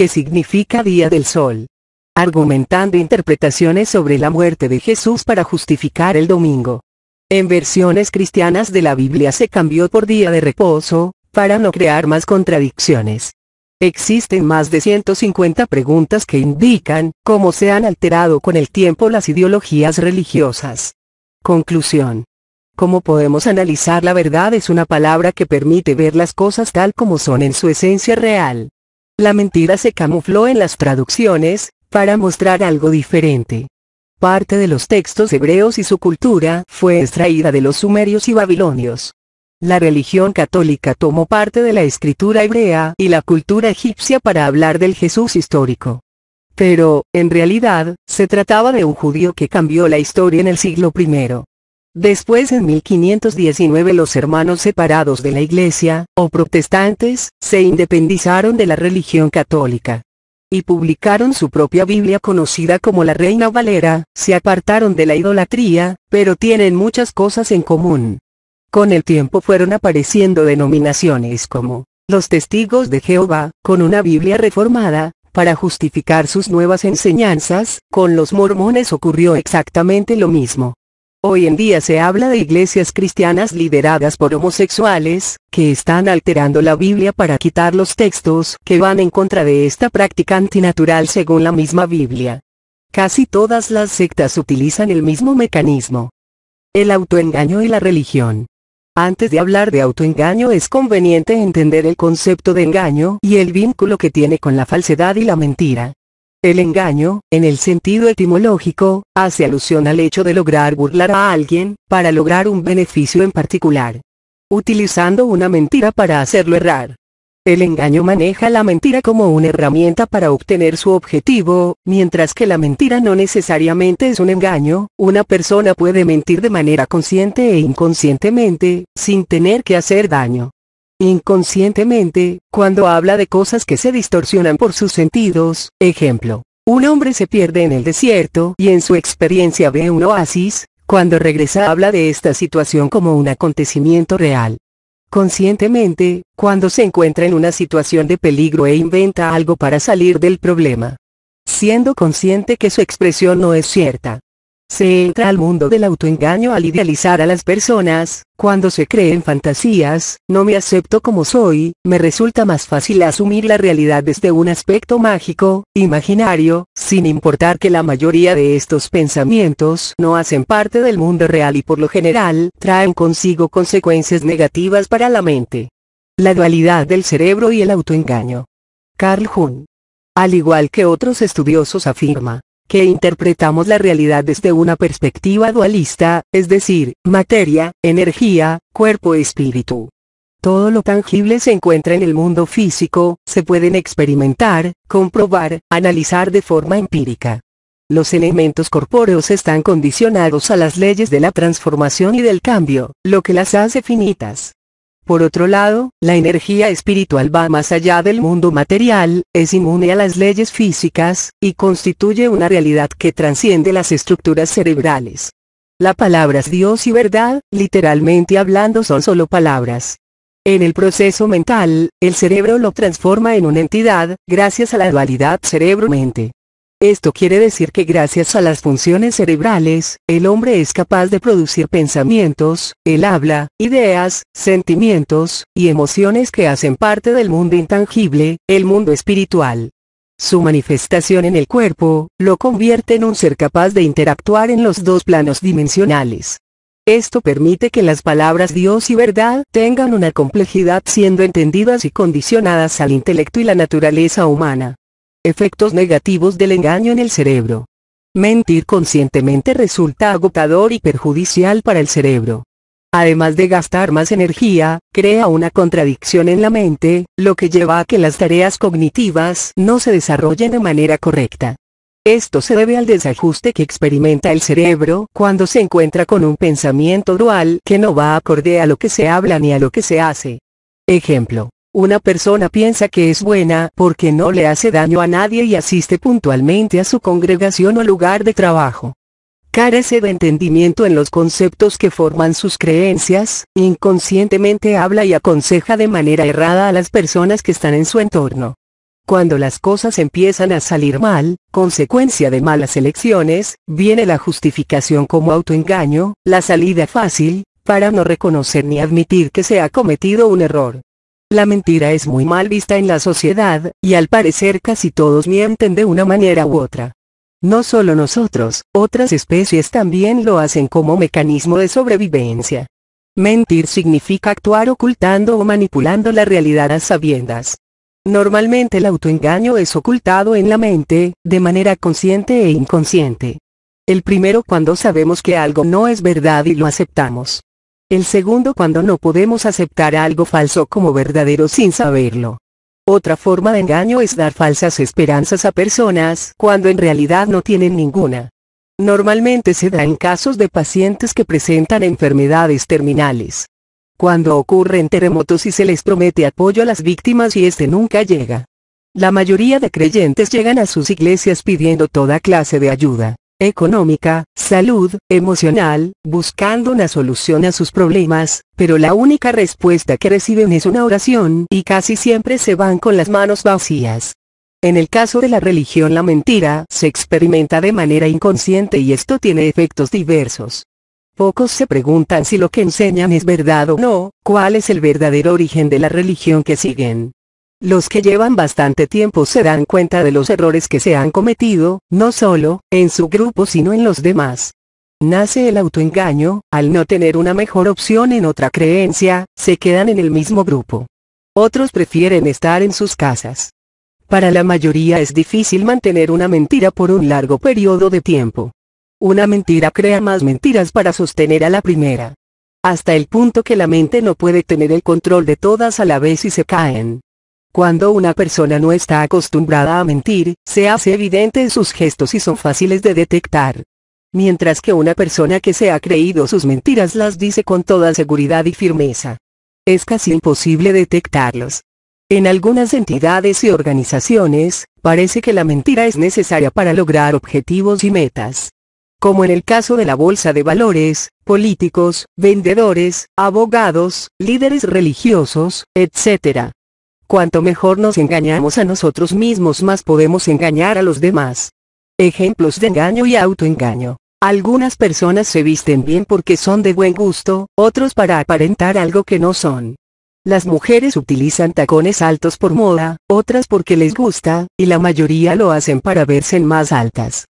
que significa día del sol. Argumentando interpretaciones sobre la muerte de Jesús para justificar el domingo. En versiones cristianas de la Biblia se cambió por día de reposo, para no crear más contradicciones. Existen más de 150 preguntas que indican cómo se han alterado con el tiempo las ideologías religiosas. Conclusión. ¿Cómo podemos analizar la verdad es una palabra que permite ver las cosas tal como son en su esencia real? La mentira se camufló en las traducciones, para mostrar algo diferente. Parte de los textos hebreos y su cultura fue extraída de los sumerios y babilonios. La religión católica tomó parte de la escritura hebrea y la cultura egipcia para hablar del Jesús histórico. Pero, en realidad, se trataba de un judío que cambió la historia en el siglo I. Después en 1519 los hermanos separados de la Iglesia, o protestantes, se independizaron de la religión católica. Y publicaron su propia Biblia conocida como la Reina Valera, se apartaron de la idolatría, pero tienen muchas cosas en común. Con el tiempo fueron apareciendo denominaciones como los testigos de Jehová, con una Biblia reformada, para justificar sus nuevas enseñanzas, con los mormones ocurrió exactamente lo mismo. Hoy en día se habla de iglesias cristianas lideradas por homosexuales, que están alterando la Biblia para quitar los textos que van en contra de esta práctica antinatural según la misma Biblia. Casi todas las sectas utilizan el mismo mecanismo. El autoengaño y la religión. Antes de hablar de autoengaño es conveniente entender el concepto de engaño y el vínculo que tiene con la falsedad y la mentira. El engaño, en el sentido etimológico, hace alusión al hecho de lograr burlar a alguien, para lograr un beneficio en particular. Utilizando una mentira para hacerlo errar. El engaño maneja la mentira como una herramienta para obtener su objetivo, mientras que la mentira no necesariamente es un engaño, una persona puede mentir de manera consciente e inconscientemente, sin tener que hacer daño inconscientemente, cuando habla de cosas que se distorsionan por sus sentidos, ejemplo, un hombre se pierde en el desierto y en su experiencia ve un oasis, cuando regresa habla de esta situación como un acontecimiento real. Conscientemente, cuando se encuentra en una situación de peligro e inventa algo para salir del problema. Siendo consciente que su expresión no es cierta, se entra al mundo del autoengaño al idealizar a las personas, cuando se creen fantasías, no me acepto como soy, me resulta más fácil asumir la realidad desde un aspecto mágico, imaginario, sin importar que la mayoría de estos pensamientos no hacen parte del mundo real y por lo general traen consigo consecuencias negativas para la mente. La dualidad del cerebro y el autoengaño. Carl Jung. Al igual que otros estudiosos afirma, que interpretamos la realidad desde una perspectiva dualista, es decir, materia, energía, cuerpo, espíritu. Todo lo tangible se encuentra en el mundo físico, se pueden experimentar, comprobar, analizar de forma empírica. Los elementos corpóreos están condicionados a las leyes de la transformación y del cambio, lo que las hace finitas. Por otro lado, la energía espiritual va más allá del mundo material, es inmune a las leyes físicas, y constituye una realidad que trasciende las estructuras cerebrales. La palabra Dios y verdad, literalmente hablando son solo palabras. En el proceso mental, el cerebro lo transforma en una entidad, gracias a la dualidad cerebro-mente. Esto quiere decir que gracias a las funciones cerebrales, el hombre es capaz de producir pensamientos, el habla, ideas, sentimientos, y emociones que hacen parte del mundo intangible, el mundo espiritual. Su manifestación en el cuerpo, lo convierte en un ser capaz de interactuar en los dos planos dimensionales. Esto permite que las palabras Dios y verdad tengan una complejidad siendo entendidas y condicionadas al intelecto y la naturaleza humana. Efectos negativos del engaño en el cerebro. Mentir conscientemente resulta agotador y perjudicial para el cerebro. Además de gastar más energía, crea una contradicción en la mente, lo que lleva a que las tareas cognitivas no se desarrollen de manera correcta. Esto se debe al desajuste que experimenta el cerebro cuando se encuentra con un pensamiento dual que no va acorde a lo que se habla ni a lo que se hace. Ejemplo. Una persona piensa que es buena porque no le hace daño a nadie y asiste puntualmente a su congregación o lugar de trabajo. Carece de entendimiento en los conceptos que forman sus creencias, inconscientemente habla y aconseja de manera errada a las personas que están en su entorno. Cuando las cosas empiezan a salir mal, consecuencia de malas elecciones, viene la justificación como autoengaño, la salida fácil, para no reconocer ni admitir que se ha cometido un error. La mentira es muy mal vista en la sociedad, y al parecer casi todos mienten de una manera u otra. No solo nosotros, otras especies también lo hacen como mecanismo de sobrevivencia. Mentir significa actuar ocultando o manipulando la realidad a sabiendas. Normalmente el autoengaño es ocultado en la mente, de manera consciente e inconsciente. El primero cuando sabemos que algo no es verdad y lo aceptamos. El segundo cuando no podemos aceptar algo falso como verdadero sin saberlo. Otra forma de engaño es dar falsas esperanzas a personas cuando en realidad no tienen ninguna. Normalmente se da en casos de pacientes que presentan enfermedades terminales. Cuando ocurren terremotos y se les promete apoyo a las víctimas y este nunca llega. La mayoría de creyentes llegan a sus iglesias pidiendo toda clase de ayuda económica, salud, emocional, buscando una solución a sus problemas, pero la única respuesta que reciben es una oración y casi siempre se van con las manos vacías. En el caso de la religión la mentira se experimenta de manera inconsciente y esto tiene efectos diversos. Pocos se preguntan si lo que enseñan es verdad o no, cuál es el verdadero origen de la religión que siguen. Los que llevan bastante tiempo se dan cuenta de los errores que se han cometido, no solo, en su grupo sino en los demás. Nace el autoengaño, al no tener una mejor opción en otra creencia, se quedan en el mismo grupo. Otros prefieren estar en sus casas. Para la mayoría es difícil mantener una mentira por un largo periodo de tiempo. Una mentira crea más mentiras para sostener a la primera. Hasta el punto que la mente no puede tener el control de todas a la vez y se caen. Cuando una persona no está acostumbrada a mentir, se hace evidente en sus gestos y son fáciles de detectar. Mientras que una persona que se ha creído sus mentiras las dice con toda seguridad y firmeza. Es casi imposible detectarlos. En algunas entidades y organizaciones, parece que la mentira es necesaria para lograr objetivos y metas. Como en el caso de la bolsa de valores, políticos, vendedores, abogados, líderes religiosos, etc. Cuanto mejor nos engañamos a nosotros mismos más podemos engañar a los demás. Ejemplos de engaño y autoengaño. Algunas personas se visten bien porque son de buen gusto, otros para aparentar algo que no son. Las mujeres utilizan tacones altos por moda, otras porque les gusta, y la mayoría lo hacen para verse en más altas.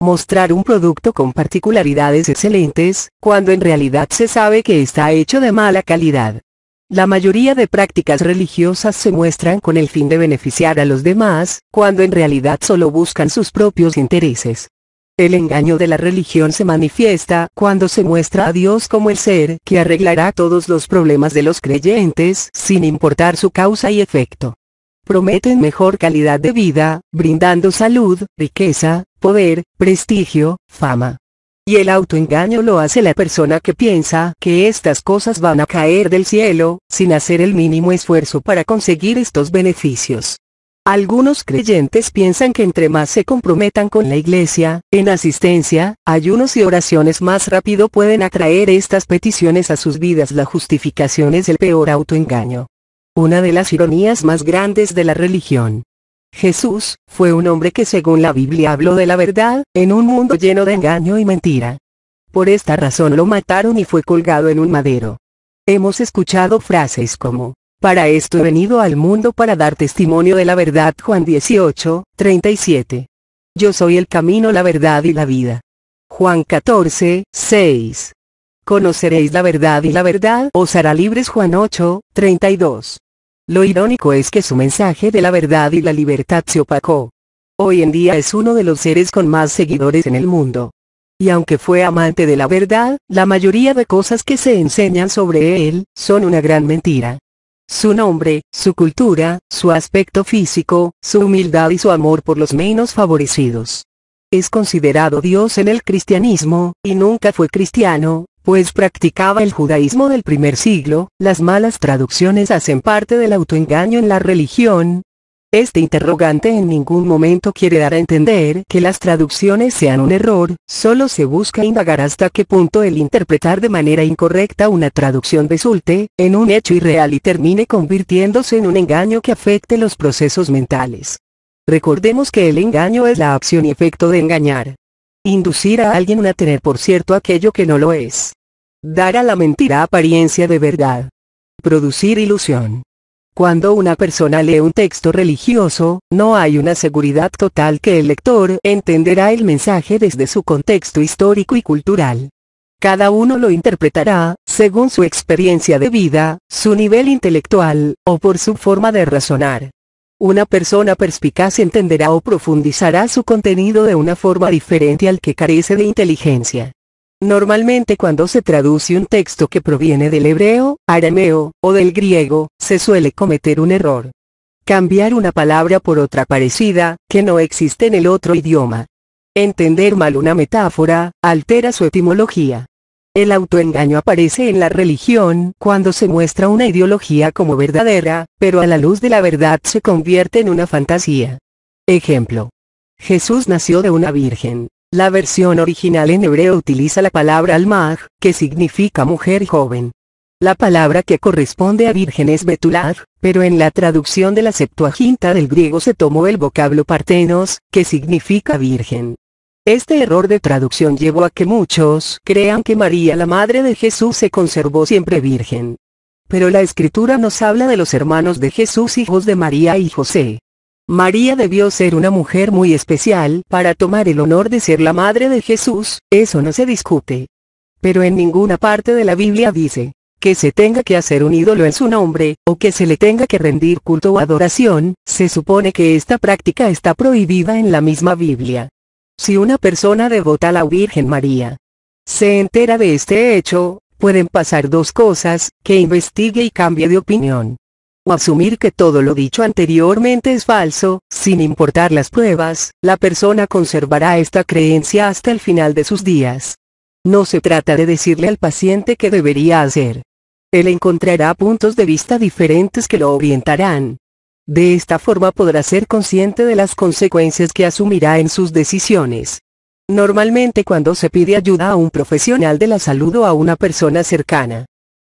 Mostrar un producto con particularidades excelentes, cuando en realidad se sabe que está hecho de mala calidad. La mayoría de prácticas religiosas se muestran con el fin de beneficiar a los demás, cuando en realidad solo buscan sus propios intereses. El engaño de la religión se manifiesta cuando se muestra a Dios como el ser que arreglará todos los problemas de los creyentes sin importar su causa y efecto. Prometen mejor calidad de vida, brindando salud, riqueza, poder, prestigio, fama. Y el autoengaño lo hace la persona que piensa que estas cosas van a caer del cielo, sin hacer el mínimo esfuerzo para conseguir estos beneficios. Algunos creyentes piensan que entre más se comprometan con la iglesia, en asistencia, ayunos y oraciones más rápido pueden atraer estas peticiones a sus vidas. La justificación es el peor autoengaño. Una de las ironías más grandes de la religión. Jesús, fue un hombre que según la Biblia habló de la verdad, en un mundo lleno de engaño y mentira. Por esta razón lo mataron y fue colgado en un madero. Hemos escuchado frases como, para esto he venido al mundo para dar testimonio de la verdad Juan 18, 37. Yo soy el camino, la verdad y la vida. Juan 14, 6. Conoceréis la verdad y la verdad os hará libres Juan 8, 32. Lo irónico es que su mensaje de la verdad y la libertad se opacó. Hoy en día es uno de los seres con más seguidores en el mundo. Y aunque fue amante de la verdad, la mayoría de cosas que se enseñan sobre él, son una gran mentira. Su nombre, su cultura, su aspecto físico, su humildad y su amor por los menos favorecidos. Es considerado Dios en el cristianismo, y nunca fue cristiano, pues practicaba el judaísmo del primer siglo, las malas traducciones hacen parte del autoengaño en la religión. Este interrogante en ningún momento quiere dar a entender que las traducciones sean un error, solo se busca indagar hasta qué punto el interpretar de manera incorrecta una traducción resulte, en un hecho irreal y termine convirtiéndose en un engaño que afecte los procesos mentales. Recordemos que el engaño es la acción y efecto de engañar inducir a alguien a tener por cierto aquello que no lo es. Dar a la mentira apariencia de verdad. Producir ilusión. Cuando una persona lee un texto religioso, no hay una seguridad total que el lector entenderá el mensaje desde su contexto histórico y cultural. Cada uno lo interpretará, según su experiencia de vida, su nivel intelectual, o por su forma de razonar. Una persona perspicaz entenderá o profundizará su contenido de una forma diferente al que carece de inteligencia. Normalmente cuando se traduce un texto que proviene del hebreo, arameo, o del griego, se suele cometer un error. Cambiar una palabra por otra parecida, que no existe en el otro idioma. Entender mal una metáfora, altera su etimología. El autoengaño aparece en la religión cuando se muestra una ideología como verdadera, pero a la luz de la verdad se convierte en una fantasía. Ejemplo. Jesús nació de una virgen. La versión original en hebreo utiliza la palabra almag, que significa mujer joven. La palabra que corresponde a virgen es betulah, pero en la traducción de la Septuaginta del griego se tomó el vocablo partenos, que significa virgen. Este error de traducción llevó a que muchos crean que María la madre de Jesús se conservó siempre virgen. Pero la escritura nos habla de los hermanos de Jesús hijos de María y José, María debió ser una mujer muy especial para tomar el honor de ser la madre de Jesús, eso no se discute. Pero en ninguna parte de la Biblia dice, que se tenga que hacer un ídolo en su nombre, o que se le tenga que rendir culto o adoración, se supone que esta práctica está prohibida en la misma Biblia. Si una persona devota a la Virgen María, se entera de este hecho, pueden pasar dos cosas, que investigue y cambie de opinión o asumir que todo lo dicho anteriormente es falso, sin importar las pruebas, la persona conservará esta creencia hasta el final de sus días. No se trata de decirle al paciente qué debería hacer. Él encontrará puntos de vista diferentes que lo orientarán. De esta forma podrá ser consciente de las consecuencias que asumirá en sus decisiones. Normalmente cuando se pide ayuda a un profesional de la salud o a una persona cercana,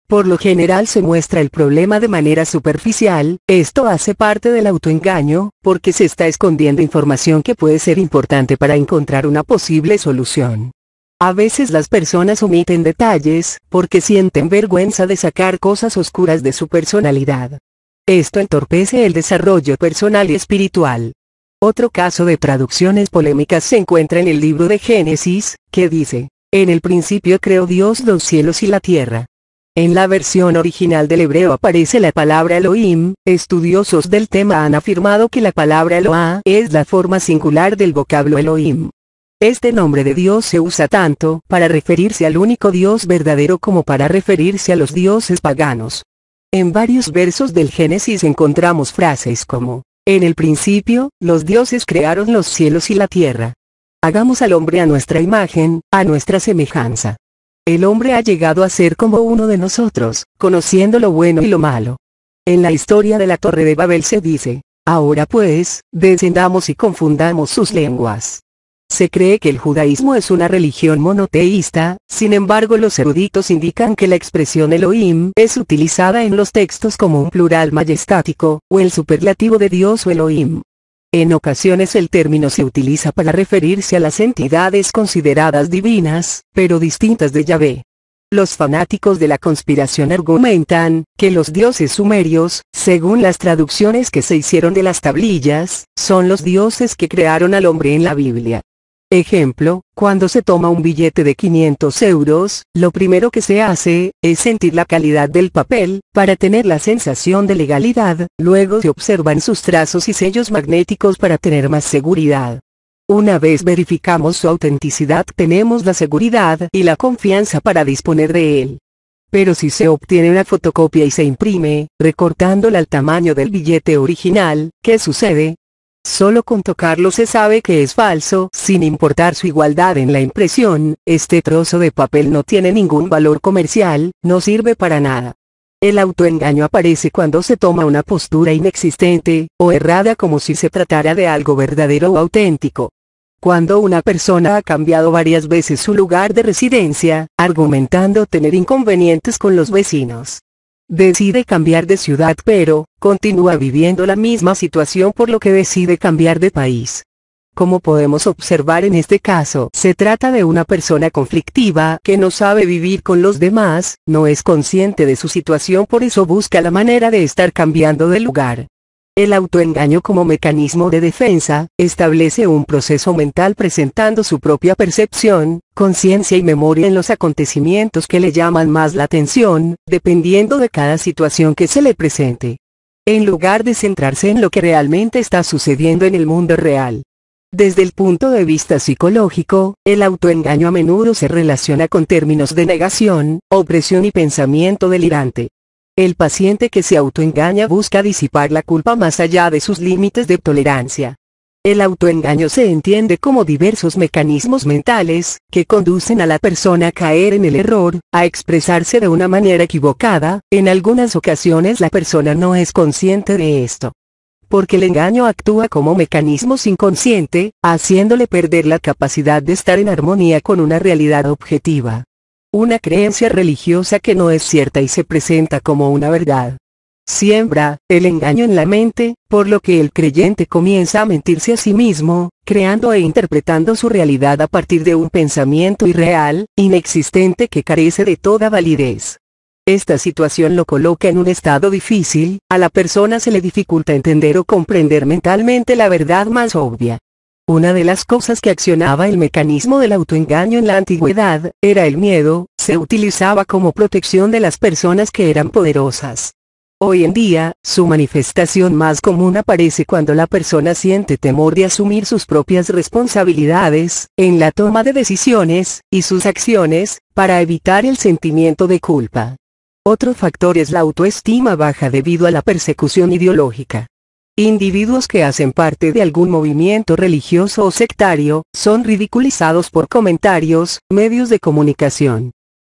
por lo general se muestra el problema de manera superficial, esto hace parte del autoengaño, porque se está escondiendo información que puede ser importante para encontrar una posible solución. A veces las personas omiten detalles, porque sienten vergüenza de sacar cosas oscuras de su personalidad. Esto entorpece el desarrollo personal y espiritual. Otro caso de traducciones polémicas se encuentra en el libro de Génesis, que dice, en el principio creó Dios los cielos y la tierra. En la versión original del hebreo aparece la palabra Elohim, estudiosos del tema han afirmado que la palabra Eloah es la forma singular del vocablo Elohim. Este nombre de Dios se usa tanto para referirse al único Dios verdadero como para referirse a los dioses paganos. En varios versos del Génesis encontramos frases como, en el principio, los dioses crearon los cielos y la tierra. Hagamos al hombre a nuestra imagen, a nuestra semejanza. El hombre ha llegado a ser como uno de nosotros, conociendo lo bueno y lo malo. En la historia de la Torre de Babel se dice, ahora pues, descendamos y confundamos sus lenguas. Se cree que el judaísmo es una religión monoteísta, sin embargo los eruditos indican que la expresión Elohim es utilizada en los textos como un plural majestático, o el superlativo de Dios o Elohim. En ocasiones el término se utiliza para referirse a las entidades consideradas divinas, pero distintas de Yahvé. Los fanáticos de la conspiración argumentan que los dioses sumerios, según las traducciones que se hicieron de las tablillas, son los dioses que crearon al hombre en la Biblia. Ejemplo, cuando se toma un billete de 500 euros, lo primero que se hace, es sentir la calidad del papel, para tener la sensación de legalidad, luego se observan sus trazos y sellos magnéticos para tener más seguridad. Una vez verificamos su autenticidad tenemos la seguridad y la confianza para disponer de él. Pero si se obtiene una fotocopia y se imprime, recortándola al tamaño del billete original, ¿qué sucede? Solo con tocarlo se sabe que es falso, sin importar su igualdad en la impresión, este trozo de papel no tiene ningún valor comercial, no sirve para nada. El autoengaño aparece cuando se toma una postura inexistente, o errada como si se tratara de algo verdadero o auténtico. Cuando una persona ha cambiado varias veces su lugar de residencia, argumentando tener inconvenientes con los vecinos. Decide cambiar de ciudad pero, continúa viviendo la misma situación por lo que decide cambiar de país. Como podemos observar en este caso, se trata de una persona conflictiva que no sabe vivir con los demás, no es consciente de su situación por eso busca la manera de estar cambiando de lugar. El autoengaño como mecanismo de defensa, establece un proceso mental presentando su propia percepción, conciencia y memoria en los acontecimientos que le llaman más la atención, dependiendo de cada situación que se le presente. En lugar de centrarse en lo que realmente está sucediendo en el mundo real. Desde el punto de vista psicológico, el autoengaño a menudo se relaciona con términos de negación, opresión y pensamiento delirante. El paciente que se autoengaña busca disipar la culpa más allá de sus límites de tolerancia. El autoengaño se entiende como diversos mecanismos mentales, que conducen a la persona a caer en el error, a expresarse de una manera equivocada, en algunas ocasiones la persona no es consciente de esto. Porque el engaño actúa como mecanismo inconsciente, haciéndole perder la capacidad de estar en armonía con una realidad objetiva una creencia religiosa que no es cierta y se presenta como una verdad. Siembra el engaño en la mente, por lo que el creyente comienza a mentirse a sí mismo, creando e interpretando su realidad a partir de un pensamiento irreal, inexistente que carece de toda validez. Esta situación lo coloca en un estado difícil, a la persona se le dificulta entender o comprender mentalmente la verdad más obvia. Una de las cosas que accionaba el mecanismo del autoengaño en la antigüedad, era el miedo, se utilizaba como protección de las personas que eran poderosas. Hoy en día, su manifestación más común aparece cuando la persona siente temor de asumir sus propias responsabilidades, en la toma de decisiones, y sus acciones, para evitar el sentimiento de culpa. Otro factor es la autoestima baja debido a la persecución ideológica. Individuos que hacen parte de algún movimiento religioso o sectario, son ridiculizados por comentarios, medios de comunicación.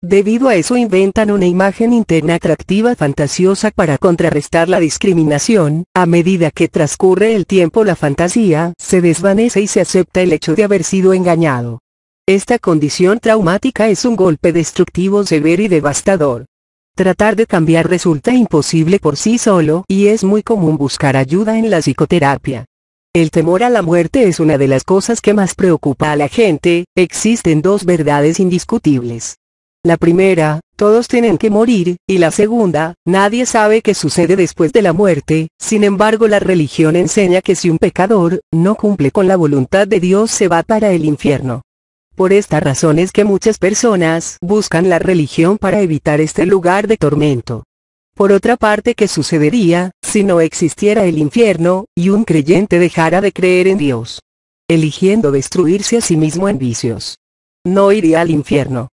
Debido a eso inventan una imagen interna atractiva fantasiosa para contrarrestar la discriminación, a medida que transcurre el tiempo la fantasía se desvanece y se acepta el hecho de haber sido engañado. Esta condición traumática es un golpe destructivo severo y devastador. Tratar de cambiar resulta imposible por sí solo y es muy común buscar ayuda en la psicoterapia. El temor a la muerte es una de las cosas que más preocupa a la gente, existen dos verdades indiscutibles. La primera, todos tienen que morir, y la segunda, nadie sabe qué sucede después de la muerte, sin embargo la religión enseña que si un pecador no cumple con la voluntad de Dios se va para el infierno. Por esta razón es que muchas personas buscan la religión para evitar este lugar de tormento. Por otra parte, ¿qué sucedería si no existiera el infierno y un creyente dejara de creer en Dios? Eligiendo destruirse a sí mismo en vicios. No iría al infierno.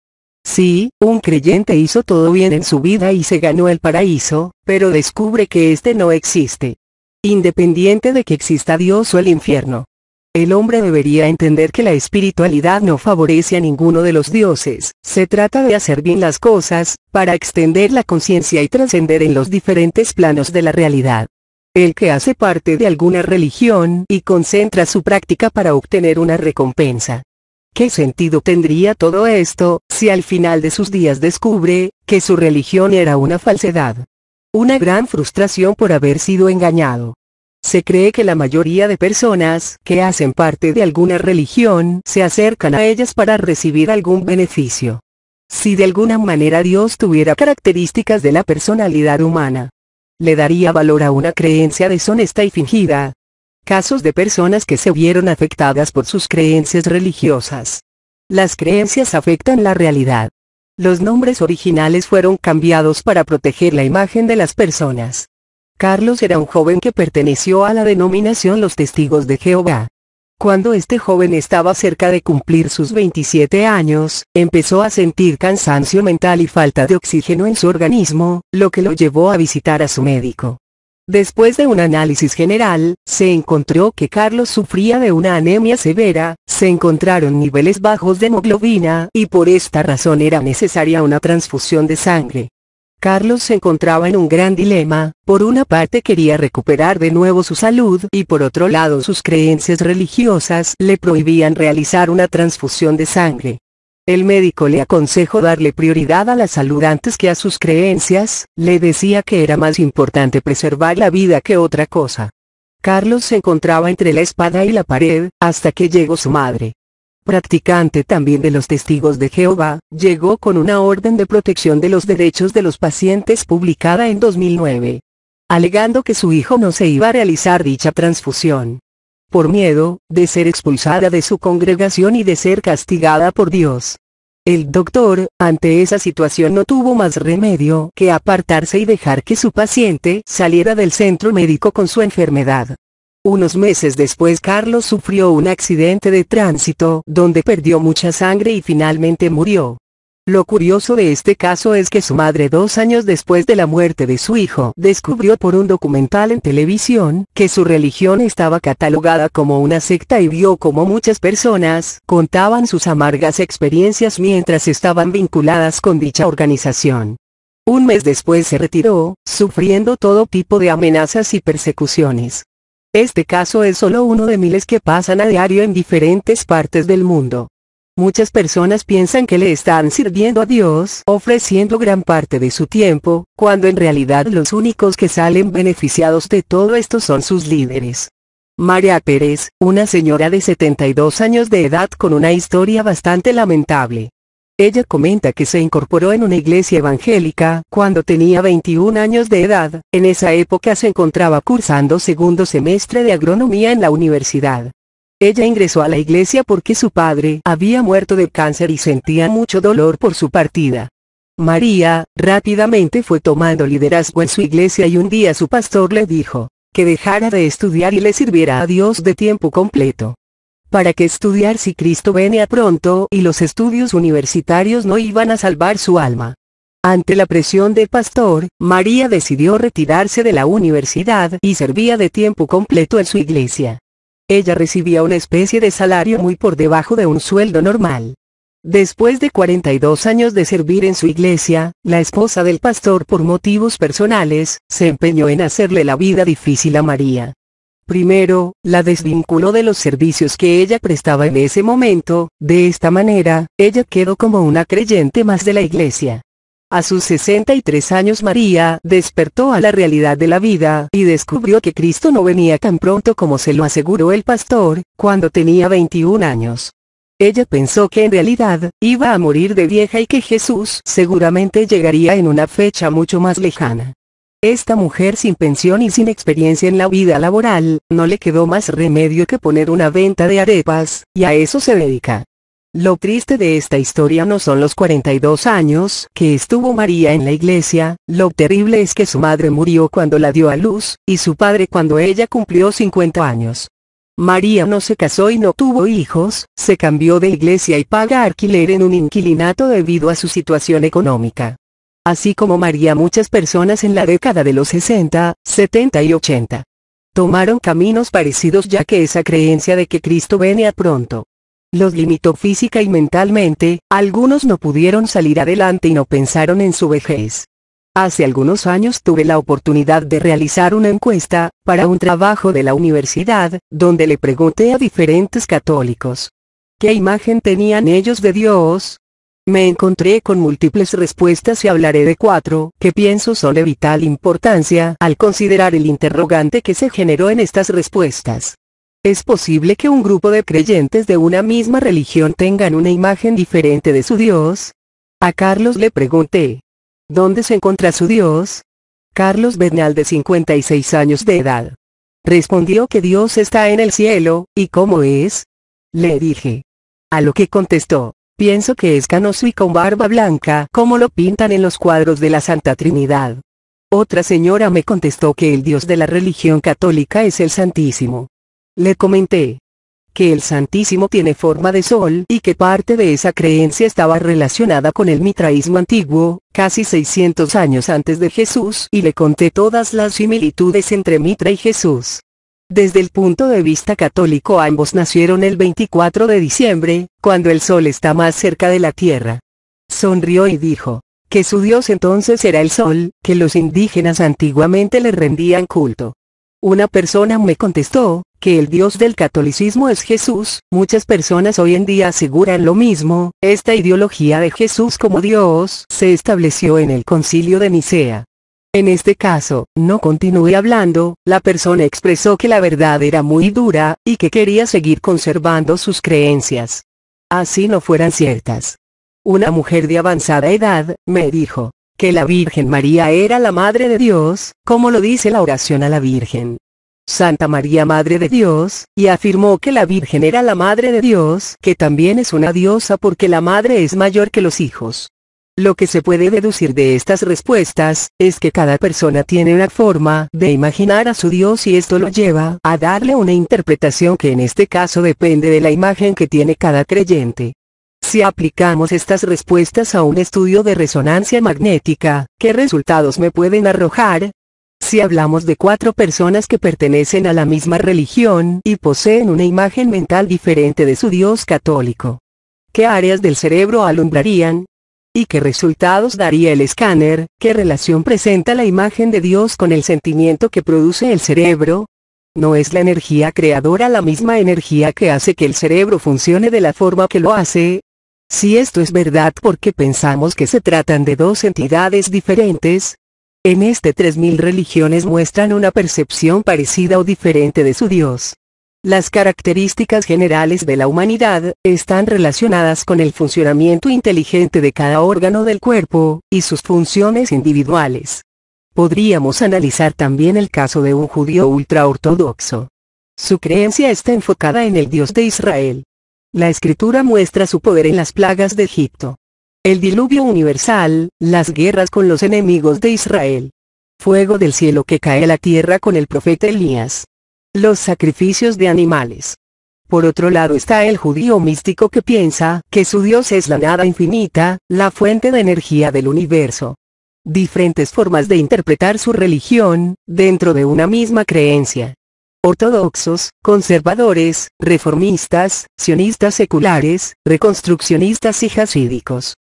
Sí, un creyente hizo todo bien en su vida y se ganó el paraíso, pero descubre que este no existe. Independiente de que exista Dios o el infierno. El hombre debería entender que la espiritualidad no favorece a ninguno de los dioses, se trata de hacer bien las cosas, para extender la conciencia y trascender en los diferentes planos de la realidad. El que hace parte de alguna religión y concentra su práctica para obtener una recompensa. ¿Qué sentido tendría todo esto, si al final de sus días descubre, que su religión era una falsedad? Una gran frustración por haber sido engañado. Se cree que la mayoría de personas que hacen parte de alguna religión se acercan a ellas para recibir algún beneficio. Si de alguna manera Dios tuviera características de la personalidad humana, le daría valor a una creencia deshonesta y fingida. Casos de personas que se vieron afectadas por sus creencias religiosas. Las creencias afectan la realidad. Los nombres originales fueron cambiados para proteger la imagen de las personas. Carlos era un joven que perteneció a la denominación Los Testigos de Jehová. Cuando este joven estaba cerca de cumplir sus 27 años, empezó a sentir cansancio mental y falta de oxígeno en su organismo, lo que lo llevó a visitar a su médico. Después de un análisis general, se encontró que Carlos sufría de una anemia severa, se encontraron niveles bajos de hemoglobina y por esta razón era necesaria una transfusión de sangre. Carlos se encontraba en un gran dilema, por una parte quería recuperar de nuevo su salud y por otro lado sus creencias religiosas le prohibían realizar una transfusión de sangre. El médico le aconsejó darle prioridad a la salud antes que a sus creencias, le decía que era más importante preservar la vida que otra cosa. Carlos se encontraba entre la espada y la pared, hasta que llegó su madre practicante también de los testigos de Jehová, llegó con una orden de protección de los derechos de los pacientes publicada en 2009, alegando que su hijo no se iba a realizar dicha transfusión. Por miedo, de ser expulsada de su congregación y de ser castigada por Dios. El doctor, ante esa situación no tuvo más remedio que apartarse y dejar que su paciente saliera del centro médico con su enfermedad. Unos meses después Carlos sufrió un accidente de tránsito donde perdió mucha sangre y finalmente murió. Lo curioso de este caso es que su madre dos años después de la muerte de su hijo descubrió por un documental en televisión que su religión estaba catalogada como una secta y vio como muchas personas contaban sus amargas experiencias mientras estaban vinculadas con dicha organización. Un mes después se retiró, sufriendo todo tipo de amenazas y persecuciones. Este caso es solo uno de miles que pasan a diario en diferentes partes del mundo. Muchas personas piensan que le están sirviendo a Dios ofreciendo gran parte de su tiempo, cuando en realidad los únicos que salen beneficiados de todo esto son sus líderes. María Pérez, una señora de 72 años de edad con una historia bastante lamentable. Ella comenta que se incorporó en una iglesia evangélica cuando tenía 21 años de edad, en esa época se encontraba cursando segundo semestre de agronomía en la universidad. Ella ingresó a la iglesia porque su padre había muerto de cáncer y sentía mucho dolor por su partida. María, rápidamente fue tomando liderazgo en su iglesia y un día su pastor le dijo, que dejara de estudiar y le sirviera a Dios de tiempo completo. ¿Para qué estudiar si Cristo venía pronto y los estudios universitarios no iban a salvar su alma? Ante la presión del pastor, María decidió retirarse de la universidad y servía de tiempo completo en su iglesia. Ella recibía una especie de salario muy por debajo de un sueldo normal. Después de 42 años de servir en su iglesia, la esposa del pastor por motivos personales, se empeñó en hacerle la vida difícil a María. Primero, la desvinculó de los servicios que ella prestaba en ese momento, de esta manera, ella quedó como una creyente más de la iglesia. A sus 63 años María despertó a la realidad de la vida y descubrió que Cristo no venía tan pronto como se lo aseguró el pastor, cuando tenía 21 años. Ella pensó que en realidad, iba a morir de vieja y que Jesús seguramente llegaría en una fecha mucho más lejana. Esta mujer sin pensión y sin experiencia en la vida laboral, no le quedó más remedio que poner una venta de arepas, y a eso se dedica. Lo triste de esta historia no son los 42 años que estuvo María en la iglesia, lo terrible es que su madre murió cuando la dio a luz, y su padre cuando ella cumplió 50 años. María no se casó y no tuvo hijos, se cambió de iglesia y paga alquiler en un inquilinato debido a su situación económica así como María muchas personas en la década de los 60, 70 y 80. Tomaron caminos parecidos ya que esa creencia de que Cristo venía pronto los limitó física y mentalmente, algunos no pudieron salir adelante y no pensaron en su vejez. Hace algunos años tuve la oportunidad de realizar una encuesta, para un trabajo de la universidad, donde le pregunté a diferentes católicos. ¿Qué imagen tenían ellos de Dios? Me encontré con múltiples respuestas y hablaré de cuatro, que pienso son de vital importancia al considerar el interrogante que se generó en estas respuestas. Es posible que un grupo de creyentes de una misma religión tengan una imagen diferente de su Dios. A Carlos le pregunté, ¿dónde se encuentra su Dios? Carlos Bernal de 56 años de edad. Respondió que Dios está en el cielo, ¿y cómo es? Le dije. A lo que contestó, Pienso que es canoso y con barba blanca como lo pintan en los cuadros de la Santa Trinidad. Otra señora me contestó que el Dios de la religión católica es el Santísimo. Le comenté que el Santísimo tiene forma de sol y que parte de esa creencia estaba relacionada con el mitraísmo antiguo, casi 600 años antes de Jesús, y le conté todas las similitudes entre Mitra y Jesús. Desde el punto de vista católico ambos nacieron el 24 de diciembre, cuando el sol está más cerca de la tierra. Sonrió y dijo, que su dios entonces era el sol, que los indígenas antiguamente le rendían culto. Una persona me contestó, que el dios del catolicismo es Jesús, muchas personas hoy en día aseguran lo mismo, esta ideología de Jesús como Dios se estableció en el concilio de Nicea. En este caso, no continué hablando, la persona expresó que la verdad era muy dura, y que quería seguir conservando sus creencias. Así no fueran ciertas. Una mujer de avanzada edad, me dijo, que la Virgen María era la Madre de Dios, como lo dice la oración a la Virgen. Santa María Madre de Dios, y afirmó que la Virgen era la Madre de Dios, que también es una diosa porque la Madre es mayor que los hijos. Lo que se puede deducir de estas respuestas, es que cada persona tiene una forma de imaginar a su Dios y esto lo lleva a darle una interpretación que en este caso depende de la imagen que tiene cada creyente. Si aplicamos estas respuestas a un estudio de resonancia magnética, ¿qué resultados me pueden arrojar? Si hablamos de cuatro personas que pertenecen a la misma religión y poseen una imagen mental diferente de su Dios católico, ¿qué áreas del cerebro alumbrarían? y qué resultados daría el escáner, qué relación presenta la imagen de Dios con el sentimiento que produce el cerebro. ¿No es la energía creadora la misma energía que hace que el cerebro funcione de la forma que lo hace? Si esto es verdad porque pensamos que se tratan de dos entidades diferentes, en este 3000 religiones muestran una percepción parecida o diferente de su Dios. Las características generales de la humanidad, están relacionadas con el funcionamiento inteligente de cada órgano del cuerpo, y sus funciones individuales. Podríamos analizar también el caso de un judío ultraortodoxo. Su creencia está enfocada en el Dios de Israel. La escritura muestra su poder en las plagas de Egipto. El diluvio universal, las guerras con los enemigos de Israel. Fuego del cielo que cae a la tierra con el profeta Elías los sacrificios de animales. Por otro lado está el judío místico que piensa que su Dios es la nada infinita, la fuente de energía del universo. Diferentes formas de interpretar su religión, dentro de una misma creencia. Ortodoxos, conservadores, reformistas, sionistas seculares, reconstruccionistas y jasídicos.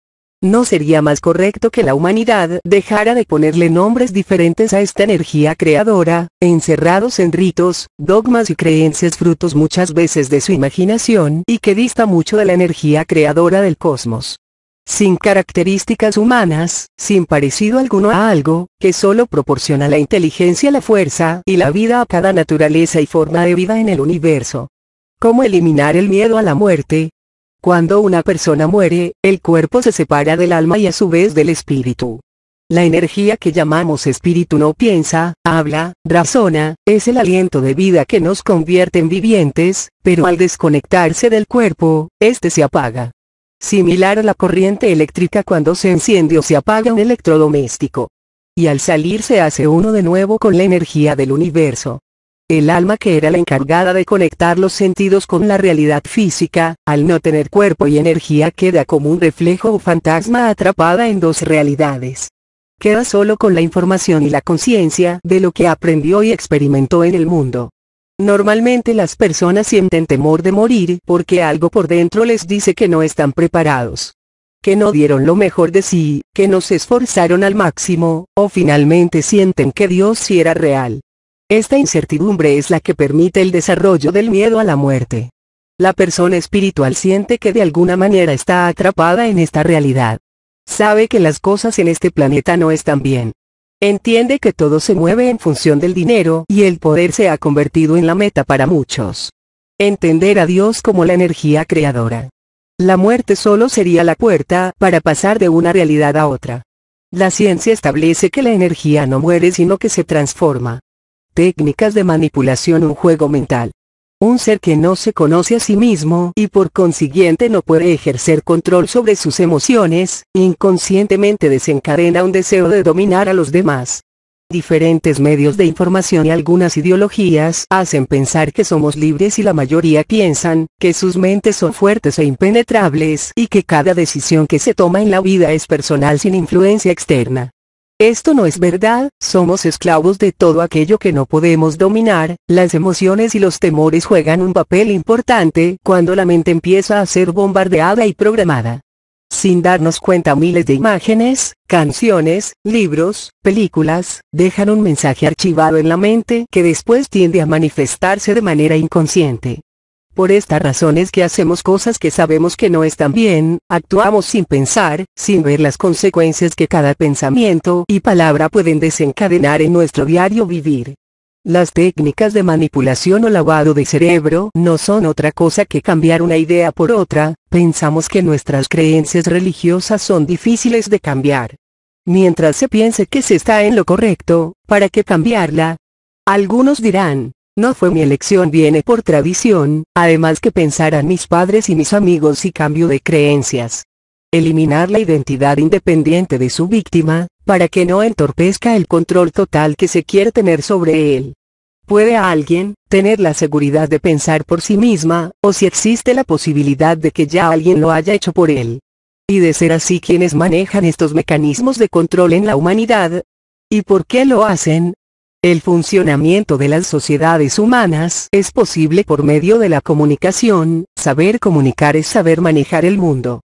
¿No sería más correcto que la humanidad dejara de ponerle nombres diferentes a esta energía creadora, encerrados en ritos, dogmas y creencias frutos muchas veces de su imaginación y que dista mucho de la energía creadora del cosmos? Sin características humanas, sin parecido alguno a algo, que solo proporciona la inteligencia, la fuerza y la vida a cada naturaleza y forma de vida en el universo. ¿Cómo eliminar el miedo a la muerte, cuando una persona muere, el cuerpo se separa del alma y a su vez del espíritu. La energía que llamamos espíritu no piensa, habla, razona, es el aliento de vida que nos convierte en vivientes, pero al desconectarse del cuerpo, éste se apaga. Similar a la corriente eléctrica cuando se enciende o se apaga un electrodoméstico. Y al salir se hace uno de nuevo con la energía del universo. El alma que era la encargada de conectar los sentidos con la realidad física, al no tener cuerpo y energía queda como un reflejo o fantasma atrapada en dos realidades. Queda solo con la información y la conciencia de lo que aprendió y experimentó en el mundo. Normalmente las personas sienten temor de morir porque algo por dentro les dice que no están preparados que no dieron lo mejor de sí, que no se esforzaron al máximo, o finalmente sienten que Dios sí era real, esta incertidumbre es la que permite el desarrollo del miedo a la muerte. La persona espiritual siente que de alguna manera está atrapada en esta realidad. Sabe que las cosas en este planeta no están bien. Entiende que todo se mueve en función del dinero y el poder se ha convertido en la meta para muchos. Entender a Dios como la energía creadora. La muerte solo sería la puerta para pasar de una realidad a otra. La ciencia establece que la energía no muere sino que se transforma. Técnicas de manipulación un juego mental. Un ser que no se conoce a sí mismo y por consiguiente no puede ejercer control sobre sus emociones, inconscientemente desencadena un deseo de dominar a los demás. Diferentes medios de información y algunas ideologías hacen pensar que somos libres y la mayoría piensan que sus mentes son fuertes e impenetrables y que cada decisión que se toma en la vida es personal sin influencia externa. Esto no es verdad, somos esclavos de todo aquello que no podemos dominar, las emociones y los temores juegan un papel importante cuando la mente empieza a ser bombardeada y programada. Sin darnos cuenta miles de imágenes, canciones, libros, películas, dejan un mensaje archivado en la mente que después tiende a manifestarse de manera inconsciente. Por esta razón es que hacemos cosas que sabemos que no están bien, actuamos sin pensar, sin ver las consecuencias que cada pensamiento y palabra pueden desencadenar en nuestro diario vivir. Las técnicas de manipulación o lavado de cerebro no son otra cosa que cambiar una idea por otra, pensamos que nuestras creencias religiosas son difíciles de cambiar. Mientras se piense que se está en lo correcto, ¿para qué cambiarla? Algunos dirán, no fue mi elección viene por tradición, además que pensarán mis padres y mis amigos y cambio de creencias. Eliminar la identidad independiente de su víctima, para que no entorpezca el control total que se quiere tener sobre él. ¿Puede alguien tener la seguridad de pensar por sí misma, o si existe la posibilidad de que ya alguien lo haya hecho por él? Y de ser así quienes manejan estos mecanismos de control en la humanidad. ¿Y por qué lo hacen? El funcionamiento de las sociedades humanas es posible por medio de la comunicación, saber comunicar es saber manejar el mundo.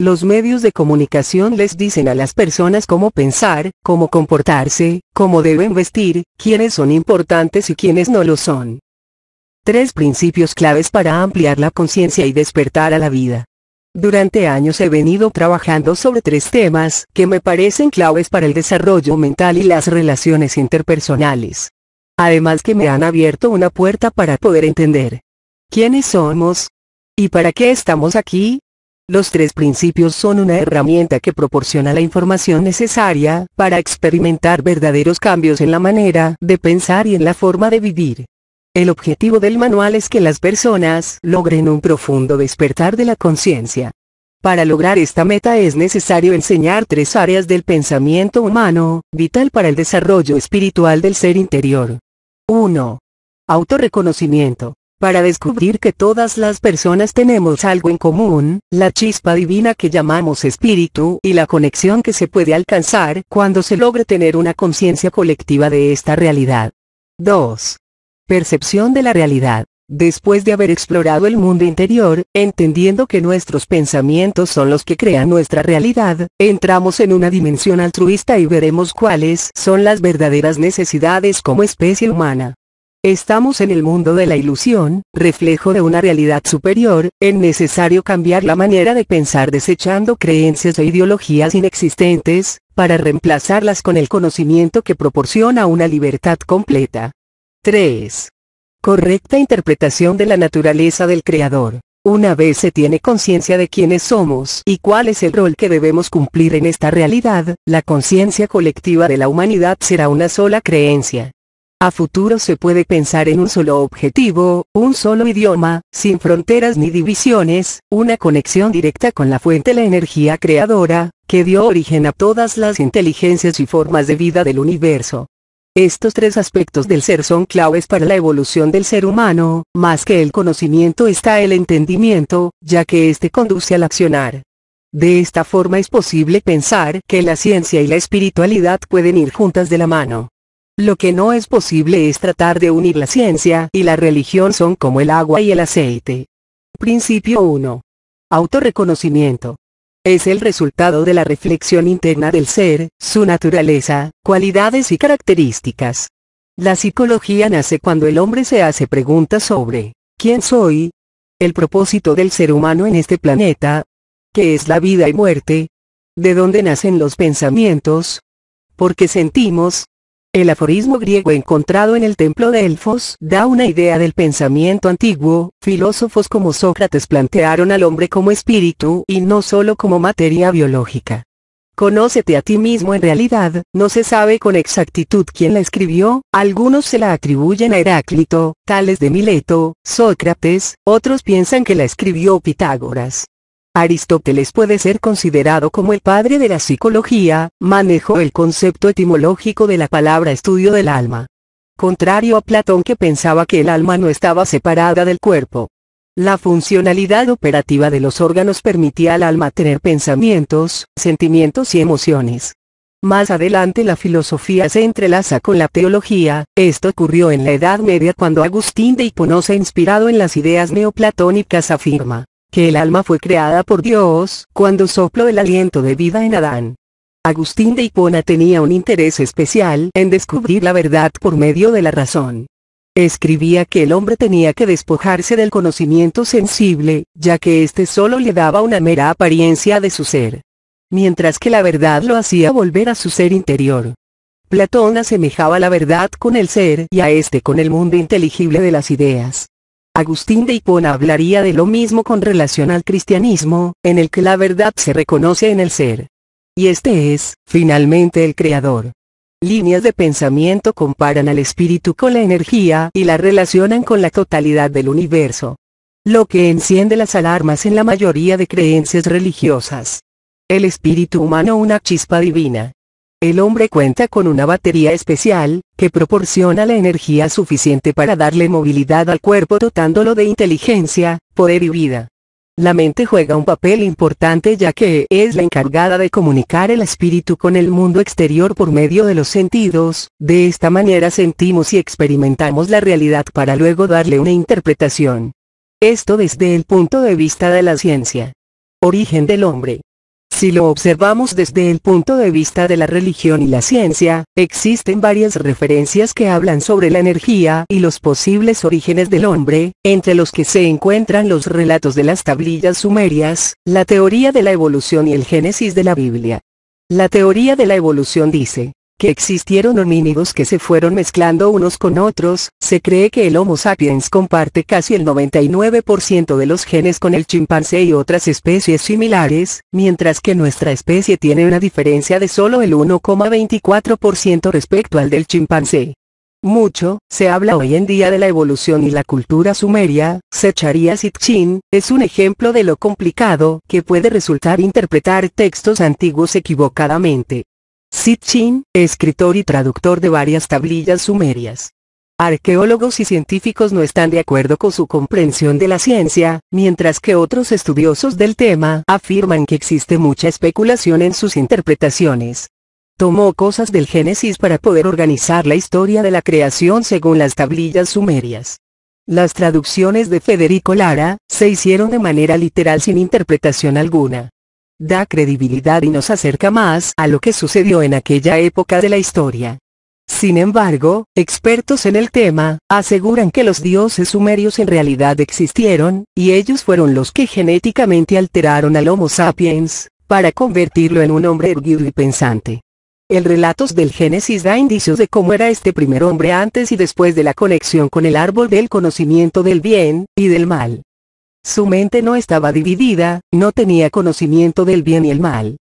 Los medios de comunicación les dicen a las personas cómo pensar, cómo comportarse, cómo deben vestir, quiénes son importantes y quiénes no lo son. Tres principios claves para ampliar la conciencia y despertar a la vida. Durante años he venido trabajando sobre tres temas que me parecen claves para el desarrollo mental y las relaciones interpersonales. Además que me han abierto una puerta para poder entender quiénes somos y para qué estamos aquí. Los tres principios son una herramienta que proporciona la información necesaria para experimentar verdaderos cambios en la manera de pensar y en la forma de vivir. El objetivo del manual es que las personas logren un profundo despertar de la conciencia. Para lograr esta meta es necesario enseñar tres áreas del pensamiento humano, vital para el desarrollo espiritual del ser interior. 1. Autorreconocimiento. Para descubrir que todas las personas tenemos algo en común, la chispa divina que llamamos espíritu y la conexión que se puede alcanzar cuando se logre tener una conciencia colectiva de esta realidad. 2. Percepción de la realidad. Después de haber explorado el mundo interior, entendiendo que nuestros pensamientos son los que crean nuestra realidad, entramos en una dimensión altruista y veremos cuáles son las verdaderas necesidades como especie humana. Estamos en el mundo de la ilusión, reflejo de una realidad superior, es necesario cambiar la manera de pensar desechando creencias e ideologías inexistentes, para reemplazarlas con el conocimiento que proporciona una libertad completa. 3. Correcta interpretación de la naturaleza del Creador. Una vez se tiene conciencia de quiénes somos y cuál es el rol que debemos cumplir en esta realidad, la conciencia colectiva de la humanidad será una sola creencia. A futuro se puede pensar en un solo objetivo, un solo idioma, sin fronteras ni divisiones, una conexión directa con la fuente la energía creadora, que dio origen a todas las inteligencias y formas de vida del universo. Estos tres aspectos del ser son claves para la evolución del ser humano, más que el conocimiento está el entendimiento, ya que éste conduce al accionar. De esta forma es posible pensar que la ciencia y la espiritualidad pueden ir juntas de la mano. Lo que no es posible es tratar de unir la ciencia y la religión son como el agua y el aceite. Principio 1. Autoreconocimiento es el resultado de la reflexión interna del ser, su naturaleza, cualidades y características. La psicología nace cuando el hombre se hace preguntas sobre ¿quién soy? el propósito del ser humano en este planeta, ¿qué es la vida y muerte? ¿De dónde nacen los pensamientos? ¿Por qué sentimos? El aforismo griego encontrado en el templo de Elfos da una idea del pensamiento antiguo, filósofos como Sócrates plantearon al hombre como espíritu y no solo como materia biológica. Conócete a ti mismo en realidad, no se sabe con exactitud quién la escribió, algunos se la atribuyen a Heráclito, tales de Mileto, Sócrates, otros piensan que la escribió Pitágoras. Aristóteles puede ser considerado como el padre de la psicología, manejó el concepto etimológico de la palabra estudio del alma. Contrario a Platón que pensaba que el alma no estaba separada del cuerpo. La funcionalidad operativa de los órganos permitía al alma tener pensamientos, sentimientos y emociones. Más adelante la filosofía se entrelaza con la teología, esto ocurrió en la Edad Media cuando Agustín de Hipona, inspirado en las ideas neoplatónicas afirma que el alma fue creada por Dios cuando sopló el aliento de vida en Adán. Agustín de Hipona tenía un interés especial en descubrir la verdad por medio de la razón. Escribía que el hombre tenía que despojarse del conocimiento sensible, ya que éste solo le daba una mera apariencia de su ser. Mientras que la verdad lo hacía volver a su ser interior. Platón asemejaba la verdad con el ser y a este con el mundo inteligible de las ideas. Agustín de Hipona hablaría de lo mismo con relación al cristianismo, en el que la verdad se reconoce en el ser. Y este es, finalmente, el creador. Líneas de pensamiento comparan al espíritu con la energía y la relacionan con la totalidad del universo. Lo que enciende las alarmas en la mayoría de creencias religiosas. El espíritu humano una chispa divina. El hombre cuenta con una batería especial, que proporciona la energía suficiente para darle movilidad al cuerpo dotándolo de inteligencia, poder y vida. La mente juega un papel importante ya que es la encargada de comunicar el espíritu con el mundo exterior por medio de los sentidos, de esta manera sentimos y experimentamos la realidad para luego darle una interpretación. Esto desde el punto de vista de la ciencia. Origen del hombre. Si lo observamos desde el punto de vista de la religión y la ciencia, existen varias referencias que hablan sobre la energía y los posibles orígenes del hombre, entre los que se encuentran los relatos de las tablillas sumerias, la teoría de la evolución y el génesis de la Biblia. La teoría de la evolución dice, que existieron homínidos que se fueron mezclando unos con otros, se cree que el Homo sapiens comparte casi el 99% de los genes con el chimpancé y otras especies similares, mientras que nuestra especie tiene una diferencia de solo el 1,24% respecto al del chimpancé. Mucho, se habla hoy en día de la evolución y la cultura sumeria, Secharia Sitchin, es un ejemplo de lo complicado que puede resultar interpretar textos antiguos equivocadamente. Sitchin, escritor y traductor de varias tablillas sumerias. Arqueólogos y científicos no están de acuerdo con su comprensión de la ciencia, mientras que otros estudiosos del tema afirman que existe mucha especulación en sus interpretaciones. Tomó cosas del Génesis para poder organizar la historia de la creación según las tablillas sumerias. Las traducciones de Federico Lara se hicieron de manera literal sin interpretación alguna da credibilidad y nos acerca más a lo que sucedió en aquella época de la historia. Sin embargo, expertos en el tema, aseguran que los dioses sumerios en realidad existieron, y ellos fueron los que genéticamente alteraron al Homo sapiens, para convertirlo en un hombre erguido y pensante. El relatos del Génesis da indicios de cómo era este primer hombre antes y después de la conexión con el árbol del conocimiento del bien y del mal. Su mente no estaba dividida, no tenía conocimiento del bien y el mal.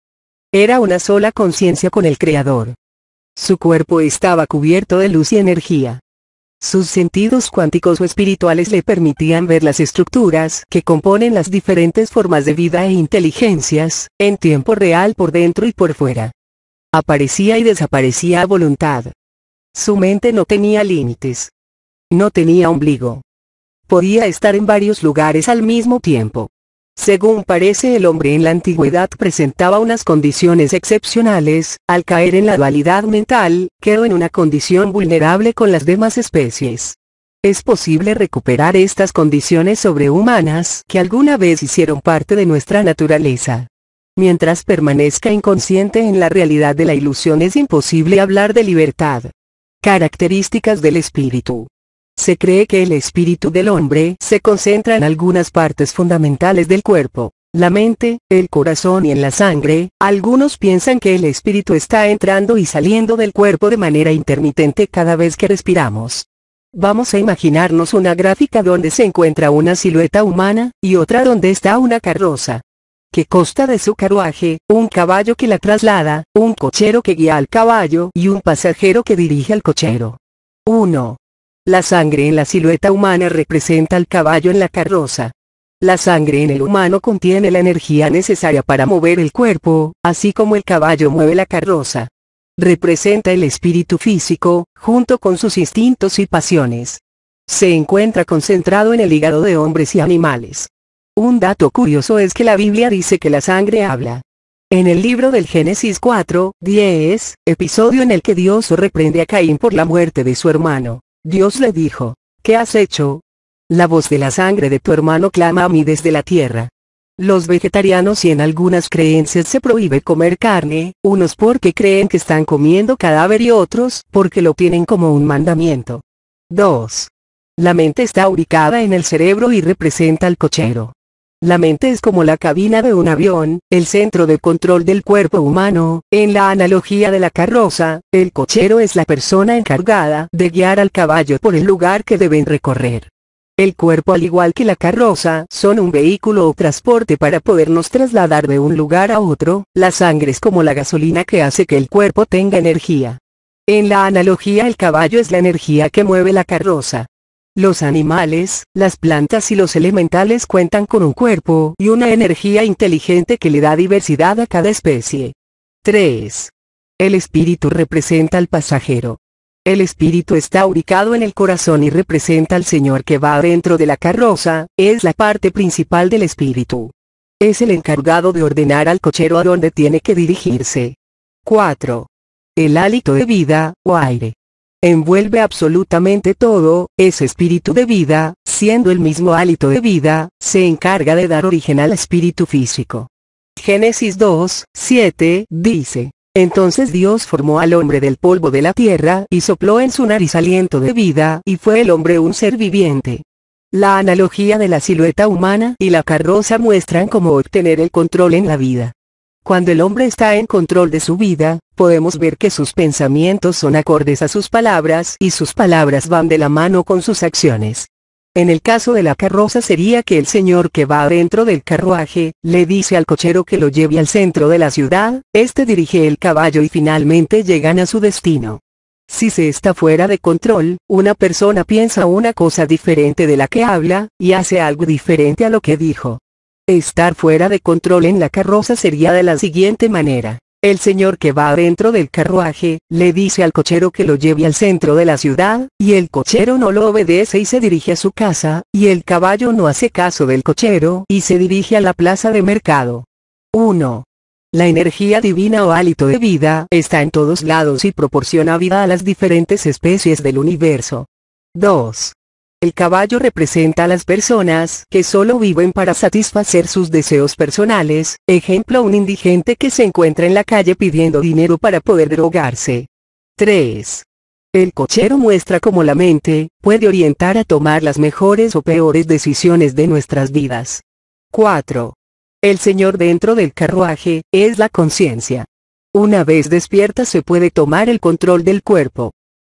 Era una sola conciencia con el Creador. Su cuerpo estaba cubierto de luz y energía. Sus sentidos cuánticos o espirituales le permitían ver las estructuras que componen las diferentes formas de vida e inteligencias, en tiempo real por dentro y por fuera. Aparecía y desaparecía a voluntad. Su mente no tenía límites. No tenía ombligo podía estar en varios lugares al mismo tiempo. Según parece el hombre en la antigüedad presentaba unas condiciones excepcionales, al caer en la dualidad mental, quedó en una condición vulnerable con las demás especies. Es posible recuperar estas condiciones sobrehumanas que alguna vez hicieron parte de nuestra naturaleza. Mientras permanezca inconsciente en la realidad de la ilusión es imposible hablar de libertad. Características del espíritu. Se cree que el espíritu del hombre se concentra en algunas partes fundamentales del cuerpo, la mente, el corazón y en la sangre. Algunos piensan que el espíritu está entrando y saliendo del cuerpo de manera intermitente cada vez que respiramos. Vamos a imaginarnos una gráfica donde se encuentra una silueta humana, y otra donde está una carroza que consta de su carruaje, un caballo que la traslada, un cochero que guía al caballo y un pasajero que dirige al cochero. 1. La sangre en la silueta humana representa al caballo en la carroza. La sangre en el humano contiene la energía necesaria para mover el cuerpo, así como el caballo mueve la carroza. Representa el espíritu físico, junto con sus instintos y pasiones. Se encuentra concentrado en el hígado de hombres y animales. Un dato curioso es que la Biblia dice que la sangre habla. En el libro del Génesis 4, 10, episodio en el que Dios reprende a Caín por la muerte de su hermano. Dios le dijo, ¿qué has hecho? La voz de la sangre de tu hermano clama a mí desde la tierra. Los vegetarianos y en algunas creencias se prohíbe comer carne, unos porque creen que están comiendo cadáver y otros porque lo tienen como un mandamiento. 2. La mente está ubicada en el cerebro y representa al cochero. La mente es como la cabina de un avión, el centro de control del cuerpo humano, en la analogía de la carroza, el cochero es la persona encargada de guiar al caballo por el lugar que deben recorrer. El cuerpo al igual que la carroza, son un vehículo o transporte para podernos trasladar de un lugar a otro, la sangre es como la gasolina que hace que el cuerpo tenga energía. En la analogía el caballo es la energía que mueve la carroza. Los animales, las plantas y los elementales cuentan con un cuerpo y una energía inteligente que le da diversidad a cada especie. 3. El espíritu representa al pasajero. El espíritu está ubicado en el corazón y representa al Señor que va dentro de la carroza, es la parte principal del espíritu. Es el encargado de ordenar al cochero a dónde tiene que dirigirse. 4. El hálito de vida, o aire envuelve absolutamente todo, ese espíritu de vida, siendo el mismo hálito de vida, se encarga de dar origen al espíritu físico. Génesis 2, 7, dice, entonces Dios formó al hombre del polvo de la tierra y sopló en su nariz aliento de vida y fue el hombre un ser viviente. La analogía de la silueta humana y la carroza muestran cómo obtener el control en la vida. Cuando el hombre está en control de su vida, podemos ver que sus pensamientos son acordes a sus palabras y sus palabras van de la mano con sus acciones. En el caso de la carroza sería que el señor que va dentro del carruaje, le dice al cochero que lo lleve al centro de la ciudad, este dirige el caballo y finalmente llegan a su destino. Si se está fuera de control, una persona piensa una cosa diferente de la que habla, y hace algo diferente a lo que dijo. Estar fuera de control en la carroza sería de la siguiente manera. El señor que va adentro del carruaje, le dice al cochero que lo lleve al centro de la ciudad, y el cochero no lo obedece y se dirige a su casa, y el caballo no hace caso del cochero y se dirige a la plaza de mercado. 1. La energía divina o hálito de vida está en todos lados y proporciona vida a las diferentes especies del universo. 2. El caballo representa a las personas que solo viven para satisfacer sus deseos personales, ejemplo un indigente que se encuentra en la calle pidiendo dinero para poder drogarse. 3. El cochero muestra cómo la mente puede orientar a tomar las mejores o peores decisiones de nuestras vidas. 4. El señor dentro del carruaje es la conciencia. Una vez despierta se puede tomar el control del cuerpo.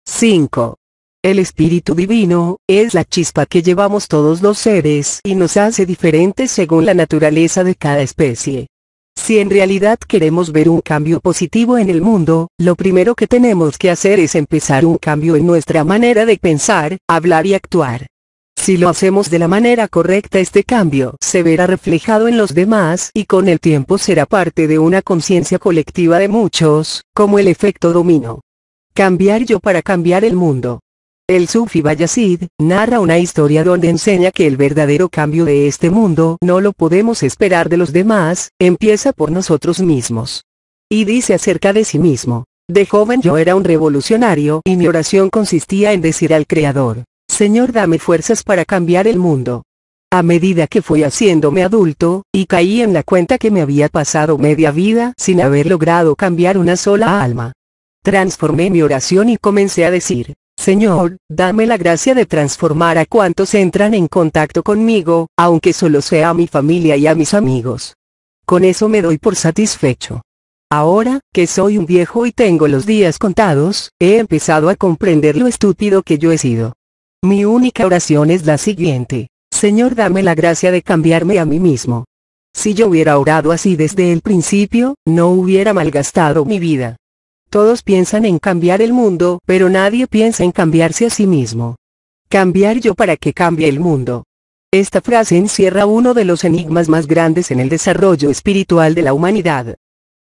5. El Espíritu Divino, es la chispa que llevamos todos los seres y nos hace diferentes según la naturaleza de cada especie. Si en realidad queremos ver un cambio positivo en el mundo, lo primero que tenemos que hacer es empezar un cambio en nuestra manera de pensar, hablar y actuar. Si lo hacemos de la manera correcta este cambio se verá reflejado en los demás y con el tiempo será parte de una conciencia colectiva de muchos, como el efecto domino. Cambiar yo para cambiar el mundo. El Sufi Bayazid, narra una historia donde enseña que el verdadero cambio de este mundo no lo podemos esperar de los demás, empieza por nosotros mismos. Y dice acerca de sí mismo. De joven yo era un revolucionario y mi oración consistía en decir al Creador, Señor dame fuerzas para cambiar el mundo. A medida que fui haciéndome adulto, y caí en la cuenta que me había pasado media vida sin haber logrado cambiar una sola alma. Transformé mi oración y comencé a decir, Señor, dame la gracia de transformar a cuantos entran en contacto conmigo, aunque solo sea a mi familia y a mis amigos. Con eso me doy por satisfecho. Ahora, que soy un viejo y tengo los días contados, he empezado a comprender lo estúpido que yo he sido. Mi única oración es la siguiente. Señor, dame la gracia de cambiarme a mí mismo. Si yo hubiera orado así desde el principio, no hubiera malgastado mi vida. Todos piensan en cambiar el mundo, pero nadie piensa en cambiarse a sí mismo. Cambiar yo para que cambie el mundo. Esta frase encierra uno de los enigmas más grandes en el desarrollo espiritual de la humanidad.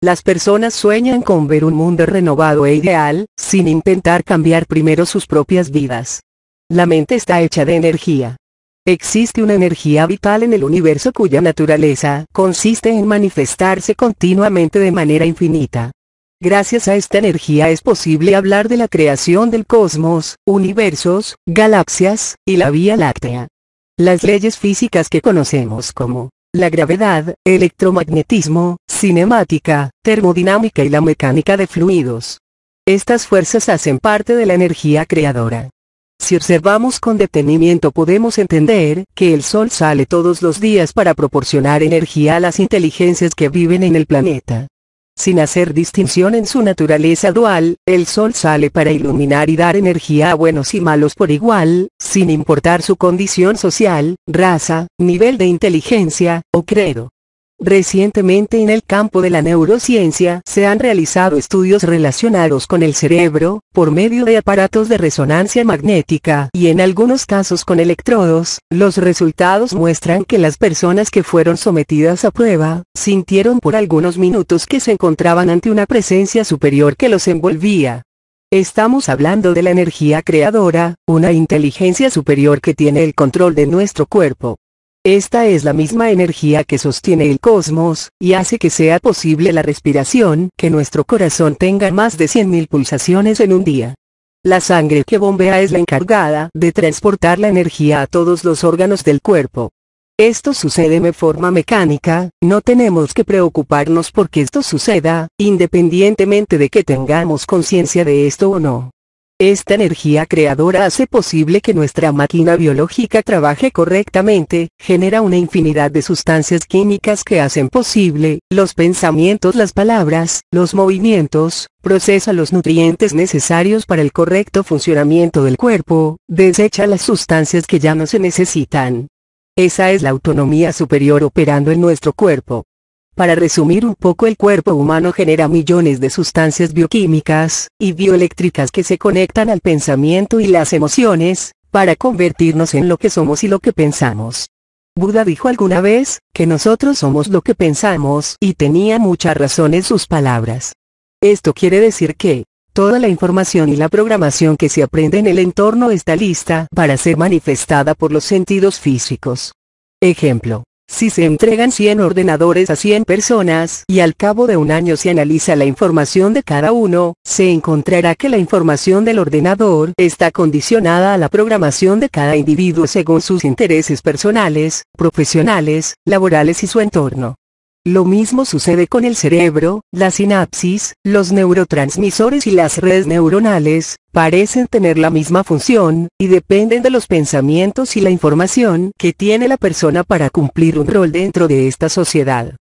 Las personas sueñan con ver un mundo renovado e ideal, sin intentar cambiar primero sus propias vidas. La mente está hecha de energía. Existe una energía vital en el universo cuya naturaleza consiste en manifestarse continuamente de manera infinita. Gracias a esta energía es posible hablar de la creación del cosmos, universos, galaxias, y la Vía Láctea. Las leyes físicas que conocemos como la gravedad, electromagnetismo, cinemática, termodinámica y la mecánica de fluidos. Estas fuerzas hacen parte de la energía creadora. Si observamos con detenimiento podemos entender que el Sol sale todos los días para proporcionar energía a las inteligencias que viven en el planeta. Sin hacer distinción en su naturaleza dual, el sol sale para iluminar y dar energía a buenos y malos por igual, sin importar su condición social, raza, nivel de inteligencia, o credo. Recientemente en el campo de la neurociencia se han realizado estudios relacionados con el cerebro, por medio de aparatos de resonancia magnética y en algunos casos con electrodos, los resultados muestran que las personas que fueron sometidas a prueba, sintieron por algunos minutos que se encontraban ante una presencia superior que los envolvía. Estamos hablando de la energía creadora, una inteligencia superior que tiene el control de nuestro cuerpo. Esta es la misma energía que sostiene el cosmos, y hace que sea posible la respiración, que nuestro corazón tenga más de 100.000 pulsaciones en un día. La sangre que bombea es la encargada de transportar la energía a todos los órganos del cuerpo. Esto sucede de forma mecánica, no tenemos que preocuparnos porque esto suceda, independientemente de que tengamos conciencia de esto o no. Esta energía creadora hace posible que nuestra máquina biológica trabaje correctamente, genera una infinidad de sustancias químicas que hacen posible, los pensamientos, las palabras, los movimientos, procesa los nutrientes necesarios para el correcto funcionamiento del cuerpo, desecha las sustancias que ya no se necesitan. Esa es la autonomía superior operando en nuestro cuerpo. Para resumir un poco el cuerpo humano genera millones de sustancias bioquímicas y bioeléctricas que se conectan al pensamiento y las emociones, para convertirnos en lo que somos y lo que pensamos. Buda dijo alguna vez, que nosotros somos lo que pensamos y tenía mucha razón en sus palabras. Esto quiere decir que, toda la información y la programación que se aprende en el entorno está lista para ser manifestada por los sentidos físicos. Ejemplo, si se entregan 100 ordenadores a 100 personas y al cabo de un año se analiza la información de cada uno, se encontrará que la información del ordenador está condicionada a la programación de cada individuo según sus intereses personales, profesionales, laborales y su entorno. Lo mismo sucede con el cerebro, la sinapsis, los neurotransmisores y las redes neuronales, parecen tener la misma función, y dependen de los pensamientos y la información que tiene la persona para cumplir un rol dentro de esta sociedad.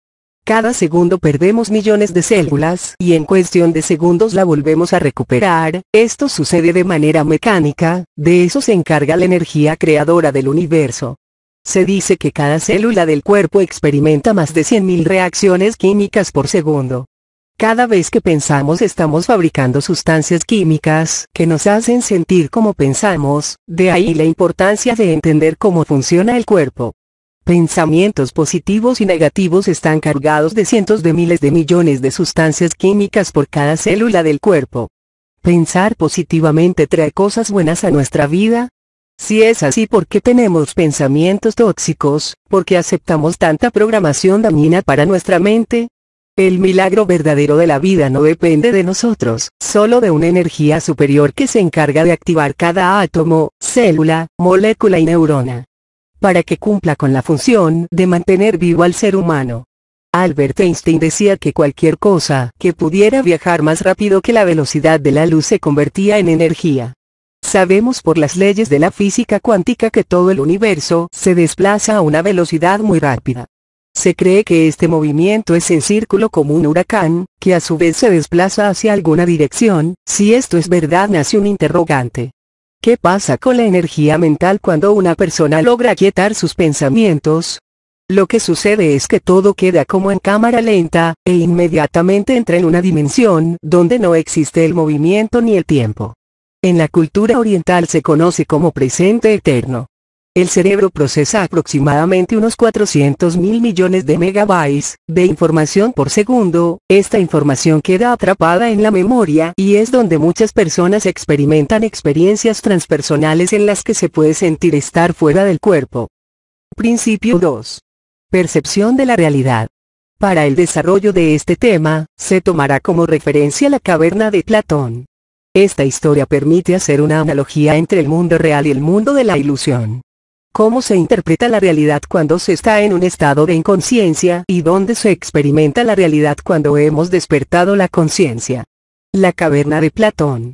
Cada segundo perdemos millones de células y en cuestión de segundos la volvemos a recuperar, esto sucede de manera mecánica, de eso se encarga la energía creadora del universo. Se dice que cada célula del cuerpo experimenta más de 100.000 reacciones químicas por segundo. Cada vez que pensamos estamos fabricando sustancias químicas que nos hacen sentir como pensamos, de ahí la importancia de entender cómo funciona el cuerpo. Pensamientos positivos y negativos están cargados de cientos de miles de millones de sustancias químicas por cada célula del cuerpo. Pensar positivamente trae cosas buenas a nuestra vida, si es así, ¿por qué tenemos pensamientos tóxicos? ¿Por qué aceptamos tanta programación dañina para nuestra mente? El milagro verdadero de la vida no depende de nosotros, solo de una energía superior que se encarga de activar cada átomo, célula, molécula y neurona. Para que cumpla con la función de mantener vivo al ser humano. Albert Einstein decía que cualquier cosa que pudiera viajar más rápido que la velocidad de la luz se convertía en energía. Sabemos por las leyes de la física cuántica que todo el universo se desplaza a una velocidad muy rápida. Se cree que este movimiento es en círculo como un huracán, que a su vez se desplaza hacia alguna dirección, si esto es verdad nace un interrogante. ¿Qué pasa con la energía mental cuando una persona logra quietar sus pensamientos? Lo que sucede es que todo queda como en cámara lenta, e inmediatamente entra en una dimensión donde no existe el movimiento ni el tiempo. En la cultura oriental se conoce como presente eterno. El cerebro procesa aproximadamente unos 400 mil millones de megabytes de información por segundo, esta información queda atrapada en la memoria y es donde muchas personas experimentan experiencias transpersonales en las que se puede sentir estar fuera del cuerpo. Principio 2. Percepción de la realidad. Para el desarrollo de este tema, se tomará como referencia la caverna de Platón, esta historia permite hacer una analogía entre el mundo real y el mundo de la ilusión. ¿Cómo se interpreta la realidad cuando se está en un estado de inconsciencia y dónde se experimenta la realidad cuando hemos despertado la conciencia? La caverna de Platón.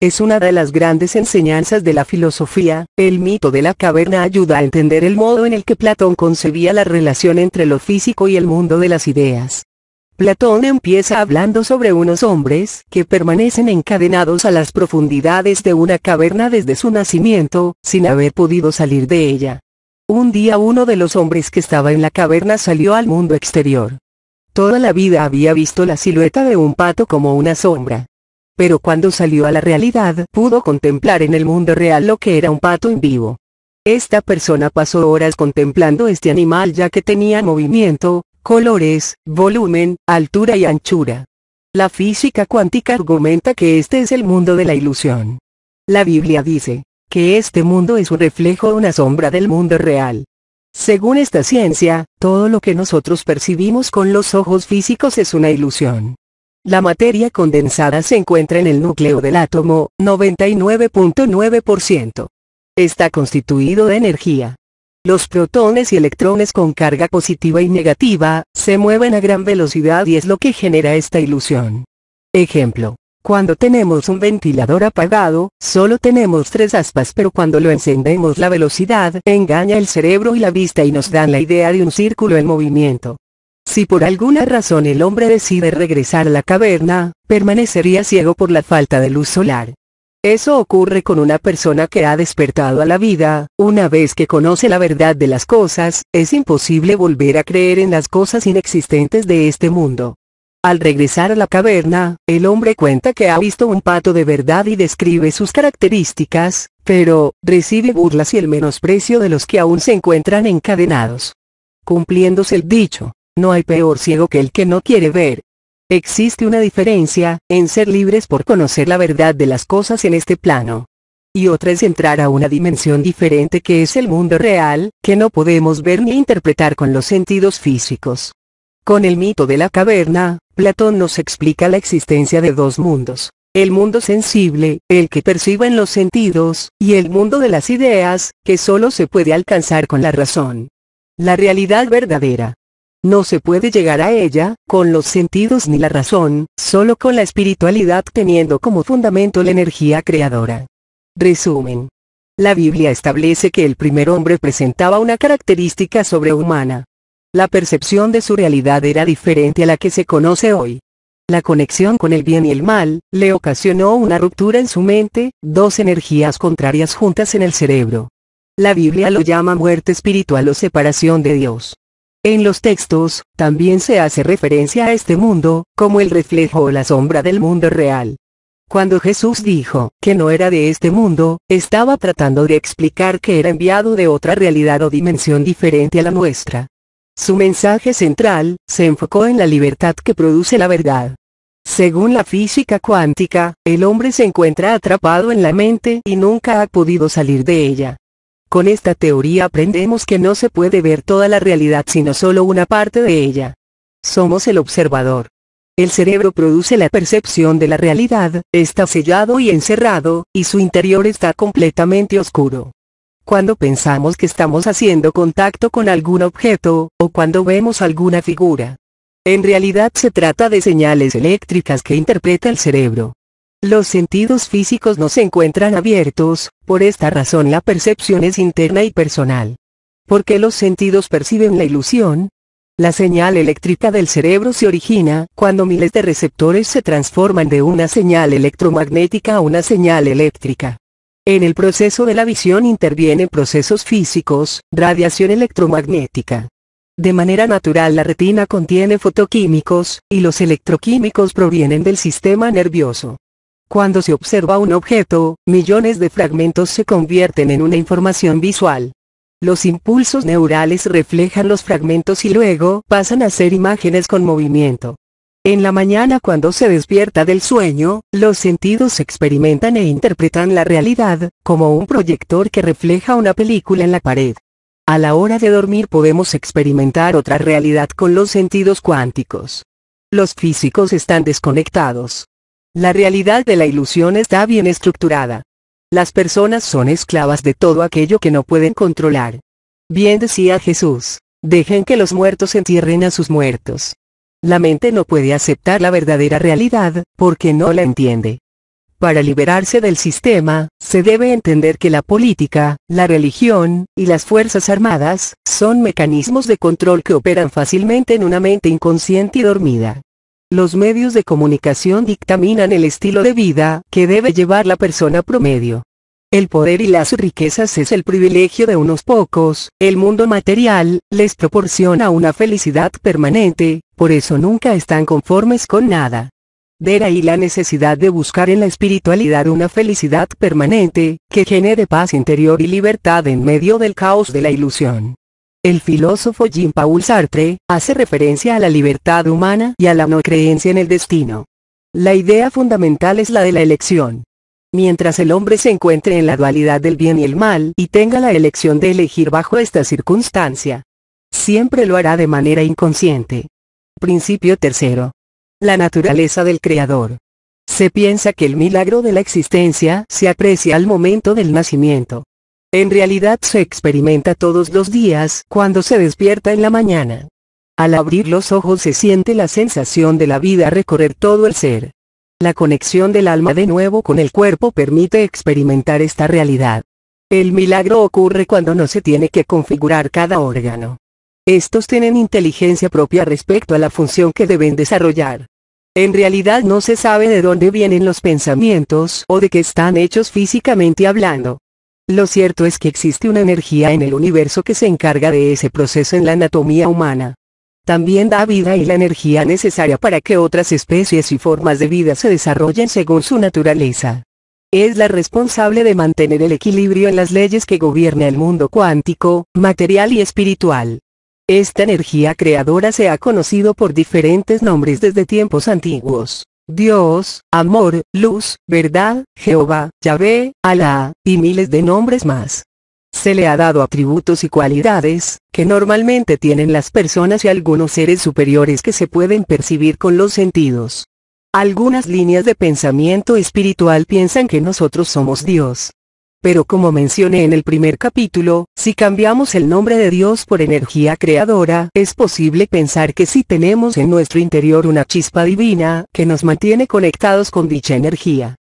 Es una de las grandes enseñanzas de la filosofía, el mito de la caverna ayuda a entender el modo en el que Platón concebía la relación entre lo físico y el mundo de las ideas. Platón empieza hablando sobre unos hombres que permanecen encadenados a las profundidades de una caverna desde su nacimiento, sin haber podido salir de ella. Un día uno de los hombres que estaba en la caverna salió al mundo exterior. Toda la vida había visto la silueta de un pato como una sombra. Pero cuando salió a la realidad, pudo contemplar en el mundo real lo que era un pato en vivo. Esta persona pasó horas contemplando este animal ya que tenía movimiento, colores, volumen, altura y anchura. La física cuántica argumenta que este es el mundo de la ilusión. La Biblia dice, que este mundo es un reflejo o una sombra del mundo real. Según esta ciencia, todo lo que nosotros percibimos con los ojos físicos es una ilusión. La materia condensada se encuentra en el núcleo del átomo, 99.9%. Está constituido de energía, los protones y electrones con carga positiva y negativa, se mueven a gran velocidad y es lo que genera esta ilusión. Ejemplo. Cuando tenemos un ventilador apagado, solo tenemos tres aspas pero cuando lo encendemos la velocidad engaña el cerebro y la vista y nos dan la idea de un círculo en movimiento. Si por alguna razón el hombre decide regresar a la caverna, permanecería ciego por la falta de luz solar. Eso ocurre con una persona que ha despertado a la vida, una vez que conoce la verdad de las cosas, es imposible volver a creer en las cosas inexistentes de este mundo. Al regresar a la caverna, el hombre cuenta que ha visto un pato de verdad y describe sus características, pero, recibe burlas y el menosprecio de los que aún se encuentran encadenados. Cumpliéndose el dicho, no hay peor ciego que el que no quiere ver, Existe una diferencia, en ser libres por conocer la verdad de las cosas en este plano. Y otra es entrar a una dimensión diferente que es el mundo real, que no podemos ver ni interpretar con los sentidos físicos. Con el mito de la caverna, Platón nos explica la existencia de dos mundos. El mundo sensible, el que en los sentidos, y el mundo de las ideas, que solo se puede alcanzar con la razón. La realidad verdadera, no se puede llegar a ella, con los sentidos ni la razón, solo con la espiritualidad teniendo como fundamento la energía creadora. Resumen. La Biblia establece que el primer hombre presentaba una característica sobrehumana. La percepción de su realidad era diferente a la que se conoce hoy. La conexión con el bien y el mal, le ocasionó una ruptura en su mente, dos energías contrarias juntas en el cerebro. La Biblia lo llama muerte espiritual o separación de Dios. En los textos, también se hace referencia a este mundo, como el reflejo o la sombra del mundo real. Cuando Jesús dijo que no era de este mundo, estaba tratando de explicar que era enviado de otra realidad o dimensión diferente a la nuestra. Su mensaje central se enfocó en la libertad que produce la verdad. Según la física cuántica, el hombre se encuentra atrapado en la mente y nunca ha podido salir de ella. Con esta teoría aprendemos que no se puede ver toda la realidad sino solo una parte de ella. Somos el observador. El cerebro produce la percepción de la realidad, está sellado y encerrado, y su interior está completamente oscuro. Cuando pensamos que estamos haciendo contacto con algún objeto, o cuando vemos alguna figura. En realidad se trata de señales eléctricas que interpreta el cerebro. Los sentidos físicos no se encuentran abiertos, por esta razón la percepción es interna y personal. ¿Por qué los sentidos perciben la ilusión? La señal eléctrica del cerebro se origina cuando miles de receptores se transforman de una señal electromagnética a una señal eléctrica. En el proceso de la visión intervienen procesos físicos, radiación electromagnética. De manera natural la retina contiene fotoquímicos, y los electroquímicos provienen del sistema nervioso. Cuando se observa un objeto, millones de fragmentos se convierten en una información visual. Los impulsos neurales reflejan los fragmentos y luego pasan a ser imágenes con movimiento. En la mañana cuando se despierta del sueño, los sentidos experimentan e interpretan la realidad, como un proyector que refleja una película en la pared. A la hora de dormir podemos experimentar otra realidad con los sentidos cuánticos. Los físicos están desconectados. La realidad de la ilusión está bien estructurada. Las personas son esclavas de todo aquello que no pueden controlar. Bien decía Jesús, dejen que los muertos entierren a sus muertos. La mente no puede aceptar la verdadera realidad, porque no la entiende. Para liberarse del sistema, se debe entender que la política, la religión, y las fuerzas armadas, son mecanismos de control que operan fácilmente en una mente inconsciente y dormida. Los medios de comunicación dictaminan el estilo de vida que debe llevar la persona promedio. El poder y las riquezas es el privilegio de unos pocos, el mundo material les proporciona una felicidad permanente, por eso nunca están conformes con nada. De ahí la necesidad de buscar en la espiritualidad una felicidad permanente, que genere paz interior y libertad en medio del caos de la ilusión. El filósofo Jean-Paul Sartre hace referencia a la libertad humana y a la no creencia en el destino. La idea fundamental es la de la elección. Mientras el hombre se encuentre en la dualidad del bien y el mal y tenga la elección de elegir bajo esta circunstancia, siempre lo hará de manera inconsciente. Principio tercero. La naturaleza del creador. Se piensa que el milagro de la existencia se aprecia al momento del nacimiento. En realidad se experimenta todos los días cuando se despierta en la mañana. Al abrir los ojos se siente la sensación de la vida recorrer todo el ser. La conexión del alma de nuevo con el cuerpo permite experimentar esta realidad. El milagro ocurre cuando no se tiene que configurar cada órgano. Estos tienen inteligencia propia respecto a la función que deben desarrollar. En realidad no se sabe de dónde vienen los pensamientos o de qué están hechos físicamente hablando. Lo cierto es que existe una energía en el universo que se encarga de ese proceso en la anatomía humana. También da vida y la energía necesaria para que otras especies y formas de vida se desarrollen según su naturaleza. Es la responsable de mantener el equilibrio en las leyes que gobierna el mundo cuántico, material y espiritual. Esta energía creadora se ha conocido por diferentes nombres desde tiempos antiguos. Dios, amor, luz, verdad, Jehová, Yahvé, Alá, y miles de nombres más. Se le ha dado atributos y cualidades, que normalmente tienen las personas y algunos seres superiores que se pueden percibir con los sentidos. Algunas líneas de pensamiento espiritual piensan que nosotros somos Dios, pero como mencioné en el primer capítulo, si cambiamos el nombre de Dios por energía creadora, es posible pensar que si tenemos en nuestro interior una chispa divina, que nos mantiene conectados con dicha energía.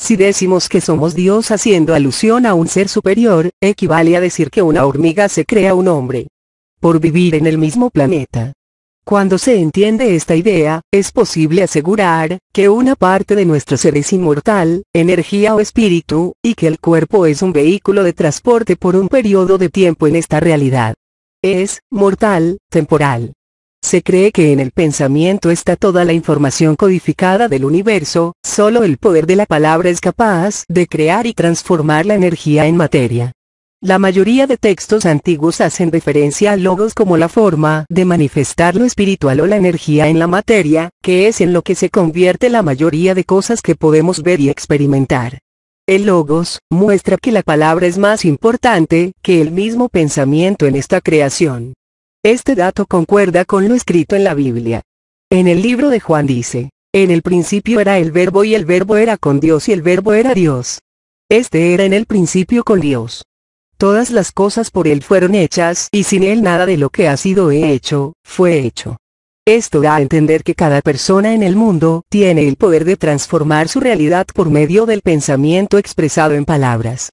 Si decimos que somos Dios haciendo alusión a un ser superior, equivale a decir que una hormiga se crea un hombre. Por vivir en el mismo planeta, cuando se entiende esta idea, es posible asegurar, que una parte de nuestro ser es inmortal, energía o espíritu, y que el cuerpo es un vehículo de transporte por un periodo de tiempo en esta realidad. Es, mortal, temporal. Se cree que en el pensamiento está toda la información codificada del universo, solo el poder de la palabra es capaz de crear y transformar la energía en materia. La mayoría de textos antiguos hacen referencia a logos como la forma de manifestar lo espiritual o la energía en la materia, que es en lo que se convierte la mayoría de cosas que podemos ver y experimentar. El logos muestra que la palabra es más importante que el mismo pensamiento en esta creación. Este dato concuerda con lo escrito en la Biblia. En el libro de Juan dice, en el principio era el verbo y el verbo era con Dios y el verbo era Dios. Este era en el principio con Dios. Todas las cosas por Él fueron hechas y sin Él nada de lo que ha sido hecho, fue hecho. Esto da a entender que cada persona en el mundo tiene el poder de transformar su realidad por medio del pensamiento expresado en palabras.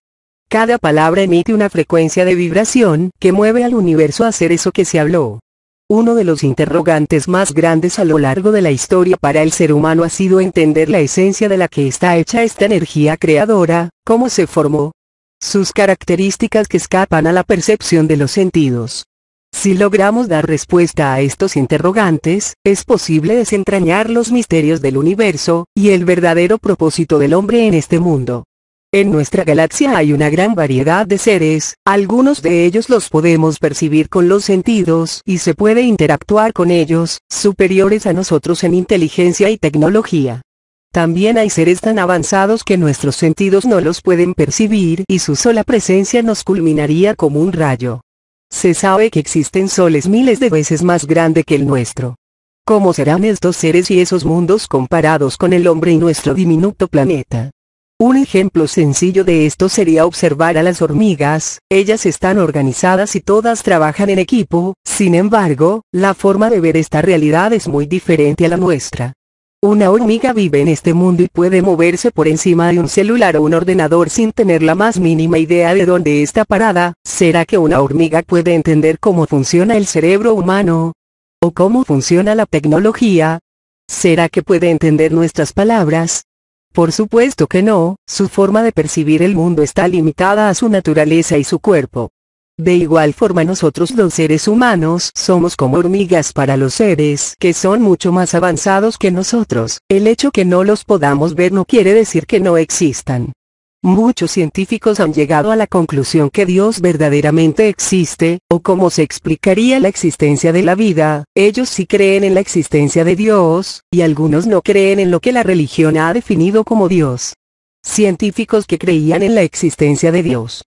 Cada palabra emite una frecuencia de vibración que mueve al universo a hacer eso que se habló. Uno de los interrogantes más grandes a lo largo de la historia para el ser humano ha sido entender la esencia de la que está hecha esta energía creadora, cómo se formó, sus características que escapan a la percepción de los sentidos. Si logramos dar respuesta a estos interrogantes, es posible desentrañar los misterios del universo, y el verdadero propósito del hombre en este mundo. En nuestra galaxia hay una gran variedad de seres, algunos de ellos los podemos percibir con los sentidos y se puede interactuar con ellos, superiores a nosotros en inteligencia y tecnología. También hay seres tan avanzados que nuestros sentidos no los pueden percibir y su sola presencia nos culminaría como un rayo. Se sabe que existen soles miles de veces más grande que el nuestro. ¿Cómo serán estos seres y esos mundos comparados con el hombre y nuestro diminuto planeta? Un ejemplo sencillo de esto sería observar a las hormigas, ellas están organizadas y todas trabajan en equipo, sin embargo, la forma de ver esta realidad es muy diferente a la nuestra. Una hormiga vive en este mundo y puede moverse por encima de un celular o un ordenador sin tener la más mínima idea de dónde está parada. ¿Será que una hormiga puede entender cómo funciona el cerebro humano? ¿O cómo funciona la tecnología? ¿Será que puede entender nuestras palabras? Por supuesto que no, su forma de percibir el mundo está limitada a su naturaleza y su cuerpo. De igual forma nosotros los seres humanos somos como hormigas para los seres que son mucho más avanzados que nosotros. El hecho que no los podamos ver no quiere decir que no existan. Muchos científicos han llegado a la conclusión que Dios verdaderamente existe, o como se explicaría la existencia de la vida, ellos sí creen en la existencia de Dios, y algunos no creen en lo que la religión ha definido como Dios. Científicos que creían en la existencia de Dios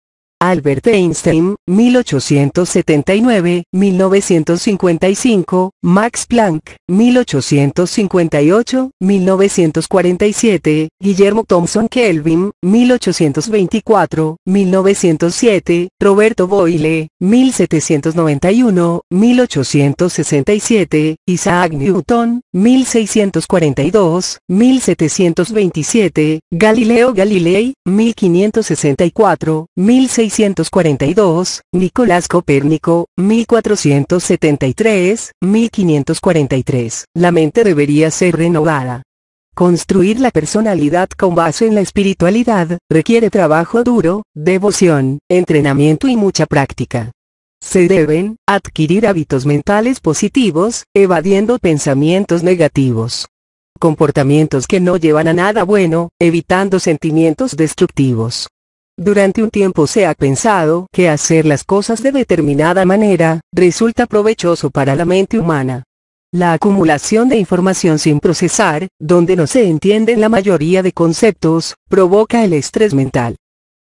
Albert Einstein, 1879-1955, Max Planck, 1858-1947, Guillermo Thomson Kelvin, 1824-1907, Roberto Boyle, 1791-1867, Isaac Newton, 1642-1727, Galileo Galilei, 1564 1600, 142 Nicolás Copérnico, 1473, 1543. La mente debería ser renovada. Construir la personalidad con base en la espiritualidad, requiere trabajo duro, devoción, entrenamiento y mucha práctica. Se deben, adquirir hábitos mentales positivos, evadiendo pensamientos negativos. Comportamientos que no llevan a nada bueno, evitando sentimientos destructivos. Durante un tiempo se ha pensado que hacer las cosas de determinada manera resulta provechoso para la mente humana. La acumulación de información sin procesar, donde no se entienden la mayoría de conceptos, provoca el estrés mental,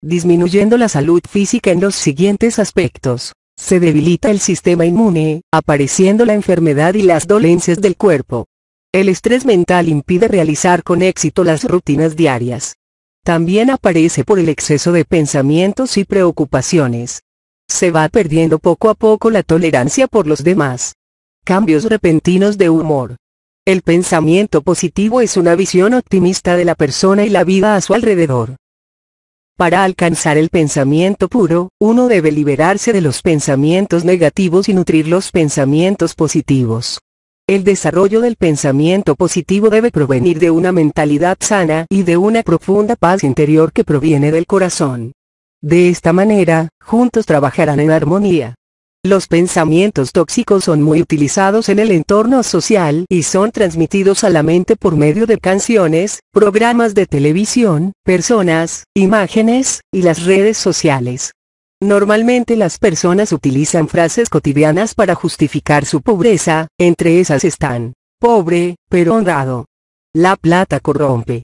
disminuyendo la salud física en los siguientes aspectos. Se debilita el sistema inmune, apareciendo la enfermedad y las dolencias del cuerpo. El estrés mental impide realizar con éxito las rutinas diarias también aparece por el exceso de pensamientos y preocupaciones. Se va perdiendo poco a poco la tolerancia por los demás. Cambios repentinos de humor. El pensamiento positivo es una visión optimista de la persona y la vida a su alrededor. Para alcanzar el pensamiento puro, uno debe liberarse de los pensamientos negativos y nutrir los pensamientos positivos. El desarrollo del pensamiento positivo debe provenir de una mentalidad sana y de una profunda paz interior que proviene del corazón. De esta manera, juntos trabajarán en armonía. Los pensamientos tóxicos son muy utilizados en el entorno social y son transmitidos a la mente por medio de canciones, programas de televisión, personas, imágenes, y las redes sociales. Normalmente las personas utilizan frases cotidianas para justificar su pobreza, entre esas están, pobre, pero honrado. La plata corrompe.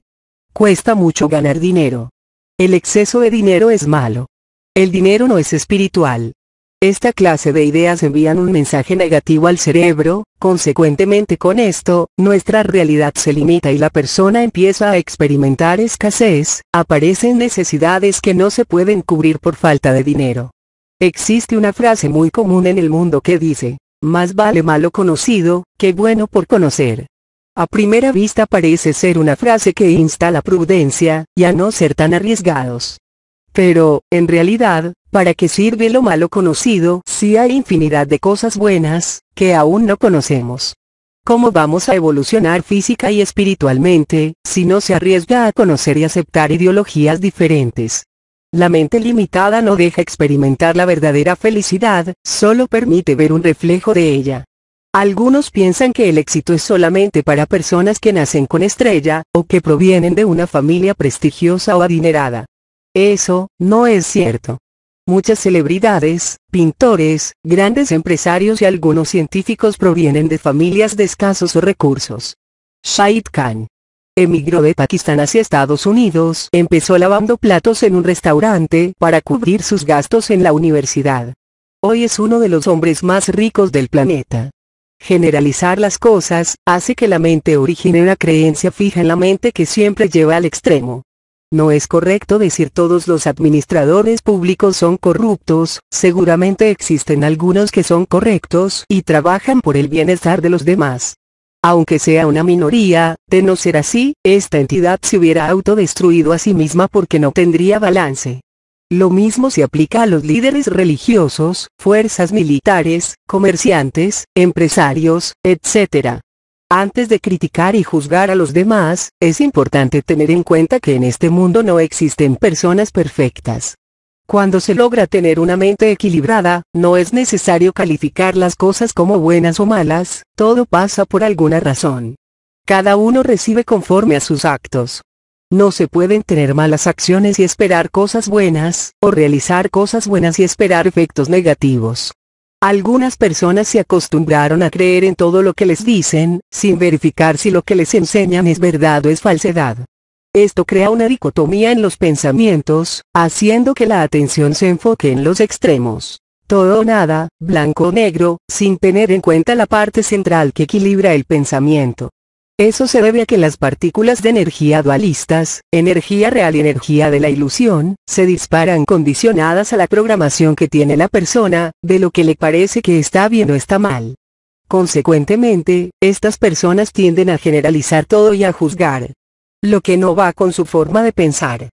Cuesta mucho ganar dinero. El exceso de dinero es malo. El dinero no es espiritual. Esta clase de ideas envían un mensaje negativo al cerebro, consecuentemente con esto, nuestra realidad se limita y la persona empieza a experimentar escasez, aparecen necesidades que no se pueden cubrir por falta de dinero. Existe una frase muy común en el mundo que dice, más vale malo conocido, que bueno por conocer. A primera vista parece ser una frase que insta a la prudencia, y a no ser tan arriesgados. Pero, en realidad, ¿para qué sirve lo malo conocido si hay infinidad de cosas buenas, que aún no conocemos? ¿Cómo vamos a evolucionar física y espiritualmente, si no se arriesga a conocer y aceptar ideologías diferentes? La mente limitada no deja experimentar la verdadera felicidad, solo permite ver un reflejo de ella. Algunos piensan que el éxito es solamente para personas que nacen con estrella, o que provienen de una familia prestigiosa o adinerada. Eso, no es cierto. Muchas celebridades, pintores, grandes empresarios y algunos científicos provienen de familias de escasos recursos. Shahid Khan. Emigró de Pakistán hacia Estados Unidos, empezó lavando platos en un restaurante para cubrir sus gastos en la universidad. Hoy es uno de los hombres más ricos del planeta. Generalizar las cosas hace que la mente origine una creencia fija en la mente que siempre lleva al extremo. No es correcto decir todos los administradores públicos son corruptos, seguramente existen algunos que son correctos y trabajan por el bienestar de los demás. Aunque sea una minoría, de no ser así, esta entidad se hubiera autodestruido a sí misma porque no tendría balance. Lo mismo se aplica a los líderes religiosos, fuerzas militares, comerciantes, empresarios, etc. Antes de criticar y juzgar a los demás, es importante tener en cuenta que en este mundo no existen personas perfectas. Cuando se logra tener una mente equilibrada, no es necesario calificar las cosas como buenas o malas, todo pasa por alguna razón. Cada uno recibe conforme a sus actos. No se pueden tener malas acciones y esperar cosas buenas, o realizar cosas buenas y esperar efectos negativos. Algunas personas se acostumbraron a creer en todo lo que les dicen, sin verificar si lo que les enseñan es verdad o es falsedad. Esto crea una dicotomía en los pensamientos, haciendo que la atención se enfoque en los extremos. Todo o nada, blanco o negro, sin tener en cuenta la parte central que equilibra el pensamiento. Eso se debe a que las partículas de energía dualistas, energía real y energía de la ilusión, se disparan condicionadas a la programación que tiene la persona, de lo que le parece que está bien o está mal. Consecuentemente, estas personas tienden a generalizar todo y a juzgar. Lo que no va con su forma de pensar.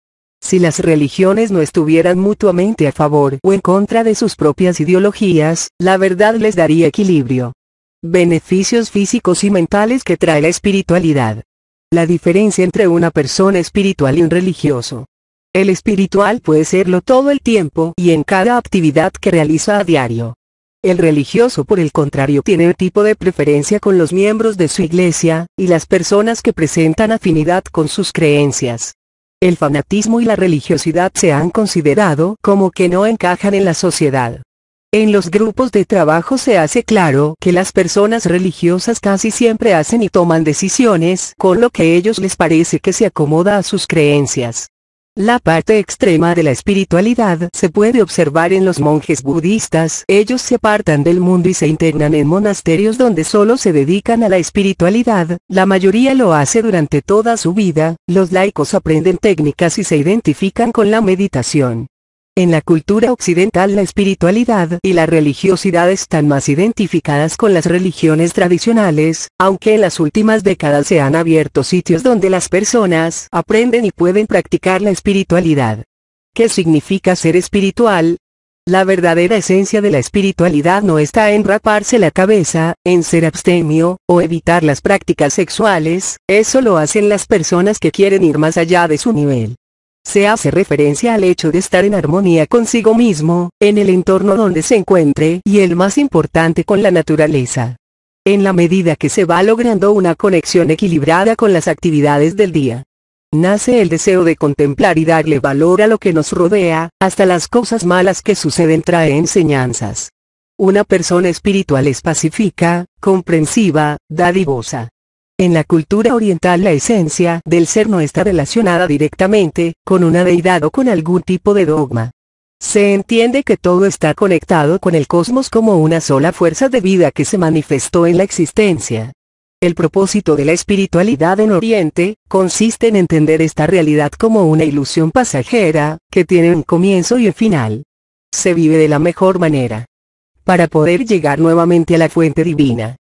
Si las religiones no estuvieran mutuamente a favor o en contra de sus propias ideologías, la verdad les daría equilibrio. Beneficios físicos y mentales que trae la espiritualidad. La diferencia entre una persona espiritual y un religioso. El espiritual puede serlo todo el tiempo y en cada actividad que realiza a diario. El religioso por el contrario tiene un tipo de preferencia con los miembros de su iglesia, y las personas que presentan afinidad con sus creencias. El fanatismo y la religiosidad se han considerado como que no encajan en la sociedad. En los grupos de trabajo se hace claro que las personas religiosas casi siempre hacen y toman decisiones con lo que ellos les parece que se acomoda a sus creencias. La parte extrema de la espiritualidad se puede observar en los monjes budistas, ellos se apartan del mundo y se internan en monasterios donde solo se dedican a la espiritualidad, la mayoría lo hace durante toda su vida, los laicos aprenden técnicas y se identifican con la meditación. En la cultura occidental la espiritualidad y la religiosidad están más identificadas con las religiones tradicionales, aunque en las últimas décadas se han abierto sitios donde las personas aprenden y pueden practicar la espiritualidad. ¿Qué significa ser espiritual? La verdadera esencia de la espiritualidad no está en raparse la cabeza, en ser abstemio, o evitar las prácticas sexuales, eso lo hacen las personas que quieren ir más allá de su nivel se hace referencia al hecho de estar en armonía consigo mismo, en el entorno donde se encuentre y el más importante con la naturaleza. En la medida que se va logrando una conexión equilibrada con las actividades del día, nace el deseo de contemplar y darle valor a lo que nos rodea, hasta las cosas malas que suceden trae enseñanzas. Una persona espiritual es pacífica, comprensiva, dadivosa, en la cultura oriental la esencia del ser no está relacionada directamente con una deidad o con algún tipo de dogma. Se entiende que todo está conectado con el cosmos como una sola fuerza de vida que se manifestó en la existencia. El propósito de la espiritualidad en Oriente, consiste en entender esta realidad como una ilusión pasajera, que tiene un comienzo y un final. Se vive de la mejor manera. Para poder llegar nuevamente a la fuente divina.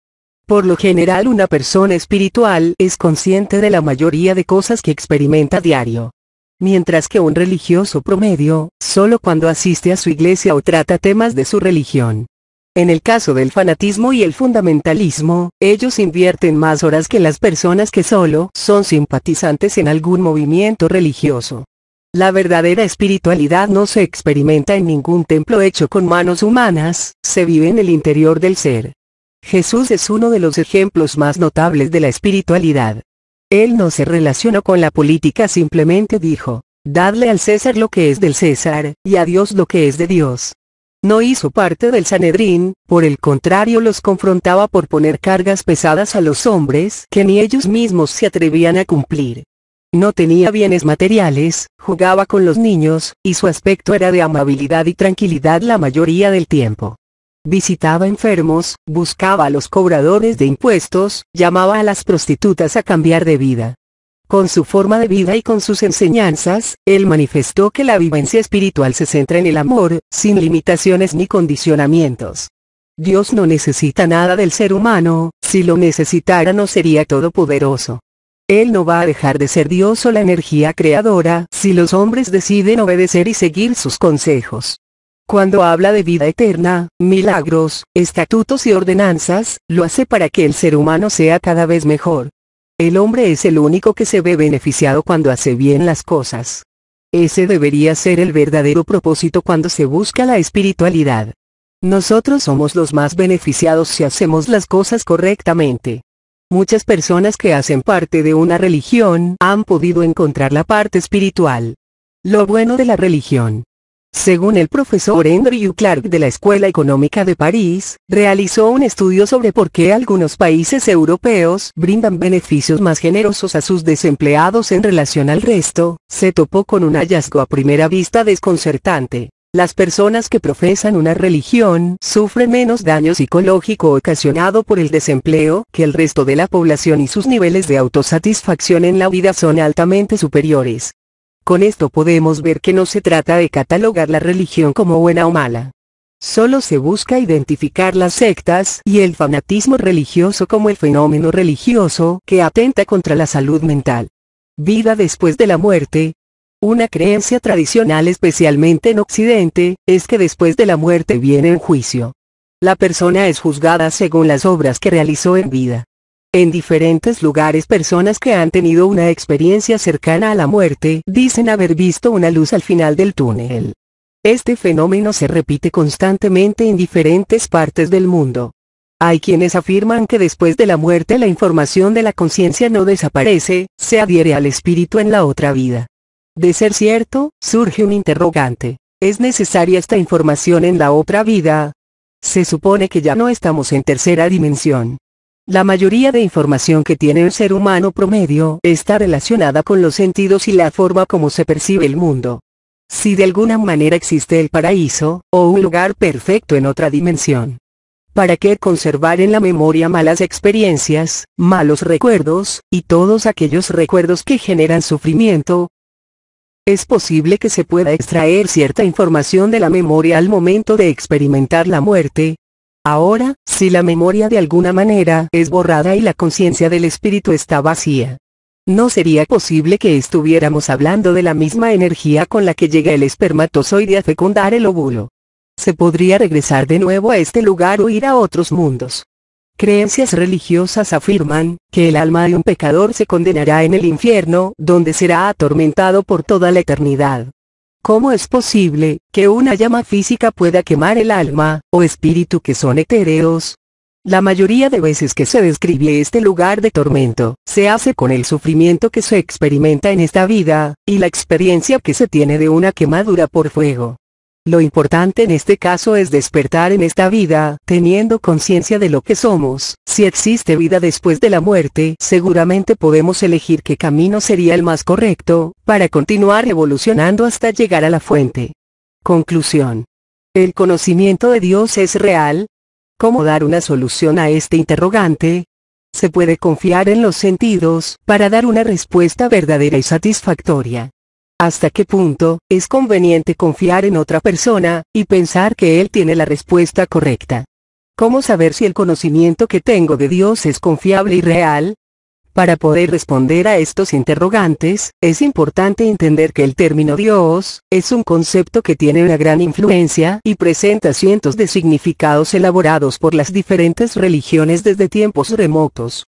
Por lo general una persona espiritual es consciente de la mayoría de cosas que experimenta diario. Mientras que un religioso promedio, solo cuando asiste a su iglesia o trata temas de su religión. En el caso del fanatismo y el fundamentalismo, ellos invierten más horas que las personas que solo son simpatizantes en algún movimiento religioso. La verdadera espiritualidad no se experimenta en ningún templo hecho con manos humanas, se vive en el interior del ser. Jesús es uno de los ejemplos más notables de la espiritualidad. Él no se relacionó con la política, simplemente dijo, dadle al César lo que es del César, y a Dios lo que es de Dios. No hizo parte del Sanedrín, por el contrario los confrontaba por poner cargas pesadas a los hombres que ni ellos mismos se atrevían a cumplir. No tenía bienes materiales, jugaba con los niños, y su aspecto era de amabilidad y tranquilidad la mayoría del tiempo visitaba enfermos, buscaba a los cobradores de impuestos, llamaba a las prostitutas a cambiar de vida. Con su forma de vida y con sus enseñanzas, él manifestó que la vivencia espiritual se centra en el amor, sin limitaciones ni condicionamientos. Dios no necesita nada del ser humano, si lo necesitara no sería todopoderoso. Él no va a dejar de ser Dios o la energía creadora si los hombres deciden obedecer y seguir sus consejos. Cuando habla de vida eterna, milagros, estatutos y ordenanzas, lo hace para que el ser humano sea cada vez mejor. El hombre es el único que se ve beneficiado cuando hace bien las cosas. Ese debería ser el verdadero propósito cuando se busca la espiritualidad. Nosotros somos los más beneficiados si hacemos las cosas correctamente. Muchas personas que hacen parte de una religión han podido encontrar la parte espiritual. Lo bueno de la religión según el profesor Andrew Clark de la Escuela Económica de París, realizó un estudio sobre por qué algunos países europeos brindan beneficios más generosos a sus desempleados en relación al resto, se topó con un hallazgo a primera vista desconcertante. Las personas que profesan una religión sufren menos daño psicológico ocasionado por el desempleo que el resto de la población y sus niveles de autosatisfacción en la vida son altamente superiores. Con esto podemos ver que no se trata de catalogar la religión como buena o mala. Solo se busca identificar las sectas y el fanatismo religioso como el fenómeno religioso que atenta contra la salud mental. Vida después de la muerte. Una creencia tradicional especialmente en Occidente, es que después de la muerte viene un juicio. La persona es juzgada según las obras que realizó en vida. En diferentes lugares personas que han tenido una experiencia cercana a la muerte dicen haber visto una luz al final del túnel. Este fenómeno se repite constantemente en diferentes partes del mundo. Hay quienes afirman que después de la muerte la información de la conciencia no desaparece, se adhiere al espíritu en la otra vida. De ser cierto, surge un interrogante. ¿Es necesaria esta información en la otra vida? Se supone que ya no estamos en tercera dimensión. La mayoría de información que tiene un ser humano promedio está relacionada con los sentidos y la forma como se percibe el mundo. Si de alguna manera existe el paraíso, o un lugar perfecto en otra dimensión. ¿Para qué conservar en la memoria malas experiencias, malos recuerdos, y todos aquellos recuerdos que generan sufrimiento? Es posible que se pueda extraer cierta información de la memoria al momento de experimentar la muerte, Ahora, si la memoria de alguna manera es borrada y la conciencia del espíritu está vacía, ¿no sería posible que estuviéramos hablando de la misma energía con la que llega el espermatozoide a fecundar el óvulo? Se podría regresar de nuevo a este lugar o ir a otros mundos. Creencias religiosas afirman que el alma de un pecador se condenará en el infierno, donde será atormentado por toda la eternidad. ¿Cómo es posible que una llama física pueda quemar el alma o espíritu que son etéreos? La mayoría de veces que se describe este lugar de tormento, se hace con el sufrimiento que se experimenta en esta vida, y la experiencia que se tiene de una quemadura por fuego. Lo importante en este caso es despertar en esta vida, teniendo conciencia de lo que somos. Si existe vida después de la muerte, seguramente podemos elegir qué camino sería el más correcto, para continuar evolucionando hasta llegar a la fuente. Conclusión. ¿El conocimiento de Dios es real? ¿Cómo dar una solución a este interrogante? Se puede confiar en los sentidos, para dar una respuesta verdadera y satisfactoria hasta qué punto es conveniente confiar en otra persona y pensar que él tiene la respuesta correcta. ¿Cómo saber si el conocimiento que tengo de Dios es confiable y real? Para poder responder a estos interrogantes, es importante entender que el término Dios es un concepto que tiene una gran influencia y presenta cientos de significados elaborados por las diferentes religiones desde tiempos remotos.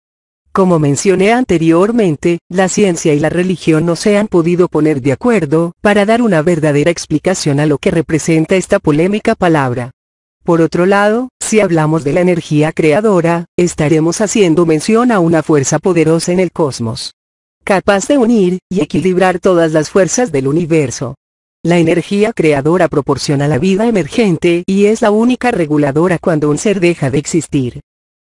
Como mencioné anteriormente, la ciencia y la religión no se han podido poner de acuerdo para dar una verdadera explicación a lo que representa esta polémica palabra. Por otro lado, si hablamos de la energía creadora, estaremos haciendo mención a una fuerza poderosa en el cosmos, capaz de unir y equilibrar todas las fuerzas del universo. La energía creadora proporciona la vida emergente y es la única reguladora cuando un ser deja de existir.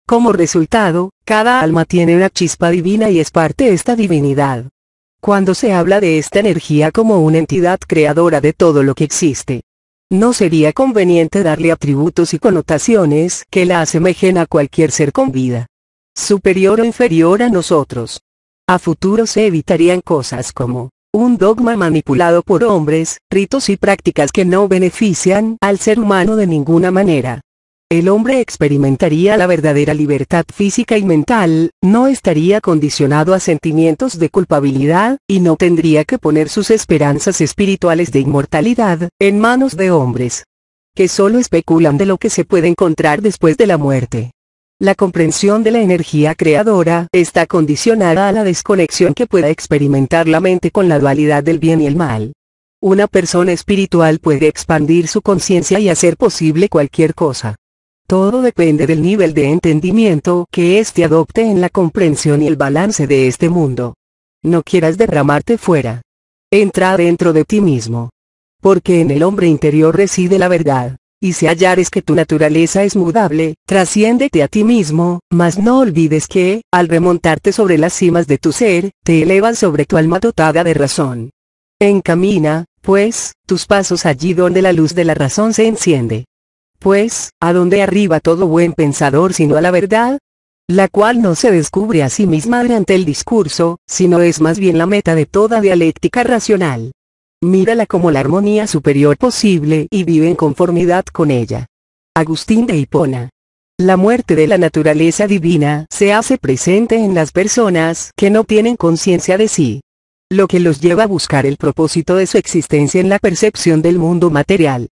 Como resultado, cada alma tiene una chispa divina y es parte de esta divinidad. Cuando se habla de esta energía como una entidad creadora de todo lo que existe, no sería conveniente darle atributos y connotaciones que la asemejen a cualquier ser con vida, superior o inferior a nosotros. A futuro se evitarían cosas como un dogma manipulado por hombres, ritos y prácticas que no benefician al ser humano de ninguna manera el hombre experimentaría la verdadera libertad física y mental, no estaría condicionado a sentimientos de culpabilidad, y no tendría que poner sus esperanzas espirituales de inmortalidad, en manos de hombres que solo especulan de lo que se puede encontrar después de la muerte. La comprensión de la energía creadora está condicionada a la desconexión que pueda experimentar la mente con la dualidad del bien y el mal. Una persona espiritual puede expandir su conciencia y hacer posible cualquier cosa. Todo depende del nivel de entendimiento que éste adopte en la comprensión y el balance de este mundo. No quieras derramarte fuera. Entra dentro de ti mismo. Porque en el hombre interior reside la verdad. Y si hallares que tu naturaleza es mudable, trasciéndete a ti mismo, mas no olvides que, al remontarte sobre las cimas de tu ser, te elevas sobre tu alma dotada de razón. Encamina, pues, tus pasos allí donde la luz de la razón se enciende. Pues, ¿a dónde arriba todo buen pensador sino a la verdad? La cual no se descubre a sí misma durante el discurso, sino es más bien la meta de toda dialéctica racional. Mírala como la armonía superior posible y vive en conformidad con ella. Agustín de Hipona. La muerte de la naturaleza divina se hace presente en las personas que no tienen conciencia de sí. Lo que los lleva a buscar el propósito de su existencia en la percepción del mundo material.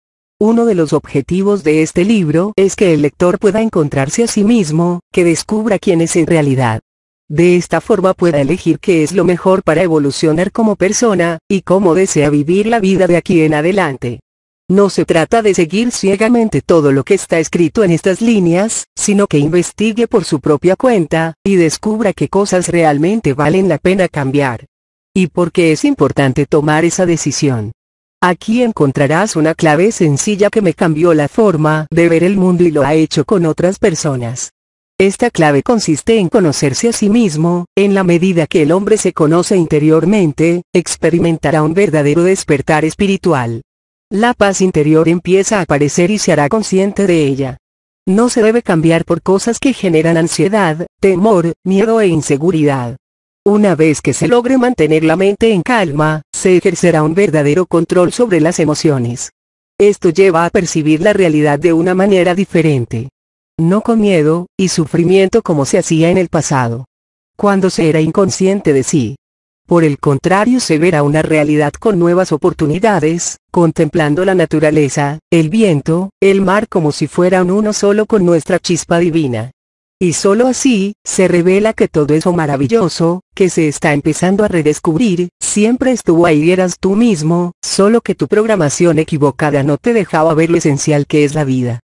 Uno de los objetivos de este libro es que el lector pueda encontrarse a sí mismo, que descubra quién es en realidad. De esta forma pueda elegir qué es lo mejor para evolucionar como persona, y cómo desea vivir la vida de aquí en adelante. No se trata de seguir ciegamente todo lo que está escrito en estas líneas, sino que investigue por su propia cuenta, y descubra qué cosas realmente valen la pena cambiar. Y por qué es importante tomar esa decisión. Aquí encontrarás una clave sencilla que me cambió la forma de ver el mundo y lo ha hecho con otras personas. Esta clave consiste en conocerse a sí mismo, en la medida que el hombre se conoce interiormente, experimentará un verdadero despertar espiritual. La paz interior empieza a aparecer y se hará consciente de ella. No se debe cambiar por cosas que generan ansiedad, temor, miedo e inseguridad. Una vez que se logre mantener la mente en calma, se ejercerá un verdadero control sobre las emociones. Esto lleva a percibir la realidad de una manera diferente. No con miedo y sufrimiento como se hacía en el pasado. Cuando se era inconsciente de sí. Por el contrario se verá una realidad con nuevas oportunidades, contemplando la naturaleza, el viento, el mar como si fueran uno solo con nuestra chispa divina. Y solo así, se revela que todo eso maravilloso, que se está empezando a redescubrir, siempre estuvo ahí y eras tú mismo, solo que tu programación equivocada no te dejaba ver lo esencial que es la vida.